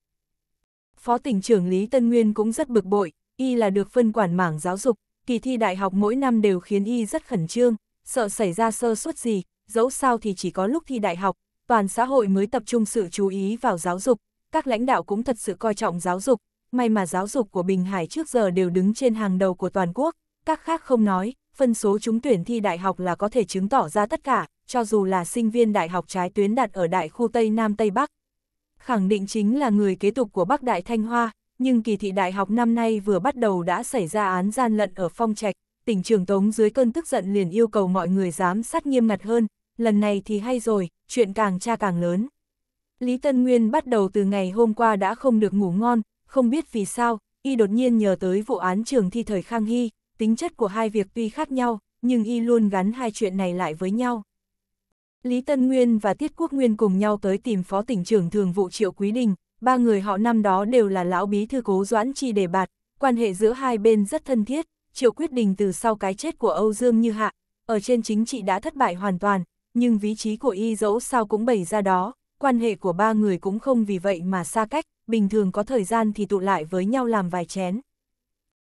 Phó tỉnh trưởng Lý Tân Nguyên cũng rất bực bội, y là được phân quản mảng giáo dục, kỳ thi đại học mỗi năm đều khiến y rất khẩn trương, sợ xảy ra sơ suất gì, dẫu sao thì chỉ có lúc thi đại học, toàn xã hội mới tập trung sự chú ý vào giáo dục, các lãnh đạo cũng thật sự coi trọng giáo dục, may mà giáo dục của Bình Hải trước giờ đều đứng trên hàng đầu của toàn quốc, các khác không nói, phân số trúng tuyển thi đại học là có thể chứng tỏ ra tất cả, cho dù là sinh viên đại học trái tuyến đặt ở đại khu Tây Nam Tây Bắc. Khẳng định chính là người kế tục của Bắc Đại Thanh Hoa, nhưng kỳ thị đại học năm nay vừa bắt đầu đã xảy ra án gian lận ở phong trạch, tỉnh trường Tống dưới cơn tức giận liền yêu cầu mọi người giám sát nghiêm ngặt hơn, lần này thì hay rồi, chuyện càng tra càng lớn. Lý Tân Nguyên bắt đầu từ ngày hôm qua đã không được ngủ ngon, không biết vì sao, y đột nhiên nhờ tới vụ án trường thi thời Khang Hy, tính chất của hai việc tuy khác nhau, nhưng y luôn gắn hai chuyện này lại với nhau. Lý Tân Nguyên và Tiết Quốc Nguyên cùng nhau tới tìm Phó tỉnh trưởng Thường vụ Triệu Quý Đình, ba người họ năm đó đều là lão bí thư cố doãn chi đề bạt, quan hệ giữa hai bên rất thân thiết, triệu quyết định từ sau cái chết của Âu Dương Như Hạ, ở trên chính trị đã thất bại hoàn toàn, nhưng vị trí của y dẫu sao cũng bày ra đó, quan hệ của ba người cũng không vì vậy mà xa cách, bình thường có thời gian thì tụ lại với nhau làm vài chén.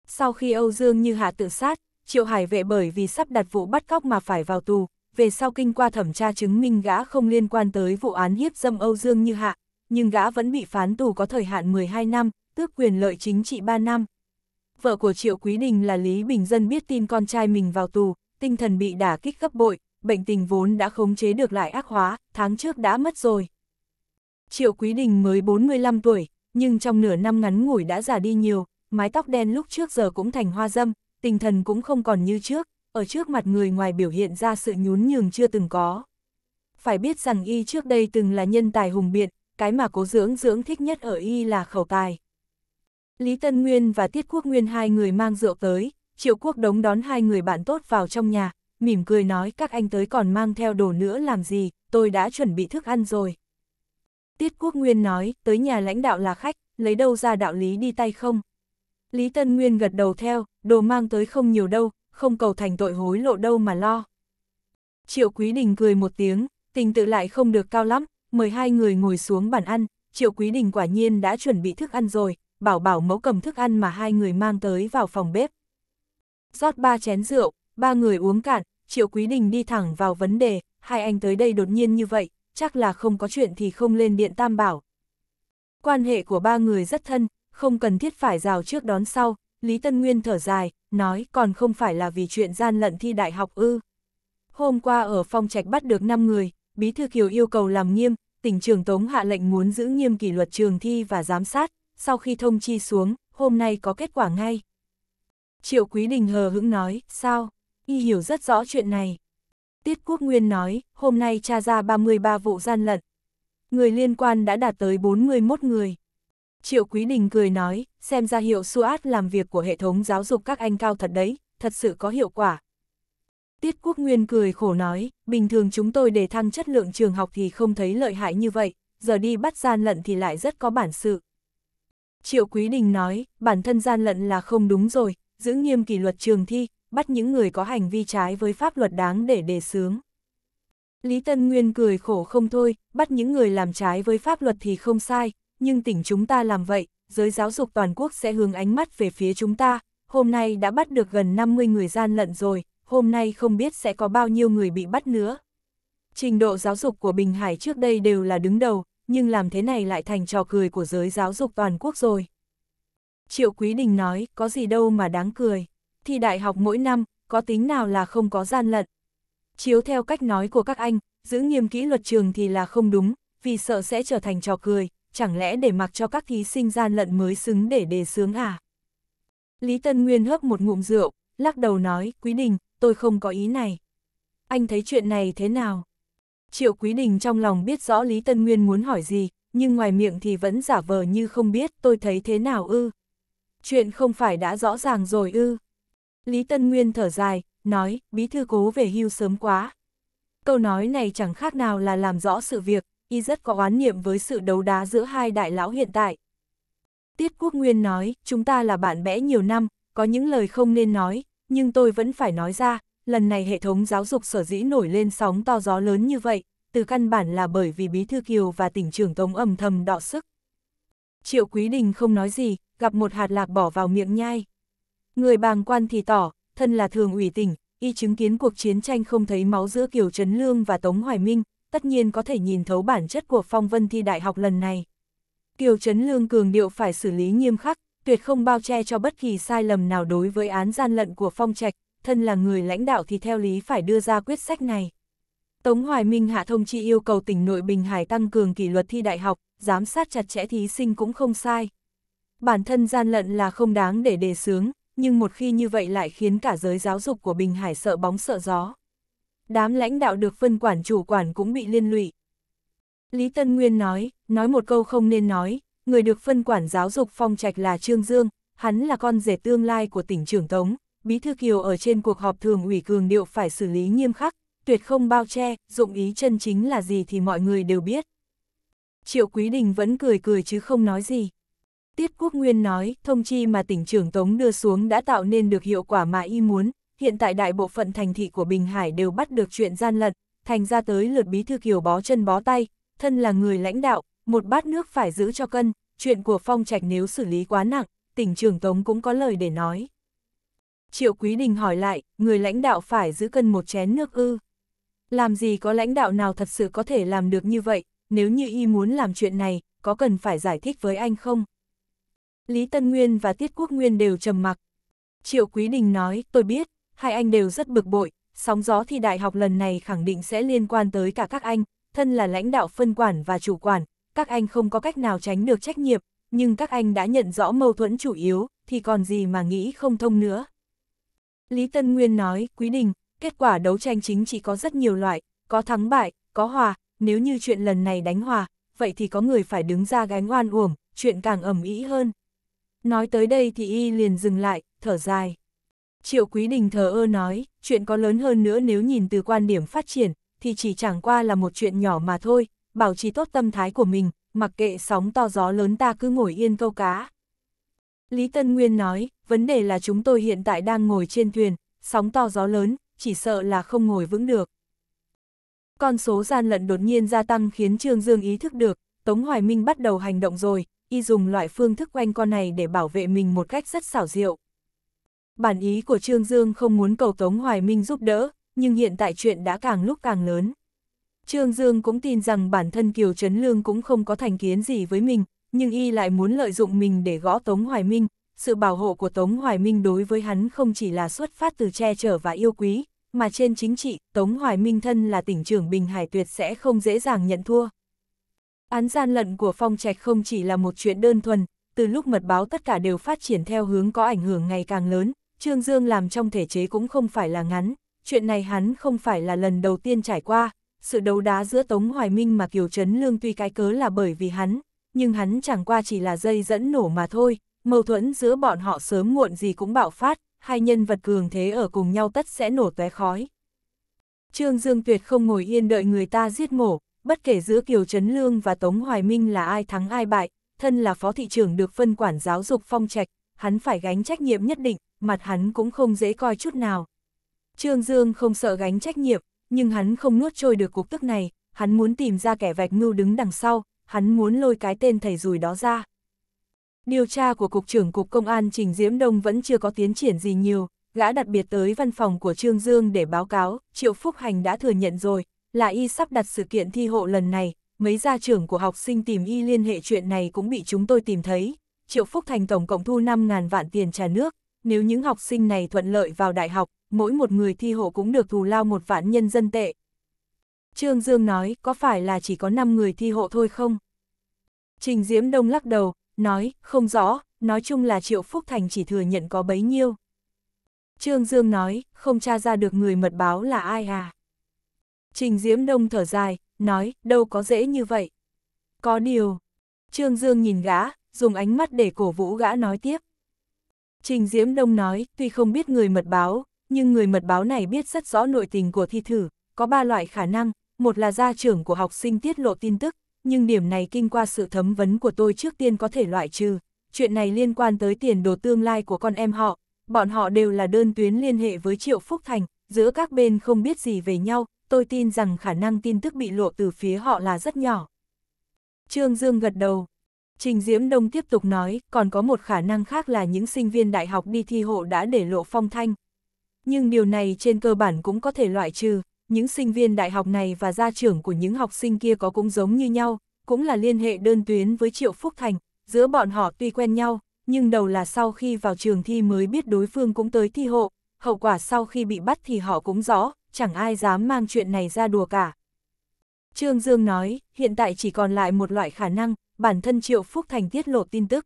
Sau khi Âu Dương Như Hạ tự sát, Triệu Hải vệ bởi vì sắp đặt vụ bắt cóc mà phải vào tù, về sau kinh qua thẩm tra chứng minh gã không liên quan tới vụ án hiếp dâm Âu Dương Như Hạ, nhưng gã vẫn bị phán tù có thời hạn 12 năm, tước quyền lợi chính trị 3 năm. Vợ của Triệu Quý Đình là Lý Bình Dân biết tin con trai mình vào tù, tinh thần bị đả kích gấp bội, bệnh tình vốn đã khống chế được lại ác hóa, tháng trước đã mất rồi. Triệu Quý Đình mới 45 tuổi, nhưng trong nửa năm ngắn ngủi đã già đi nhiều, mái tóc đen lúc trước giờ cũng thành hoa dâm, tinh thần cũng không còn như trước, ở trước mặt người ngoài biểu hiện ra sự nhún nhường chưa từng có. Phải biết rằng y trước đây từng là nhân tài hùng biện, cái mà cố dưỡng dưỡng thích nhất ở y là khẩu tài. Lý Tân Nguyên và Tiết Quốc Nguyên hai người mang rượu tới, Triệu Quốc đống đón hai người bạn tốt vào trong nhà, mỉm cười nói các anh tới còn mang theo đồ nữa làm gì, tôi đã chuẩn bị thức ăn rồi. Tiết Quốc Nguyên nói, tới nhà lãnh đạo là khách, lấy đâu ra đạo lý đi tay không. Lý Tân Nguyên gật đầu theo, đồ mang tới không nhiều đâu, không cầu thành tội hối lộ đâu mà lo. Triệu Quý Đình cười một tiếng, tình tự lại không được cao lắm, mời hai người ngồi xuống bàn ăn, Triệu Quý Đình quả nhiên đã chuẩn bị thức ăn rồi, bảo bảo mẫu cầm thức ăn mà hai người mang tới vào phòng bếp. rót ba chén rượu, ba người uống cạn, Triệu Quý Đình đi thẳng vào vấn đề, hai anh tới đây đột nhiên như vậy, chắc là không có chuyện thì không lên điện tam bảo. Quan hệ của ba người rất thân, không cần thiết phải rào trước đón sau, Lý Tân Nguyên thở dài, nói còn không phải là vì chuyện gian lận thi đại học ư. Hôm qua ở phòng trạch bắt được 5 người, Bí thư Kiều yêu cầu làm nghiêm, tỉnh trường Tống hạ lệnh muốn giữ nghiêm kỷ luật trường thi và giám sát, sau khi thông chi xuống, hôm nay có kết quả ngay. Triệu Quý Đình hờ hững nói, sao? Y hiểu rất rõ chuyện này. Tiết Quốc Nguyên nói, hôm nay tra ra 33 vụ gian lận. Người liên quan đã đạt tới 41 người. Triệu Quý Đình cười nói, xem ra hiệu SUAT làm việc của hệ thống giáo dục các anh cao thật đấy, thật sự có hiệu quả, Tiết Quốc Nguyên cười khổ nói, bình thường chúng tôi để thăng chất lượng trường học thì không thấy lợi hại như vậy, giờ đi bắt gian lận thì lại rất có bản sự. Triệu Quý Đình nói, bản thân gian lận là không đúng rồi, giữ nghiêm kỷ luật trường thi, bắt những người có hành vi trái với pháp luật đáng để đề sướng. Lý Tân Nguyên cười khổ không thôi, bắt những người làm trái với pháp luật thì không sai, nhưng tỉnh chúng ta làm vậy, giới giáo dục toàn quốc sẽ hướng ánh mắt về phía chúng ta, hôm nay đã bắt được gần 50 người gian lận rồi, hôm nay không biết sẽ có bao nhiêu người bị bắt nữa. Trình độ giáo dục của Bình Hải trước đây đều là đứng đầu, nhưng làm thế này lại thành trò cười của giới giáo dục toàn quốc rồi. Triệu Quý Đình nói, có gì đâu mà đáng cười. Thì đại học mỗi năm, có tính nào là không có gian lận. Chiếu theo cách nói của các anh, giữ nghiêm kỹ luật trường thì là không đúng, vì sợ sẽ trở thành trò cười, chẳng lẽ để mặc cho các thí sinh gian lận mới xứng để đề sướng à? Lý Tân Nguyên hớp một ngụm rượu, lắc đầu nói, Quý Đình, tôi không có ý này. Anh thấy chuyện này thế nào? Triệu Quý Đình trong lòng biết rõ Lý Tân Nguyên muốn hỏi gì, nhưng ngoài miệng thì vẫn giả vờ như không biết tôi thấy thế nào ư. Chuyện không phải đã rõ ràng rồi ư. Lý Tân Nguyên thở dài, nói, bí thư cố về hưu sớm quá. Câu nói này chẳng khác nào là làm rõ sự việc, y rất có oán niệm với sự đấu đá giữa hai đại lão hiện tại. Tiết Quốc Nguyên nói, chúng ta là bạn bè nhiều năm, có những lời không nên nói, nhưng tôi vẫn phải nói ra, lần này hệ thống giáo dục sở dĩ nổi lên sóng to gió lớn như vậy, từ căn bản là bởi vì Bí Thư Kiều và tỉnh trưởng Tống âm thầm đọ sức. Triệu Quý Đình không nói gì, gặp một hạt lạc bỏ vào miệng nhai. Người bàng quan thì tỏ, thân là thường ủy tỉnh, y chứng kiến cuộc chiến tranh không thấy máu giữa Kiều Trấn Lương và Tống Hoài Minh, tất nhiên có thể nhìn thấu bản chất của phong vân thi đại học lần này. Kiều Trấn Lương cường điệu phải xử lý nghiêm khắc, tuyệt không bao che cho bất kỳ sai lầm nào đối với án gian lận của Phong Trạch, thân là người lãnh đạo thì theo lý phải đưa ra quyết sách này. Tống Hoài Minh hạ thông chi yêu cầu tỉnh nội Bình Hải tăng cường kỷ luật thi đại học, giám sát chặt chẽ thí sinh cũng không sai. Bản thân gian lận là không đáng để đề sướng, nhưng một khi như vậy lại khiến cả giới giáo dục của Bình Hải sợ bóng sợ gió. Đám lãnh đạo được phân quản chủ quản cũng bị liên lụy. Lý Tân Nguyên nói, nói một câu không nên nói, người được phân quản giáo dục phong trạch là Trương Dương, hắn là con rể tương lai của tỉnh trưởng Tống, Bí Thư Kiều ở trên cuộc họp thường ủy cường điệu phải xử lý nghiêm khắc, tuyệt không bao che, dụng ý chân chính là gì thì mọi người đều biết. Triệu Quý Đình vẫn cười cười chứ không nói gì. Tiết Quốc Nguyên nói, thông chi mà tỉnh trưởng Tống đưa xuống đã tạo nên được hiệu quả mà y muốn, hiện tại đại bộ phận thành thị của Bình Hải đều bắt được chuyện gian lận, thành ra tới lượt bí thư kiều bó chân bó tay, thân là người lãnh đạo, một bát nước phải giữ cho cân, chuyện của phong trạch nếu xử lý quá nặng, tỉnh trường Tống cũng có lời để nói. Triệu Quý Đình hỏi lại, người lãnh đạo phải giữ cân một chén nước ư. Làm gì có lãnh đạo nào thật sự có thể làm được như vậy, nếu như y muốn làm chuyện này, có cần phải giải thích với anh không? Lý Tân Nguyên và Tiết Quốc Nguyên đều trầm mặc. Triệu Quý Đình nói, tôi biết, hai anh đều rất bực bội, sóng gió thì đại học lần này khẳng định sẽ liên quan tới cả các anh, thân là lãnh đạo phân quản và chủ quản, các anh không có cách nào tránh được trách nhiệm, nhưng các anh đã nhận rõ mâu thuẫn chủ yếu, thì còn gì mà nghĩ không thông nữa. Lý Tân Nguyên nói, Quý Đình, kết quả đấu tranh chính chỉ có rất nhiều loại, có thắng bại, có hòa, nếu như chuyện lần này đánh hòa, vậy thì có người phải đứng ra gánh oan uổng, chuyện càng ẩm ý hơn. Nói tới đây thì y liền dừng lại, thở dài. Triệu Quý Đình thờ ơ nói, chuyện có lớn hơn nữa nếu nhìn từ quan điểm phát triển, thì chỉ chẳng qua là một chuyện nhỏ mà thôi, bảo trì tốt tâm thái của mình, mặc kệ sóng to gió lớn ta cứ ngồi yên câu cá. Lý Tân Nguyên nói, vấn đề là chúng tôi hiện tại đang ngồi trên thuyền, sóng to gió lớn, chỉ sợ là không ngồi vững được. Con số gian lận đột nhiên gia tăng khiến Trương Dương ý thức được, Tống Hoài Minh bắt đầu hành động rồi, y dùng loại phương thức quanh con này để bảo vệ mình một cách rất xảo diệu. Bản ý của Trương Dương không muốn cầu Tống Hoài Minh giúp đỡ, nhưng hiện tại chuyện đã càng lúc càng lớn. Trương Dương cũng tin rằng bản thân Kiều Trấn Lương cũng không có thành kiến gì với mình, nhưng y lại muốn lợi dụng mình để gõ Tống Hoài Minh. Sự bảo hộ của Tống Hoài Minh đối với hắn không chỉ là xuất phát từ che chở và yêu quý, mà trên chính trị, Tống Hoài Minh thân là tỉnh trưởng Bình Hải tuyệt sẽ không dễ dàng nhận thua. Án gian lận của Phong Trạch không chỉ là một chuyện đơn thuần, từ lúc mật báo tất cả đều phát triển theo hướng có ảnh hưởng ngày càng lớn, Trương Dương làm trong thể chế cũng không phải là ngắn, chuyện này hắn không phải là lần đầu tiên trải qua, sự đấu đá giữa Tống Hoài Minh mà Kiều Trấn Lương tuy cái cớ là bởi vì hắn, nhưng hắn chẳng qua chỉ là dây dẫn nổ mà thôi, mâu thuẫn giữa bọn họ sớm muộn gì cũng bạo phát, hai nhân vật cường thế ở cùng nhau tất sẽ nổ tóe khói. Trương Dương Tuyệt không ngồi yên đợi người ta giết mổ, bất kể giữa Kiều Trấn Lương và Tống Hoài Minh là ai thắng ai bại, thân là phó thị trưởng được phân quản giáo dục phong trạch, hắn phải gánh trách nhiệm nhất định, mặt hắn cũng không dễ coi chút nào. Trương Dương không sợ gánh trách nhiệm, nhưng hắn không nuốt trôi được cục tức này, hắn muốn tìm ra kẻ vạch mưu đứng đằng sau, hắn muốn lôi cái tên thầy rùi đó ra. Điều tra của Cục trưởng Cục Công an Trình Diễm Đông vẫn chưa có tiến triển gì nhiều, gã đặc biệt tới văn phòng của Trương Dương để báo cáo, Triệu Phúc Hành đã thừa nhận rồi, là y sắp đặt sự kiện thi hộ lần này, mấy gia trưởng của học sinh tìm y liên hệ chuyện này cũng bị chúng tôi tìm thấy. Triệu Phúc Thành tổng cộng thu 5.000 vạn tiền trà nước, nếu những học sinh này thuận lợi vào đại học, mỗi một người thi hộ cũng được thù lao một vạn nhân dân tệ. Trương Dương nói, có phải là chỉ có 5 người thi hộ thôi không? Trình Diễm Đông lắc đầu, nói, không rõ, nói chung là Triệu Phúc Thành chỉ thừa nhận có bấy nhiêu. Trương Dương nói, không tra ra được người mật báo là ai à? Trình Diễm Đông thở dài, nói, đâu có dễ như vậy. Có điều. Trương Dương nhìn gã, dùng ánh mắt để cổ vũ gã nói tiếp. Trình Diễm Đông nói, tuy không biết người mật báo, nhưng người mật báo này biết rất rõ nội tình của thi thử, có ba loại khả năng, một là gia trưởng của học sinh tiết lộ tin tức, nhưng điểm này kinh qua sự thấm vấn của tôi trước tiên có thể loại trừ, chuyện này liên quan tới tiền đồ tương lai của con em họ, bọn họ đều là đơn tuyến liên hệ với Triệu Phúc Thành, giữa các bên không biết gì về nhau, tôi tin rằng khả năng tin tức bị lộ từ phía họ là rất nhỏ. Trương Dương gật đầu, Trình Diễm Đông tiếp tục nói, còn có một khả năng khác là những sinh viên đại học đi thi hộ đã để lộ phong thanh. Nhưng điều này trên cơ bản cũng có thể loại trừ, những sinh viên đại học này và gia trưởng của những học sinh kia có cũng giống như nhau, cũng là liên hệ đơn tuyến với Triệu Phúc Thành, giữa bọn họ tuy quen nhau, nhưng đầu là sau khi vào trường thi mới biết đối phương cũng tới thi hộ, hậu quả sau khi bị bắt thì họ cũng rõ, chẳng ai dám mang chuyện này ra đùa cả. Trương Dương nói, hiện tại chỉ còn lại một loại khả năng, bản thân Triệu Phúc Thành tiết lộ tin tức.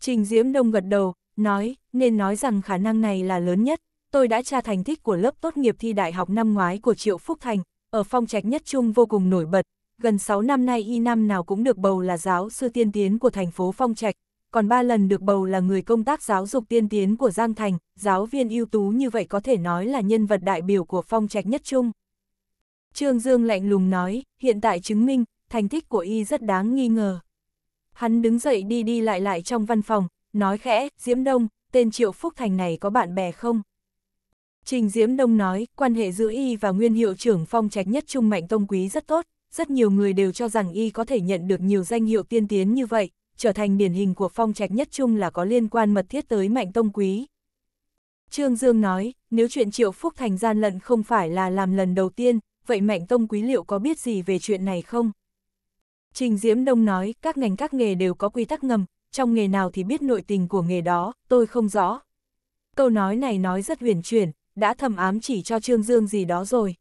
Trình Diễm Đông gật đầu, nói, nên nói rằng khả năng này là lớn nhất, tôi đã tra thành tích của lớp tốt nghiệp thi đại học năm ngoái của Triệu Phúc Thành, ở phong trạch nhất trung vô cùng nổi bật, gần 6 năm nay y năm nào cũng được bầu là giáo sư tiên tiến của thành phố phong trạch, còn 3 lần được bầu là người công tác giáo dục tiên tiến của Giang Thành, giáo viên ưu tú như vậy có thể nói là nhân vật đại biểu của phong trạch nhất trung. Trương Dương lạnh lùng nói, hiện tại chứng minh, thành tích của y rất đáng nghi ngờ. Hắn đứng dậy đi đi lại lại trong văn phòng, nói khẽ, Diễm Đông, tên Triệu Phúc Thành này có bạn bè không? Trình Diễm Đông nói, quan hệ giữa y và nguyên hiệu trưởng phong trạch nhất Trung Mạnh Tông Quý rất tốt, rất nhiều người đều cho rằng y có thể nhận được nhiều danh hiệu tiên tiến như vậy, trở thành điển hình của phong trạch nhất Trung là có liên quan mật thiết tới Mạnh Tông Quý. Trương Dương nói, nếu chuyện Triệu Phúc Thành gian lận không phải là làm lần đầu tiên, vậy Mạnh Tông Quý liệu có biết gì về chuyện này không? Trình Diễm Đông nói, các ngành các nghề đều có quy tắc ngầm, trong nghề nào thì biết nội tình của nghề đó, tôi không rõ. Câu nói này nói rất huyền chuyển, đã thầm ám chỉ cho Trương Dương gì đó rồi.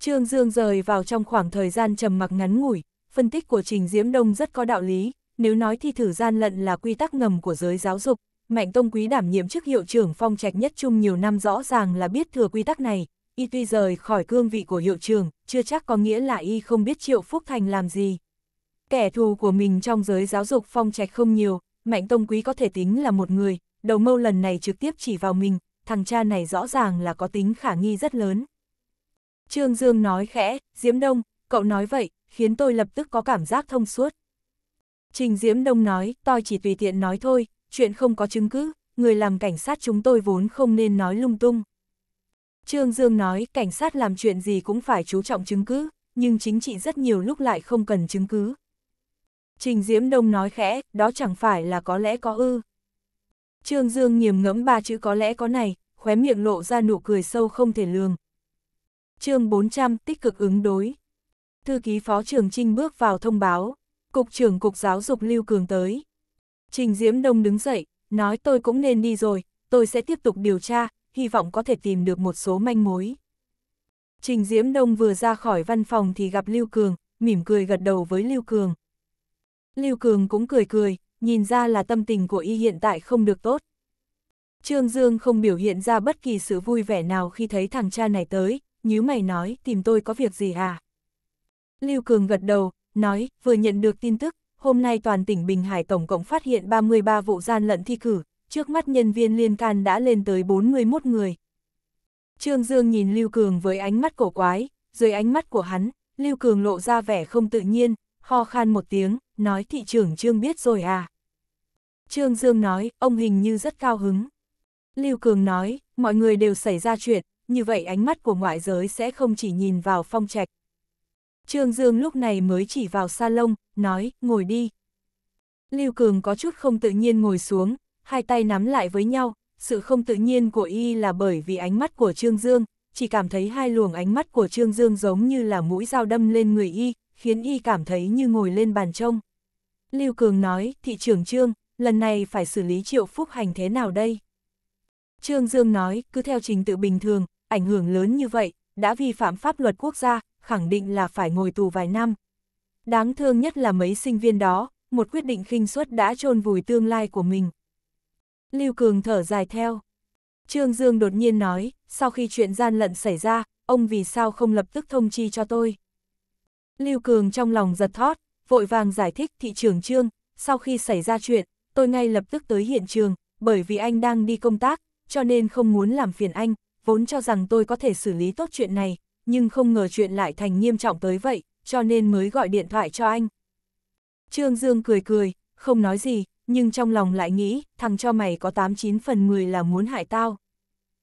Trương Dương rời vào trong khoảng thời gian trầm mặc ngắn ngủi, phân tích của Trình Diễm Đông rất có đạo lý, nếu nói thi thử gian lận là quy tắc ngầm của giới giáo dục, Mạnh Tông Quý đảm nhiệm chức hiệu trưởng phong trạch nhất chung nhiều năm rõ ràng là biết thừa quy tắc này, y tuy rời khỏi cương vị của hiệu trưởng, chưa chắc có nghĩa là y không biết Triệu Phúc Thành làm gì. Kẻ thù của mình trong giới giáo dục phong trạch không nhiều, Mạnh Tông Quý có thể tính là một người, đầu mâu lần này trực tiếp chỉ vào mình, thằng cha này rõ ràng là có tính khả nghi rất lớn. Trương Dương nói khẽ, Diễm Đông, cậu nói vậy, khiến tôi lập tức có cảm giác thông suốt. Trình Diễm Đông nói, tôi chỉ tùy tiện nói thôi, chuyện không có chứng cứ, người làm cảnh sát chúng tôi vốn không nên nói lung tung. Trương Dương nói, cảnh sát làm chuyện gì cũng phải chú trọng chứng cứ, nhưng chính trị rất nhiều lúc lại không cần chứng cứ, Trình Diễm Đông nói khẽ, đó chẳng phải là có lẽ có ư. Trương Dương nghiềm ngẫm ba chữ có lẽ có này, khóe miệng lộ ra nụ cười sâu không thể lường. chương 400 tích cực ứng đối. Thư ký Phó trưởng Trinh bước vào thông báo, Cục trưởng Cục Giáo dục Lưu Cường tới. Trình Diễm Đông đứng dậy, nói tôi cũng nên đi rồi, tôi sẽ tiếp tục điều tra, hy vọng có thể tìm được một số manh mối. Trình Diễm Đông vừa ra khỏi văn phòng thì gặp Lưu Cường, mỉm cười gật đầu với Lưu Cường. Lưu Cường cũng cười cười, nhìn ra là tâm tình của y hiện tại không được tốt. Trương Dương không biểu hiện ra bất kỳ sự vui vẻ nào khi thấy thằng cha này tới, nhíu mày nói, tìm tôi có việc gì à? Lưu Cường gật đầu, nói, vừa nhận được tin tức, hôm nay toàn tỉnh Bình Hải tổng cộng phát hiện 33 vụ gian lận thi cử, trước mắt nhân viên liên can đã lên tới 41 người. Trương Dương nhìn Lưu Cường với ánh mắt cổ quái, dưới ánh mắt của hắn, Lưu Cường lộ ra vẻ không tự nhiên, ho khan một tiếng, nói thị trưởng Trương biết rồi à. Trương Dương nói, ông hình như rất cao hứng. Lưu Cường nói, mọi người đều xảy ra chuyện, như vậy ánh mắt của ngoại giới sẽ không chỉ nhìn vào phong trạch. Trương Dương lúc này mới chỉ vào salon, nói, ngồi đi. Lưu Cường có chút không tự nhiên ngồi xuống, hai tay nắm lại với nhau, sự không tự nhiên của y là bởi vì ánh mắt của Trương Dương, chỉ cảm thấy hai luồng ánh mắt của Trương Dương giống như là mũi dao đâm lên người y, khiến y cảm thấy như ngồi lên bàn trông. Lưu Cường nói, thị trưởng Trương, lần này phải xử lý triệu phúc hành thế nào đây? Trương Dương nói, cứ theo trình tự bình thường, ảnh hưởng lớn như vậy, đã vi phạm pháp luật quốc gia, khẳng định là phải ngồi tù vài năm. Đáng thương nhất là mấy sinh viên đó, một quyết định khinh suất đã chôn vùi tương lai của mình. Lưu Cường thở dài theo. Trương Dương đột nhiên nói, sau khi chuyện gian lận xảy ra, ông vì sao không lập tức thông chi cho tôi? Lưu Cường trong lòng giật thót, vội vàng giải thích thị trường trương, sau khi xảy ra chuyện, tôi ngay lập tức tới hiện trường, bởi vì anh đang đi công tác, cho nên không muốn làm phiền anh, vốn cho rằng tôi có thể xử lý tốt chuyện này, nhưng không ngờ chuyện lại thành nghiêm trọng tới vậy, cho nên mới gọi điện thoại cho anh. Trương Dương cười cười, không nói gì, nhưng trong lòng lại nghĩ, thằng cho mày có 89 phần 10 là muốn hại tao.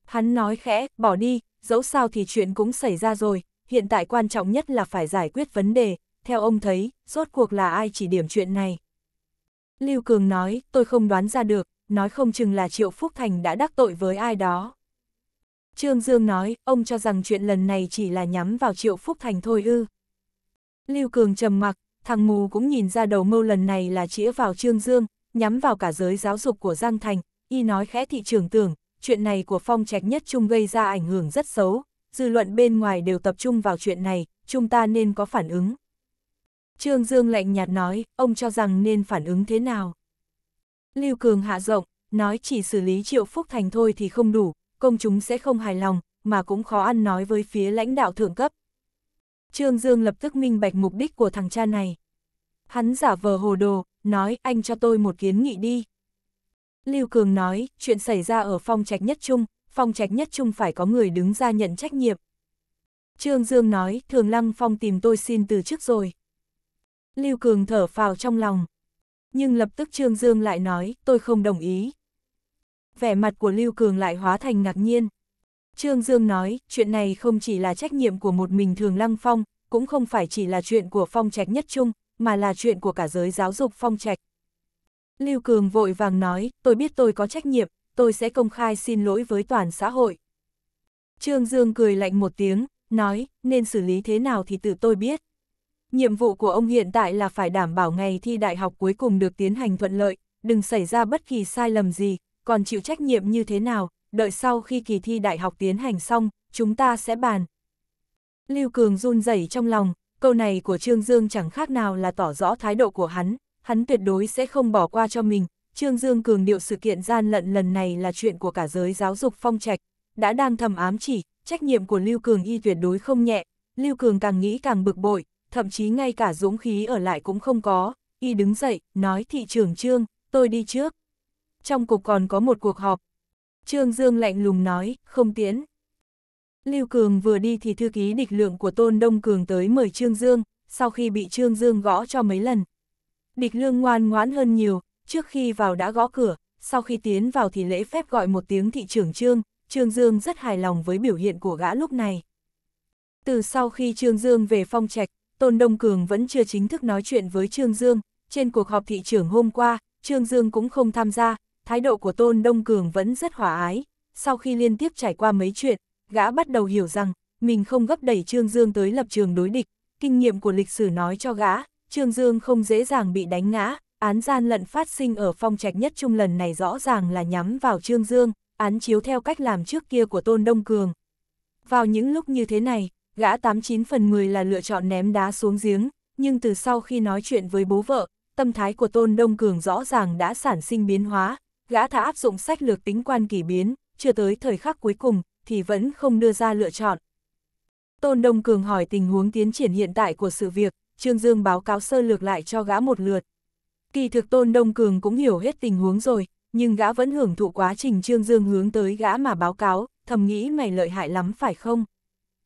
Hắn nói khẽ, bỏ đi, dẫu sao thì chuyện cũng xảy ra rồi, hiện tại quan trọng nhất là phải giải quyết vấn đề, theo ông thấy, rốt cuộc là ai chỉ điểm chuyện này. Lưu Cường nói, tôi không đoán ra được, nói không chừng là Triệu Phúc Thành đã đắc tội với ai đó. Trương Dương nói, ông cho rằng chuyện lần này chỉ là nhắm vào Triệu Phúc Thành thôi ư. Lưu Cường trầm mặc, thằng mù cũng nhìn ra đầu mâu lần này là chĩa vào Trương Dương, nhắm vào cả giới giáo dục của Giang Thành, y nói khẽ thị trường tưởng, chuyện này của Phong Trạch nhất trung gây ra ảnh hưởng rất xấu, dư luận bên ngoài đều tập trung vào chuyện này, chúng ta nên có phản ứng. Trương Dương lạnh nhạt nói, ông cho rằng nên phản ứng thế nào? Lưu Cường hạ rộng, nói chỉ xử lý Triệu Phúc Thành thôi thì không đủ, công chúng sẽ không hài lòng, mà cũng khó ăn nói với phía lãnh đạo thượng cấp. Trương Dương lập tức minh bạch mục đích của thằng cha này. Hắn giả vờ hồ đồ, nói anh cho tôi một kiến nghị đi. Lưu Cường nói, chuyện xảy ra ở phong trạch nhất trung, phong trạch nhất trung phải có người đứng ra nhận trách nhiệm. Trương Dương nói, Thường Lăng Phong tìm tôi xin từ trước rồi. Lưu Cường thở phào trong lòng. Nhưng lập tức Trương Dương lại nói, tôi không đồng ý. Vẻ mặt của Lưu Cường lại hóa thành ngạc nhiên. Trương Dương nói, chuyện này không chỉ là trách nhiệm của một mình Thường Lăng Phong, cũng không phải chỉ là chuyện của Phong Trạch nhất trung, mà là chuyện của cả giới giáo dục Phong Trạch. Lưu Cường vội vàng nói, tôi biết tôi có trách nhiệm, tôi sẽ công khai xin lỗi với toàn xã hội. Trương Dương cười lạnh một tiếng, nói, nên xử lý thế nào thì tự tôi biết. Nhiệm vụ của ông hiện tại là phải đảm bảo ngày thi đại học cuối cùng được tiến hành thuận lợi, đừng xảy ra bất kỳ sai lầm gì, còn chịu trách nhiệm như thế nào, đợi sau khi kỳ thi đại học tiến hành xong, chúng ta sẽ bàn. Lưu Cường run rẩy trong lòng, câu này của Trương Dương chẳng khác nào là tỏ rõ thái độ của hắn, hắn tuyệt đối sẽ không bỏ qua cho mình, Trương Dương cường điệu sự kiện gian lận lần này là chuyện của cả giới giáo dục phong trạch, đã đang thầm ám chỉ, trách nhiệm của Lưu Cường y tuyệt đối không nhẹ, Lưu Cường càng nghĩ càng bực bội, thậm chí ngay cả dũng khí ở lại cũng không có, y đứng dậy, nói thị trưởng Trương, tôi đi trước. Trong cục còn có một cuộc họp, Trương Dương lạnh lùng nói, không tiến. Lưu Cường vừa đi thì thư ký địch lượng của Tôn Đông Cường tới mời Trương Dương, sau khi bị Trương Dương gõ cho mấy lần. Địch lương ngoan ngoãn hơn nhiều, trước khi vào đã gõ cửa, sau khi tiến vào thì lễ phép gọi một tiếng thị trưởng Trương, Trương Dương rất hài lòng với biểu hiện của gã lúc này. Từ sau khi Trương Dương về phong trạch, Tôn Đông Cường vẫn chưa chính thức nói chuyện với Trương Dương, trên cuộc họp thị trưởng hôm qua, Trương Dương cũng không tham gia, thái độ của Tôn Đông Cường vẫn rất hòa ái, sau khi liên tiếp trải qua mấy chuyện, gã bắt đầu hiểu rằng, mình không gấp đẩy Trương Dương tới lập trường đối địch, kinh nghiệm của lịch sử nói cho gã, Trương Dương không dễ dàng bị đánh ngã, án gian lận phát sinh ở phong trạch nhất trung lần này rõ ràng là nhắm vào Trương Dương, án chiếu theo cách làm trước kia của Tôn Đông Cường. Vào những lúc như thế này, gã 89 phần 10 là lựa chọn ném đá xuống giếng, nhưng từ sau khi nói chuyện với bố vợ, tâm thái của Tôn Đông Cường rõ ràng đã sản sinh biến hóa, gã thả áp dụng sách lược tính quan kỳ biến, chưa tới thời khắc cuối cùng, thì vẫn không đưa ra lựa chọn. Tôn Đông Cường hỏi tình huống tiến triển hiện tại của sự việc, Trương Dương báo cáo sơ lược lại cho gã một lượt, Kỳ thực Tôn Đông Cường cũng hiểu hết tình huống rồi, nhưng gã vẫn hưởng thụ quá trình Trương Dương hướng tới gã mà báo cáo, thầm nghĩ mày lợi hại lắm phải không?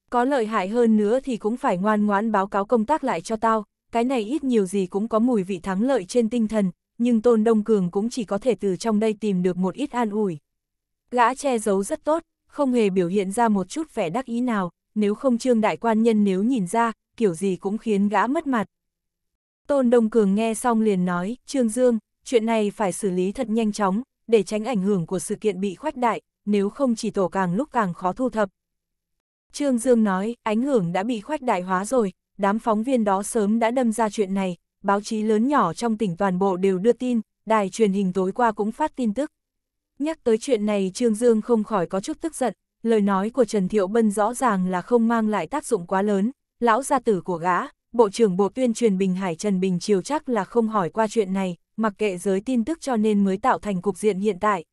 Có lợi hại hơn nữa thì cũng phải ngoan ngoãn báo cáo công tác lại cho tao, cái này ít nhiều gì cũng có mùi vị thắng lợi trên tinh thần, nhưng Tôn Đông Cường cũng chỉ có thể từ trong đây tìm được một ít an ủi. Gã che giấu rất tốt, không hề biểu hiện ra một chút vẻ đắc ý nào, nếu không Trương Đại Quan Nhân nếu nhìn ra, kiểu gì cũng khiến gã mất mặt. Tôn Đông Cường nghe xong liền nói, Trương Dương, chuyện này phải xử lý thật nhanh chóng, để tránh ảnh hưởng của sự kiện bị khoách đại, nếu không chỉ tổ càng lúc càng khó thu thập. Trương Dương nói, ảnh hưởng đã bị khoách đại hóa rồi, đám phóng viên đó sớm đã đâm ra chuyện này, báo chí lớn nhỏ trong tỉnh toàn bộ đều đưa tin, đài truyền hình tối qua cũng phát tin tức. Nhắc tới chuyện này Trương Dương không khỏi có chút tức giận, lời nói của Trần Thiệu Bân rõ ràng là không mang lại tác dụng quá lớn, lão gia tử của gã, Bộ trưởng Bộ Tuyên truyền Bình Hải Trần Bình Triều chắc là không hỏi qua chuyện này, mặc kệ giới tin tức cho nên mới tạo thành cục diện hiện tại.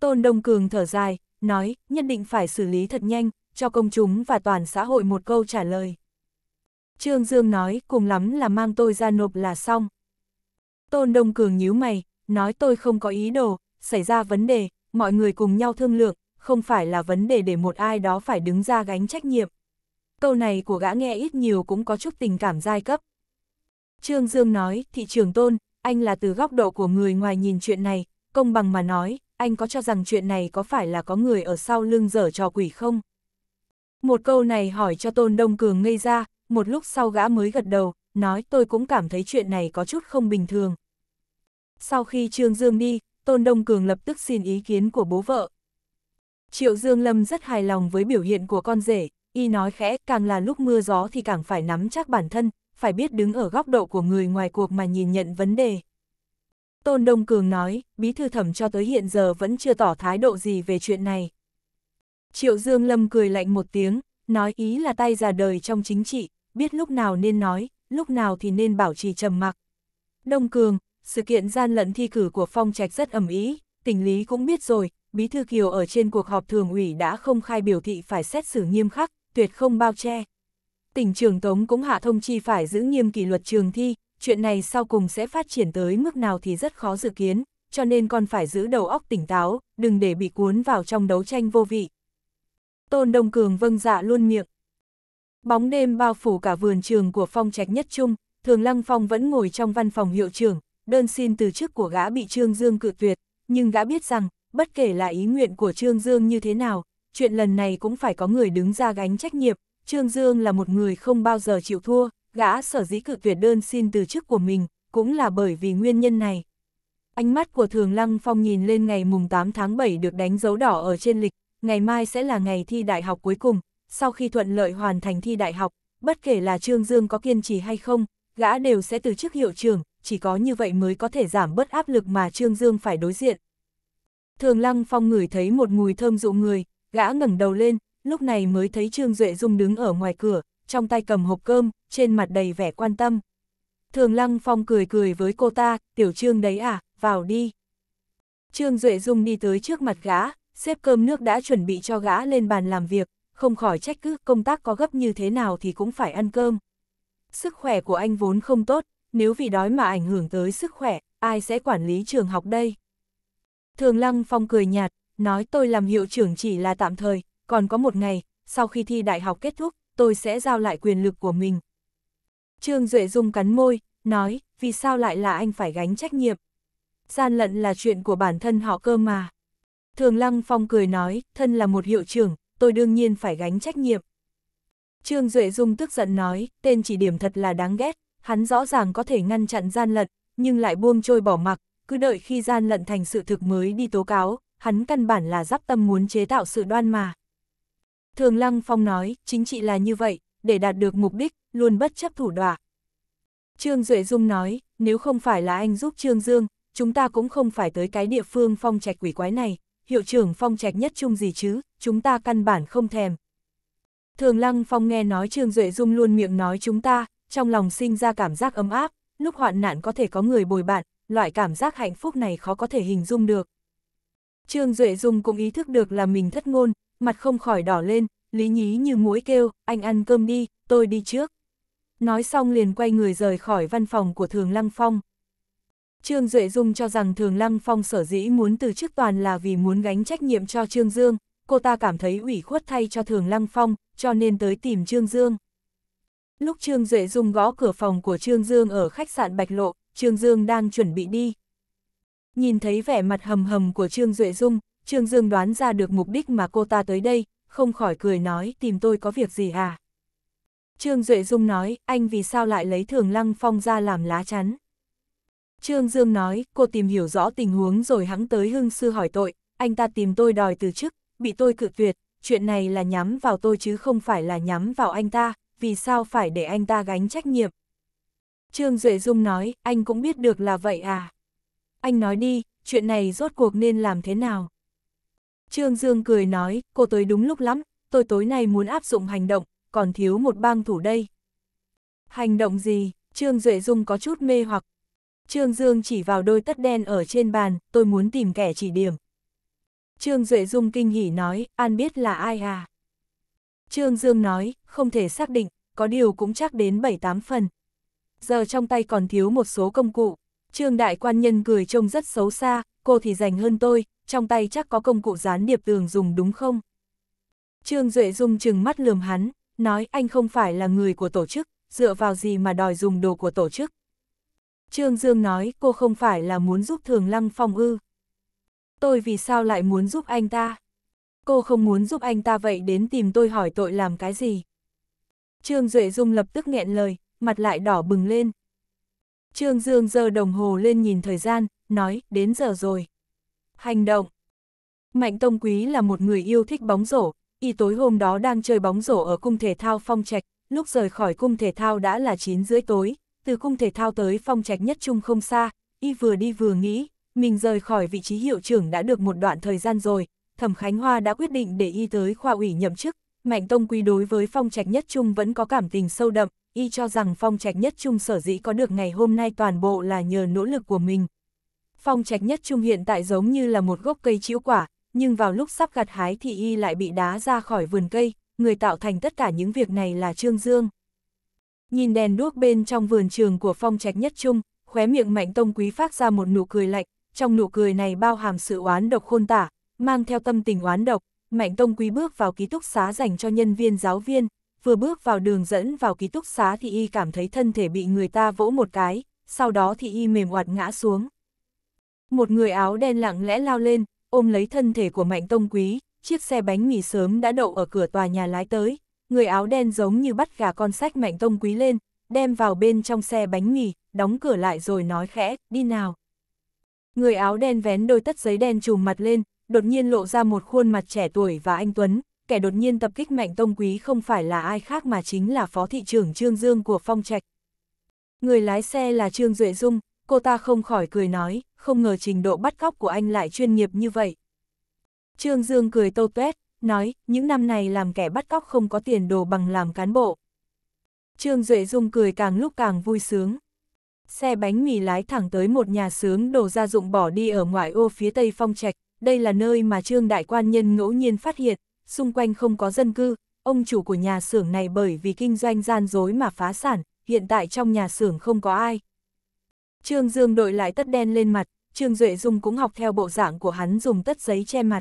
Tôn Đông Cường thở dài, nói, nhất định phải xử lý thật nhanh, cho công chúng và toàn xã hội một câu trả lời. Trương Dương nói, cùng lắm là mang tôi ra nộp là xong. Tôn Đông Cường nhíu mày, nói tôi không có ý đồ, xảy ra vấn đề, mọi người cùng nhau thương lượng, không phải là vấn đề để một ai đó phải đứng ra gánh trách nhiệm câu này của gã nghe ít nhiều cũng có chút tình cảm giai cấp. Trương Dương nói, thị trường tôn, anh là từ góc độ của người ngoài nhìn chuyện này, công bằng mà nói, anh có cho rằng chuyện này có phải là có người ở sau lưng dở trò quỷ không? Một câu này hỏi cho Tôn Đông Cường ngây ra, một lúc sau gã mới gật đầu, nói tôi cũng cảm thấy chuyện này có chút không bình thường. Sau khi Trương Dương đi, Tôn Đông Cường lập tức xin ý kiến của bố vợ. Triệu Dương Lâm rất hài lòng với biểu hiện của con rể, y nói khẽ, càng là lúc mưa gió thì càng phải nắm chắc bản thân, phải biết đứng ở góc độ của người ngoài cuộc mà nhìn nhận vấn đề. Tôn Đông Cường nói, bí thư thẩm cho tới hiện giờ vẫn chưa tỏ thái độ gì về chuyện này. Triệu Dương Lâm cười lạnh một tiếng, nói ý là tay già đời trong chính trị, biết lúc nào nên nói, lúc nào thì nên bảo trì trầm mặc. Đông Cường, sự kiện gian lận thi cử của Phong Trạch rất ẩm ý, tỉnh lý cũng biết rồi, Bí Thư Kiều ở trên cuộc họp thường ủy đã không khai biểu thị phải xét xử nghiêm khắc, tuyệt không bao che. Tỉnh trường Tống cũng hạ thông chi phải giữ nghiêm kỷ luật trường thi, chuyện này sau cùng sẽ phát triển tới mức nào thì rất khó dự kiến, cho nên còn phải giữ đầu óc tỉnh táo, đừng để bị cuốn vào trong đấu tranh vô vị. Tôn Đông Cường vâng dạ luôn miệng. Bóng đêm bao phủ cả vườn trường của phong trạch nhất trung, thường lăng phong vẫn ngồi trong văn phòng hiệu trưởng, đơn xin từ chức của gã bị Trương Dương cự tuyệt, nhưng gã biết rằng, bất kể là ý nguyện của Trương Dương như thế nào, chuyện lần này cũng phải có người đứng ra gánh trách nhiệm, Trương Dương là một người không bao giờ chịu thua, gã sở dĩ cự tuyệt đơn xin từ chức của mình, cũng là bởi vì nguyên nhân này. Ánh mắt của Thường Lăng Phong nhìn lên ngày mùng 8 tháng 7 được đánh dấu đỏ ở trên lịch, ngày mai sẽ là ngày thi đại học cuối cùng, sau khi thuận lợi hoàn thành thi đại học, bất kể là Trương Dương có kiên trì hay không, gã đều sẽ từ chức hiệu trưởng, chỉ có như vậy mới có thể giảm bớt áp lực mà Trương Dương phải đối diện. Thường Lăng Phong ngửi thấy một mùi thơm dụ người, gã ngẩng đầu lên, lúc này mới thấy Trương Duệ Dung đứng ở ngoài cửa, trong tay cầm hộp cơm, trên mặt đầy vẻ quan tâm. Thường Lăng Phong cười cười với cô ta, tiểu trương đấy à, vào đi. Trương Duệ Dung đi tới trước mặt gã, xếp cơm nước đã chuẩn bị cho gã lên bàn làm việc, không khỏi trách cứ công tác có gấp như thế nào thì cũng phải ăn cơm. Sức khỏe của anh vốn không tốt, nếu vì đói mà ảnh hưởng tới sức khỏe, ai sẽ quản lý trường học đây? Thường Lăng Phong cười nhạt, nói tôi làm hiệu trưởng chỉ là tạm thời, còn có một ngày, sau khi thi đại học kết thúc, tôi sẽ giao lại quyền lực của mình. Trương Duệ Dung cắn môi, nói, vì sao lại là anh phải gánh trách nhiệm? Gian lận là chuyện của bản thân họ cơ mà. Thường Lăng Phong cười nói, thân là một hiệu trưởng, tôi đương nhiên phải gánh trách nhiệm. Trương Duệ Dung tức giận nói, tên chỉ điểm thật là đáng ghét, hắn rõ ràng có thể ngăn chặn gian lận, nhưng lại buông trôi bỏ mặc, cứ đợi khi gian lận thành sự thực mới đi tố cáo, hắn căn bản là giáp tâm muốn chế tạo sự đoan mà. Thường Lăng Phong nói, chính trị là như vậy, để đạt được mục đích, luôn bất chấp thủ đoạn. Trương Duệ Dung nói, nếu không phải là anh giúp Trương Dương, chúng ta cũng không phải tới cái địa phương phong trạch quỷ quái này, hiệu trưởng phong trạch nhất chung gì chứ, chúng ta căn bản không thèm. Thường Lăng Phong nghe nói Trương Duệ Dung luôn miệng nói chúng ta, trong lòng sinh ra cảm giác ấm áp, lúc hoạn nạn có thể có người bồi bạn, loại cảm giác hạnh phúc này khó có thể hình dung được. Trương Duệ Dung cũng ý thức được là mình thất ngôn, mặt không khỏi đỏ lên, lý nhí như muối kêu, anh ăn cơm đi, tôi đi trước. Nói xong liền quay người rời khỏi văn phòng của Thường Lăng Phong. Trương Duệ Dung cho rằng Thường Lăng Phong sở dĩ muốn từ chức toàn là vì muốn gánh trách nhiệm cho Trương Dương, cô ta cảm thấy ủy khuất thay cho Thường Lăng Phong, cho nên tới tìm Trương Dương. Lúc Trương Duệ Dung gõ cửa phòng của Trương Dương ở khách sạn Bạch Lộ, Trương Dương đang chuẩn bị đi. Nhìn thấy vẻ mặt hầm hầm của Trương Duệ Dung, Trương Dương đoán ra được mục đích mà cô ta tới đây, không khỏi cười nói tìm tôi có việc gì à. Trương Duệ Dung nói, anh vì sao lại lấy thường lăng phong ra làm lá chắn. Trương Dương nói, cô tìm hiểu rõ tình huống rồi hãng tới hưng sư hỏi tội, anh ta tìm tôi đòi từ chức, bị tôi cự tuyệt, chuyện này là nhắm vào tôi chứ không phải là nhắm vào anh ta, vì sao phải để anh ta gánh trách nhiệm. Trương Duệ Dung nói, anh cũng biết được là vậy à anh nói đi, chuyện này rốt cuộc nên làm thế nào? Trương Dương cười nói, cô tới đúng lúc lắm, tôi tối nay muốn áp dụng hành động, còn thiếu một bang thủ đây. Hành động gì? Trương Duệ Dung có chút mê hoặc. Trương Dương chỉ vào đôi tất đen ở trên bàn, tôi muốn tìm kẻ chỉ điểm. Trương Duệ Dung kinh hỉ nói, An biết là ai à? Trương Dương nói, không thể xác định, có điều cũng chắc đến 7-8 phần. Giờ trong tay còn thiếu một số công cụ. Trương đại quan nhân cười trông rất xấu xa, cô thì rành hơn tôi, trong tay chắc có công cụ gián điệp tường dùng đúng không? Trương Duệ Dung chừng mắt lườm hắn, nói anh không phải là người của tổ chức, dựa vào gì mà đòi dùng đồ của tổ chức. Trương Dương nói cô không phải là muốn giúp Thường Lăng Phong ư. Tôi vì sao lại muốn giúp anh ta? Cô không muốn giúp anh ta vậy đến tìm tôi hỏi tội làm cái gì? Trương Duệ Dung lập tức nghẹn lời, mặt lại đỏ bừng lên, Trương Dương giơ đồng hồ lên nhìn thời gian, nói, đến giờ rồi. Hành động Mạnh Tông Quý là một người yêu thích bóng rổ, y tối hôm đó đang chơi bóng rổ ở cung thể thao phong trạch, lúc rời khỏi cung thể thao đã là 9 rưỡi tối, từ cung thể thao tới phong trạch nhất trung không xa, y vừa đi vừa nghĩ, mình rời khỏi vị trí hiệu trưởng đã được một đoạn thời gian rồi, Thẩm Khánh Hoa đã quyết định để y tới khoa ủy nhậm chức, Mạnh Tông Quý đối với phong trạch nhất trung vẫn có cảm tình sâu đậm, y cho rằng phong trạch nhất trung sở dĩ có được ngày hôm nay toàn bộ là nhờ nỗ lực của mình. Phong trạch nhất trung hiện tại giống như là một gốc cây chĩu quả, nhưng vào lúc sắp gặt hái thì y lại bị đá ra khỏi vườn cây, người tạo thành tất cả những việc này là Trương Dương. Nhìn đèn đuốc bên trong vườn trường của phong trạch nhất trung, khóe miệng mạnh tông quý phát ra một nụ cười lạnh, trong nụ cười này bao hàm sự oán độc khôn tả, mang theo tâm tình oán độc, mạnh tông quý bước vào ký túc xá dành cho nhân viên giáo viên, vừa bước vào đường dẫn vào ký túc xá thì y cảm thấy thân thể bị người ta vỗ một cái, sau đó thì y mềm oặt ngã xuống. Một người áo đen lặng lẽ lao lên, ôm lấy thân thể của Mạnh Tông Quý, chiếc xe bánh mì sớm đã đậu ở cửa tòa nhà lái tới, người áo đen giống như bắt gà con sách Mạnh Tông Quý lên, đem vào bên trong xe bánh mì, đóng cửa lại rồi nói khẽ, đi nào. Người áo đen vén đôi tất giấy đen trùm mặt lên, đột nhiên lộ ra một khuôn mặt trẻ tuổi và anh Tuấn, kẻ đột nhiên tập kích mạnh tông quý không phải là ai khác mà chính là phó thị trưởng Trương Dương của Phong Trạch. Người lái xe là Trương Duệ Dung, cô ta không khỏi cười nói, không ngờ trình độ bắt cóc của anh lại chuyên nghiệp như vậy. Trương Dương cười tô tuét, nói, những năm này làm kẻ bắt cóc không có tiền đồ bằng làm cán bộ. Trương Duệ Dung cười càng lúc càng vui sướng. Xe bánh mì lái thẳng tới một nhà xướng đồ gia dụng bỏ đi ở ngoại ô phía tây phong trạch, đây là nơi mà Trương Đại Quan Nhân ngẫu nhiên phát hiện, xung quanh không có dân cư, ông chủ của nhà xưởng này bởi vì kinh doanh gian dối mà phá sản, hiện tại trong nhà xưởng không có ai. Trương Dương đội lại tất đen lên mặt, Trương Duệ Dung cũng học theo bộ dạng của hắn dùng tất giấy che mặt.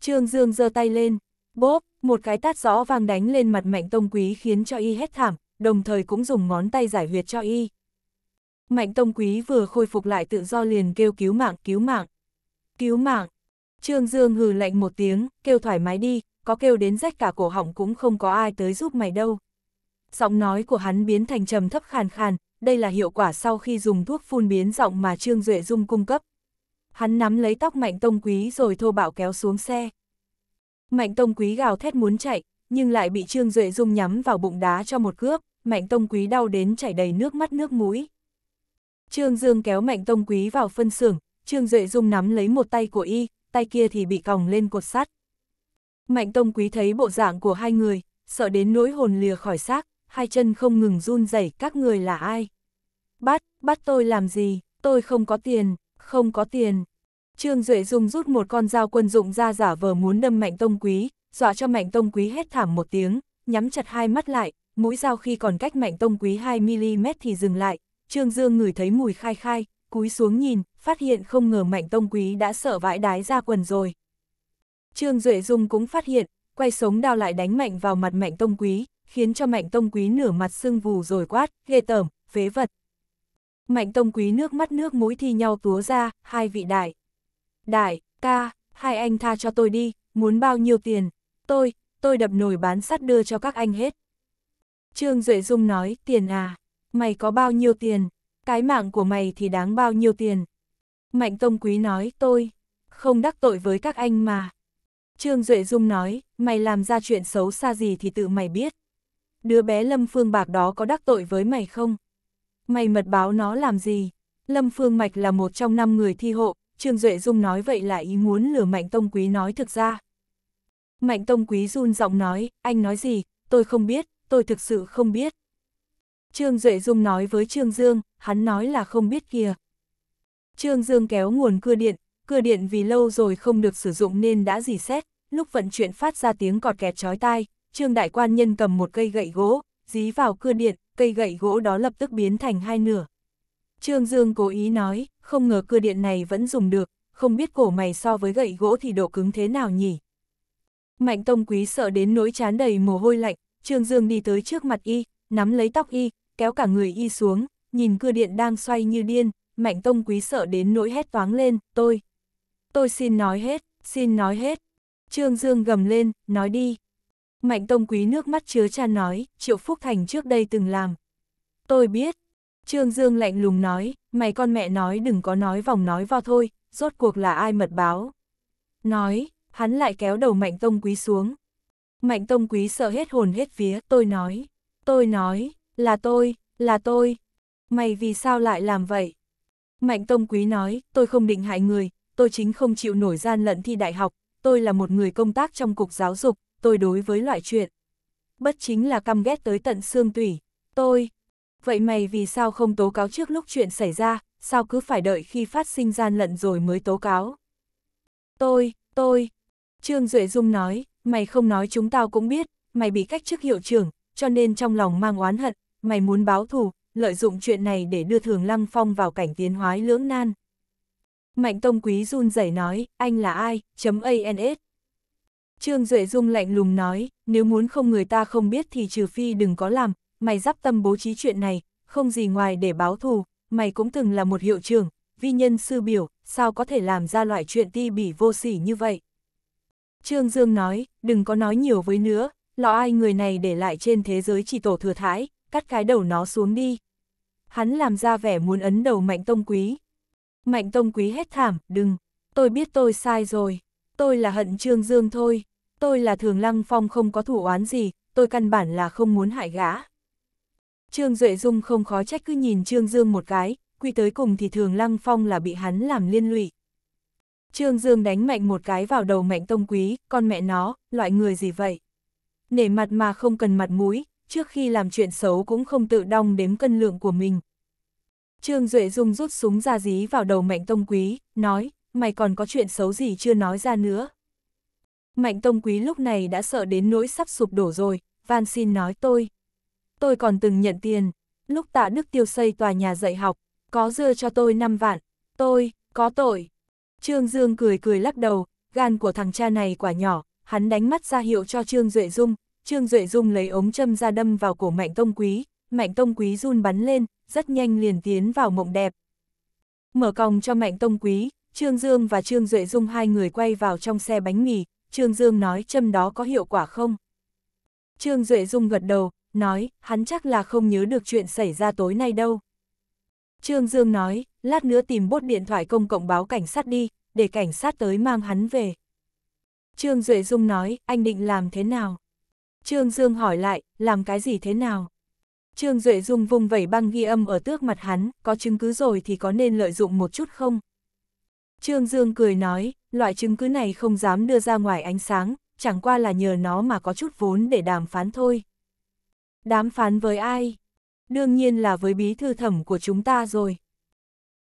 Trương Dương giơ tay lên, bóp, một cái tát rõ vang đánh lên mặt Mạnh Tông Quý khiến cho y hét thảm, đồng thời cũng dùng ngón tay giải huyệt cho y. Mạnh Tông Quý vừa khôi phục lại tự do liền kêu cứu mạng, cứu mạng, cứu mạng. Trương Dương hừ lạnh một tiếng, kêu thoải mái đi, có kêu đến rách cả cổ họng cũng không có ai tới giúp mày đâu. Giọng nói của hắn biến thành trầm thấp khàn khàn, đây là hiệu quả sau khi dùng thuốc phun biến giọng mà Trương Duệ Dung cung cấp. Hắn nắm lấy tóc Mạnh Tông Quý rồi thô bạo kéo xuống xe. Mạnh Tông Quý gào thét muốn chạy, nhưng lại bị Trương Duệ Dung nhắm vào bụng đá cho một cước, Mạnh Tông Quý đau đến chảy đầy nước mắt nước mũi. Trương Dương kéo Mạnh Tông Quý vào phân xưởng, Trương Duệ Dung nắm lấy một tay của y, tay kia thì bị còng lên cột sắt. Mạnh Tông Quý thấy bộ dạng của hai người, sợ đến nỗi hồn lìa khỏi xác, hai chân không ngừng run rẩy các người là ai. Bắt, bắt tôi làm gì, tôi không có tiền, không có tiền. Trương Duệ Dung rút một con dao quân dụng ra giả vờ muốn đâm Mạnh Tông Quý, dọa cho Mạnh Tông Quý hét thảm một tiếng, nhắm chặt hai mắt lại, mũi dao khi còn cách Mạnh Tông Quý 2mm thì dừng lại, Trương Dương ngửi thấy mùi khai khai, cúi xuống nhìn, phát hiện không ngờ mạnh tông quý đã sợ vãi đái ra quần rồi. Trương Duệ Dung cũng phát hiện, quay sống đao lại đánh mạnh vào mặt mạnh tông quý, khiến cho mạnh tông quý nửa mặt sưng vù rồi quát, ghê tởm, phế vật. Mạnh tông quý nước mắt nước mũi thi nhau túa ra, hai vị đại. Đại, ca, hai anh tha cho tôi đi, muốn bao nhiêu tiền, tôi, tôi đập nồi bán sắt đưa cho các anh hết. Trương Duệ Dung nói, tiền à, mày có bao nhiêu tiền, cái mạng của mày thì đáng bao nhiêu tiền. Mạnh Tông Quý nói, tôi, không đắc tội với các anh mà. Trương Duệ Dung nói, mày làm ra chuyện xấu xa gì thì tự mày biết. Đứa bé Lâm Phương Bạc đó có đắc tội với mày không? Mày mật báo nó làm gì? Lâm Phương Mạch là một trong năm người thi hộ, Trương Duệ Dung nói vậy là ý muốn lừa Mạnh Tông Quý nói thực ra. Mạnh Tông Quý run giọng nói, anh nói gì, tôi không biết, tôi thực sự không biết. Trương Duệ Dung nói với Trương Dương, hắn nói là không biết kìa. Trương Dương kéo nguồn cưa điện, cưa điện vì lâu rồi không được sử dụng nên đã dì xét, lúc vận chuyển phát ra tiếng cọt kẹt chói tai, Trương Đại Quan Nhân cầm một cây gậy gỗ, dí vào cưa điện, cây gậy gỗ đó lập tức biến thành hai nửa. Trương Dương cố ý nói, không ngờ cưa điện này vẫn dùng được, không biết cổ mày so với gậy gỗ thì độ cứng thế nào nhỉ. Mạnh Tông Quý sợ đến nỗi chán đầy mồ hôi lạnh, Trương Dương đi tới trước mặt y, nắm lấy tóc y, kéo cả người y xuống, nhìn cưa điện đang xoay như điên, mạnh tông quý sợ đến nỗi hét toáng lên, tôi. Tôi xin nói hết, xin nói hết. Trương Dương gầm lên, nói đi. Mạnh tông quý nước mắt chứa cha nói, triệu Phúc Thành trước đây từng làm. Tôi biết. Trương Dương lạnh lùng nói, mày con mẹ nói đừng có nói vòng nói vào thôi, rốt cuộc là ai mật báo. Nói, hắn lại kéo đầu mạnh tông quý xuống. Mạnh tông quý sợ hết hồn hết vía, tôi nói, tôi nói, là tôi, là tôi. Mày vì sao lại làm vậy? Mạnh Tông Quý nói, tôi không định hại người, tôi chính không chịu nổi gian lận thi đại học, tôi là một người công tác trong cục giáo dục, tôi đối với loại chuyện. Bất chính là căm ghét tới tận xương tủy, tôi. Vậy mày vì sao không tố cáo trước lúc chuyện xảy ra, sao cứ phải đợi khi phát sinh gian lận rồi mới tố cáo? Tôi, tôi. Trương Duệ Dung nói, mày không nói chúng tao cũng biết, mày bị cách chức hiệu trưởng, cho nên trong lòng mang oán hận, mày muốn báo thù, lợi dụng chuyện này để đưa Thường Lăng Phong vào cảnh tiến hóa lưỡng nan. Mạnh Tông Quý run rẩy nói, anh là ai, chấm ANS. Trương Duệ Dung lạnh lùng nói, nếu muốn không người ta không biết thì trừ phi đừng có làm, mày dắp tâm bố trí chuyện này, không gì ngoài để báo thù, mày cũng từng là một hiệu trưởng, vi nhân sư biểu, sao có thể làm ra loại chuyện ti bỉ vô sỉ như vậy. Trương Dương nói, đừng có nói nhiều với nữa, lọ ai người này để lại trên thế giới chỉ tổ thừa thái, cắt cái đầu nó xuống đi. Hắn làm ra vẻ muốn ấn đầu mạnh tông quý. Mạnh tông quý hết thảm, đừng, tôi biết tôi sai rồi, tôi là hận trương dương thôi, tôi là thường lăng phong không có thủ oán gì, tôi căn bản là không muốn hại gã. Trương Duệ Dung không khó trách cứ nhìn Trương Dương một cái, quy tới cùng thì thường Lăng Phong là bị hắn làm liên lụy. Trương Dương đánh mạnh một cái vào đầu mạnh tông quý, con mẹ nó, loại người gì vậy? Nể mặt mà không cần mặt mũi, trước khi làm chuyện xấu cũng không tự đong đếm cân lượng của mình. Trương Duệ Dung rút súng ra dí vào đầu Mạnh Tông Quý, nói, mày còn có chuyện xấu gì chưa nói ra nữa. Mạnh Tông Quý lúc này đã sợ đến nỗi sắp sụp đổ rồi, van xin nói tôi. Tôi còn từng nhận tiền, lúc tạ Đức Tiêu xây tòa nhà dạy học, có dưa cho tôi 5 vạn, tôi, có tội. Trương Dương cười cười lắc đầu, gan của thằng cha này quả nhỏ, hắn đánh mắt ra hiệu cho Trương Duệ Dung, Trương Duệ Dung lấy ống châm ra đâm vào cổ Mạnh Tông Quý, Mạnh Tông Quý run bắn lên, rất nhanh liền tiến vào mộng đẹp. Mở còng cho Mạnh Tông Quý, Trương Dương và Trương Duệ Dung hai người quay vào trong xe bánh mì, Trương Dương nói châm đó có hiệu quả không? Trương Duệ Dung gật đầu, nói, hắn chắc là không nhớ được chuyện xảy ra tối nay đâu. Trương Dương nói, lát nữa tìm bốt điện thoại công cộng báo cảnh sát đi, để cảnh sát tới mang hắn về. Trương Duệ Dung nói, anh định làm thế nào? Trương Dương hỏi lại, làm cái gì thế nào? Trương Duệ Dung vung vẩy băng ghi âm ở tước mặt hắn, có chứng cứ rồi thì có nên lợi dụng một chút không? Trương Dương cười nói, loại chứng cứ này không dám đưa ra ngoài ánh sáng, chẳng qua là nhờ nó mà có chút vốn để đàm phán thôi. Đàm phán với ai? Đương nhiên là với bí thư thẩm của chúng ta rồi.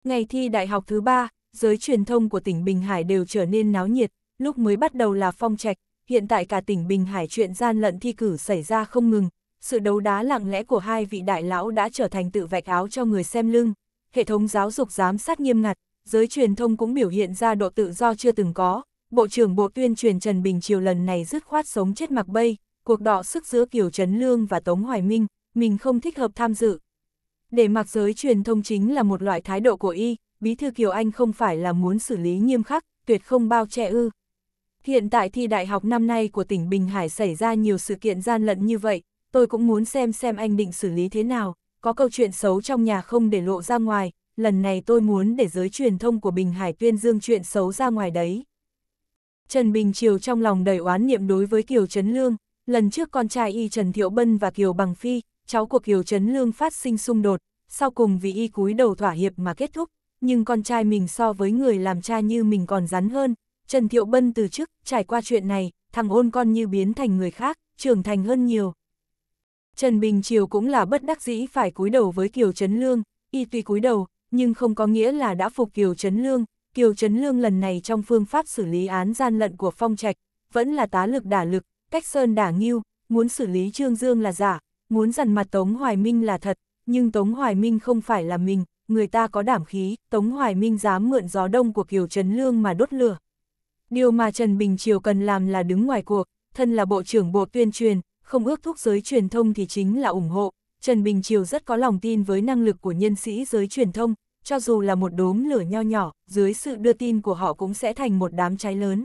Ngày thi đại học thứ ba, giới truyền thông của tỉnh Bình Hải đều trở nên náo nhiệt, lúc mới bắt đầu là phong trạch, hiện tại cả tỉnh Bình Hải chuyện gian lận thi cử xảy ra không ngừng, sự đấu đá lặng lẽ của hai vị đại lão đã trở thành tự vạch áo cho người xem lưng, hệ thống giáo dục giám sát nghiêm ngặt, giới truyền thông cũng biểu hiện ra độ tự do chưa từng có. Bộ trưởng Bộ Tuyên truyền Trần Bình Triều lần này dứt khoát sống chết mặc bay, cuộc đọ sức giữa Kiều Trấn Lương và Tống Hoài Minh, mình không thích hợp tham dự. Để mặc giới truyền thông chính là một loại thái độ của y, Bí thư Kiều Anh không phải là muốn xử lý nghiêm khắc, tuyệt không bao che ư. Hiện tại thi đại học năm nay của tỉnh Bình Hải xảy ra nhiều sự kiện gian lận như vậy, tôi cũng muốn xem xem anh định xử lý thế nào, có câu chuyện xấu trong nhà không để lộ ra ngoài, lần này tôi muốn để giới truyền thông của Bình Hải tuyên dương chuyện xấu ra ngoài đấy. Trần Bình Triều trong lòng đầy oán niệm đối với Kiều Trấn Lương, lần trước con trai y Trần Thiệu Bân và Kiều Bằng Phi, cháu của Kiều Trấn Lương phát sinh xung đột, sau cùng vì y cúi đầu thỏa hiệp mà kết thúc, nhưng con trai mình so với người làm cha như mình còn rắn hơn, Trần Thiệu Bân từ chức, trải qua chuyện này, thằng ôn con như biến thành người khác, trưởng thành hơn nhiều. Trần Bình Triều cũng là bất đắc dĩ phải cúi đầu với Kiều Trấn Lương, y tuy cúi đầu, nhưng không có nghĩa là đã phục Kiều Trấn Lương. Kiều Trấn Lương lần này trong phương pháp xử lý án gian lận của Phong Trạch, vẫn là tá lực đả lực, cách sơn đả nghiêu, muốn xử lý Trương Dương là giả, muốn dằn mặt Tống Hoài Minh là thật, nhưng Tống Hoài Minh không phải là mình, người ta có đảm khí, Tống Hoài Minh dám mượn gió đông của Kiều Trấn Lương mà đốt lửa, Điều mà Trần Bình Triều cần làm là đứng ngoài cuộc, thân là Bộ trưởng Bộ Tuyên truyền, không ước thúc giới truyền thông thì chính là ủng hộ. Trần Bình Triều rất có lòng tin với năng lực của nhân sĩ giới truyền thông, cho dù là một đốm lửa nho nhỏ, dưới sự đưa tin của họ cũng sẽ thành một đám cháy lớn.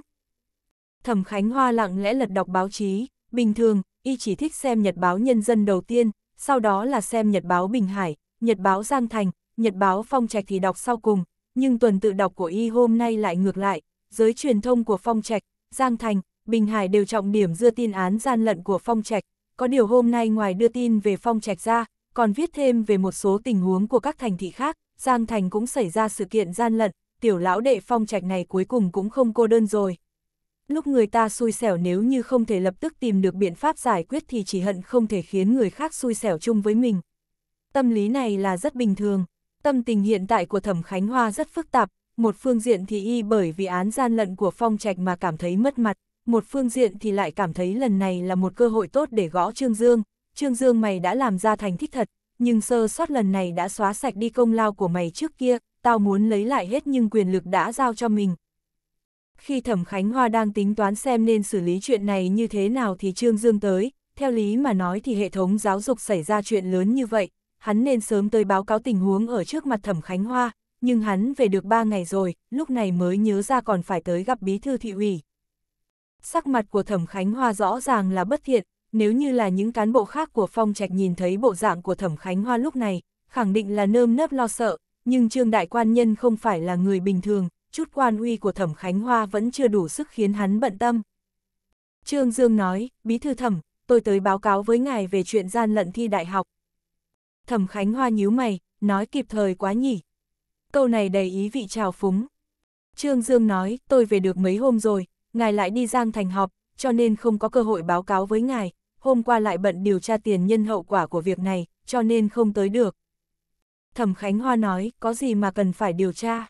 Thẩm Khánh Hoa lặng lẽ lật đọc báo chí, bình thường, y chỉ thích xem Nhật báo Nhân dân đầu tiên, sau đó là xem Nhật báo Bình Hải, Nhật báo Giang Thành, Nhật báo Phong Trạch thì đọc sau cùng, nhưng tuần tự đọc của y hôm nay lại ngược lại, giới truyền thông của Phong Trạch, Giang Thành, Bình Hải đều trọng điểm đưa tin án gian lận của Phong Trạch, có điều hôm nay ngoài đưa tin về Phong Trạch ra, còn viết thêm về một số tình huống của các thành thị khác, Giang Thành cũng xảy ra sự kiện gian lận, tiểu lão đệ Phong Trạch này cuối cùng cũng không cô đơn rồi. Lúc người ta xui xẻo nếu như không thể lập tức tìm được biện pháp giải quyết thì chỉ hận không thể khiến người khác xui xẻo chung với mình. Tâm lý này là rất bình thường. Tâm tình hiện tại của Thẩm Khánh Hoa rất phức tạp, một phương diện thì y bởi vì án gian lận của phong trạch mà cảm thấy mất mặt, một phương diện thì lại cảm thấy lần này là một cơ hội tốt để gõ Trương Dương, Trương Dương mày đã làm ra thành thích thật, nhưng sơ sót lần này đã xóa sạch đi công lao của mày trước kia, tao muốn lấy lại hết nhưng quyền lực đã giao cho mình. Khi Thẩm Khánh Hoa đang tính toán xem nên xử lý chuyện này như thế nào thì Trương Dương tới, theo lý mà nói thì hệ thống giáo dục xảy ra chuyện lớn như vậy, hắn nên sớm tới báo cáo tình huống ở trước mặt Thẩm Khánh Hoa, nhưng hắn về được ba ngày rồi, lúc này mới nhớ ra còn phải tới gặp bí thư thị ủy. Sắc mặt của Thẩm Khánh Hoa rõ ràng là bất thiện, nếu như là những cán bộ khác của phong trạch nhìn thấy bộ dạng của Thẩm Khánh Hoa lúc này, khẳng định là nơm nớp lo sợ, nhưng Trương Đại Quan Nhân không phải là người bình thường, chút quan uy của Thẩm Khánh Hoa vẫn chưa đủ sức khiến hắn bận tâm. Trương Dương nói, Bí Thư Thẩm, tôi tới báo cáo với ngài về chuyện gian lận thi đại học. Thẩm Khánh Hoa nhíu mày, nói kịp thời quá nhỉ câu này đầy ý vị trào phúng. Trương Dương nói, tôi về được mấy hôm rồi, ngài lại đi Giang Thành họp, cho nên không có cơ hội báo cáo với ngài, hôm qua lại bận điều tra tiền nhân hậu quả của việc này, cho nên không tới được. Thẩm Khánh Hoa nói, có gì mà cần phải điều tra?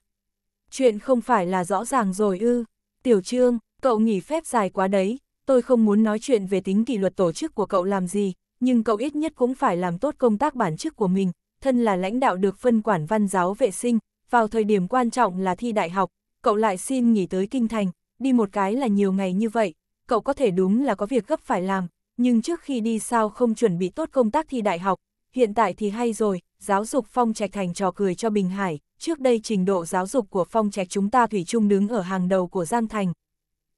Chuyện không phải là rõ ràng rồi ư. Tiểu Trương, cậu nghỉ phép dài quá đấy, tôi không muốn nói chuyện về tính kỷ luật tổ chức của cậu làm gì, nhưng cậu ít nhất cũng phải làm tốt công tác bản chức của mình, thân là lãnh đạo được phân quản văn giáo vệ sinh, vào thời điểm quan trọng là thi đại học, cậu lại xin nghỉ tới Kinh Thành, đi một cái là nhiều ngày như vậy, cậu có thể đúng là có việc gấp phải làm, nhưng trước khi đi sao không chuẩn bị tốt công tác thi đại học, hiện tại thì hay rồi, giáo dục phong trạch thành trò cười cho Bình Hải, trước đây trình độ giáo dục của phong trạch chúng ta thủy chung đứng ở hàng đầu của Giang Thành.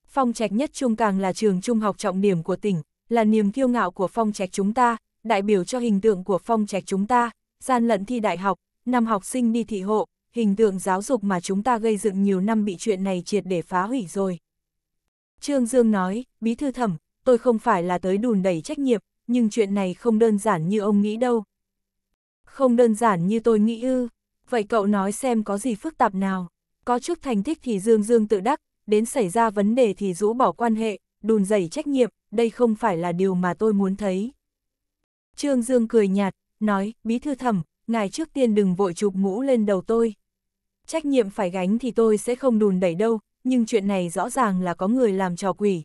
Phong trạch nhất trung càng là trường trung học trọng điểm của tỉnh, là niềm kiêu ngạo của phong trạch chúng ta, đại biểu cho hình tượng của phong trạch chúng ta, gian lận thi đại học, năm học sinh đi thị hộ, hình tượng giáo dục mà chúng ta gây dựng nhiều năm bị chuyện này triệt để phá hủy rồi. Trương Dương nói, bí thư thẩm, tôi không phải là tới đùn đẩy trách nhiệm, nhưng chuyện này không đơn giản như ông nghĩ đâu. Không đơn giản như tôi nghĩ ư, vậy cậu nói xem có gì phức tạp nào, có chút thành tích thì Dương Dương tự đắc, đến xảy ra vấn đề thì rũ bỏ quan hệ, đùn đẩy trách nhiệm, đây không phải là điều mà tôi muốn thấy. Trương Dương cười nhạt, nói, bí thư thẩm, ngài trước tiên đừng vội chụp mũ lên đầu tôi. Trách nhiệm phải gánh thì tôi sẽ không đùn đẩy đâu, nhưng chuyện này rõ ràng là có người làm trò quỷ.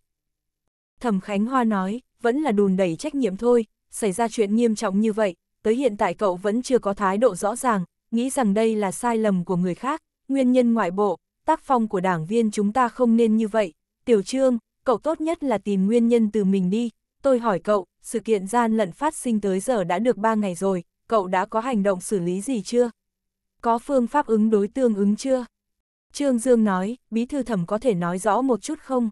Thẩm Khánh Hoa nói, vẫn là đùn đẩy trách nhiệm thôi, xảy ra chuyện nghiêm trọng như vậy, tới hiện tại cậu vẫn chưa có thái độ rõ ràng, nghĩ rằng đây là sai lầm của người khác, nguyên nhân ngoại bộ, tác phong của đảng viên chúng ta không nên như vậy. Tiểu Trương, cậu tốt nhất là tìm nguyên nhân từ mình đi, tôi hỏi cậu, sự kiện gian lận phát sinh tới giờ đã được 3 ngày rồi, cậu đã có hành động xử lý gì chưa? Có phương pháp ứng đối tương ứng chưa? Trương Dương nói, bí thư thẩm có thể nói rõ một chút không?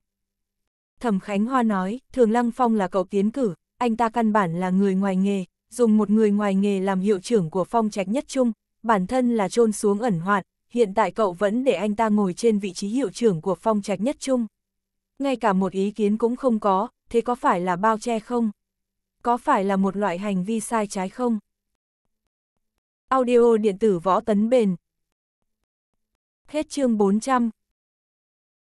Thẩm Khánh Hoa nói, Thường Lăng Phong là cậu tiến cử, anh ta căn bản là người ngoài nghề, dùng một người ngoài nghề làm hiệu trưởng của phong trạch nhất trung, bản thân là trôn xuống ẩn hoạn, hiện tại cậu vẫn để anh ta ngồi trên vị trí hiệu trưởng của phong trạch nhất trung. Ngay cả một ý kiến cũng không có, thế có phải là bao che không? Có phải là một loại hành vi sai trái không? Audio điện tử võ tấn bền. Hết chương 400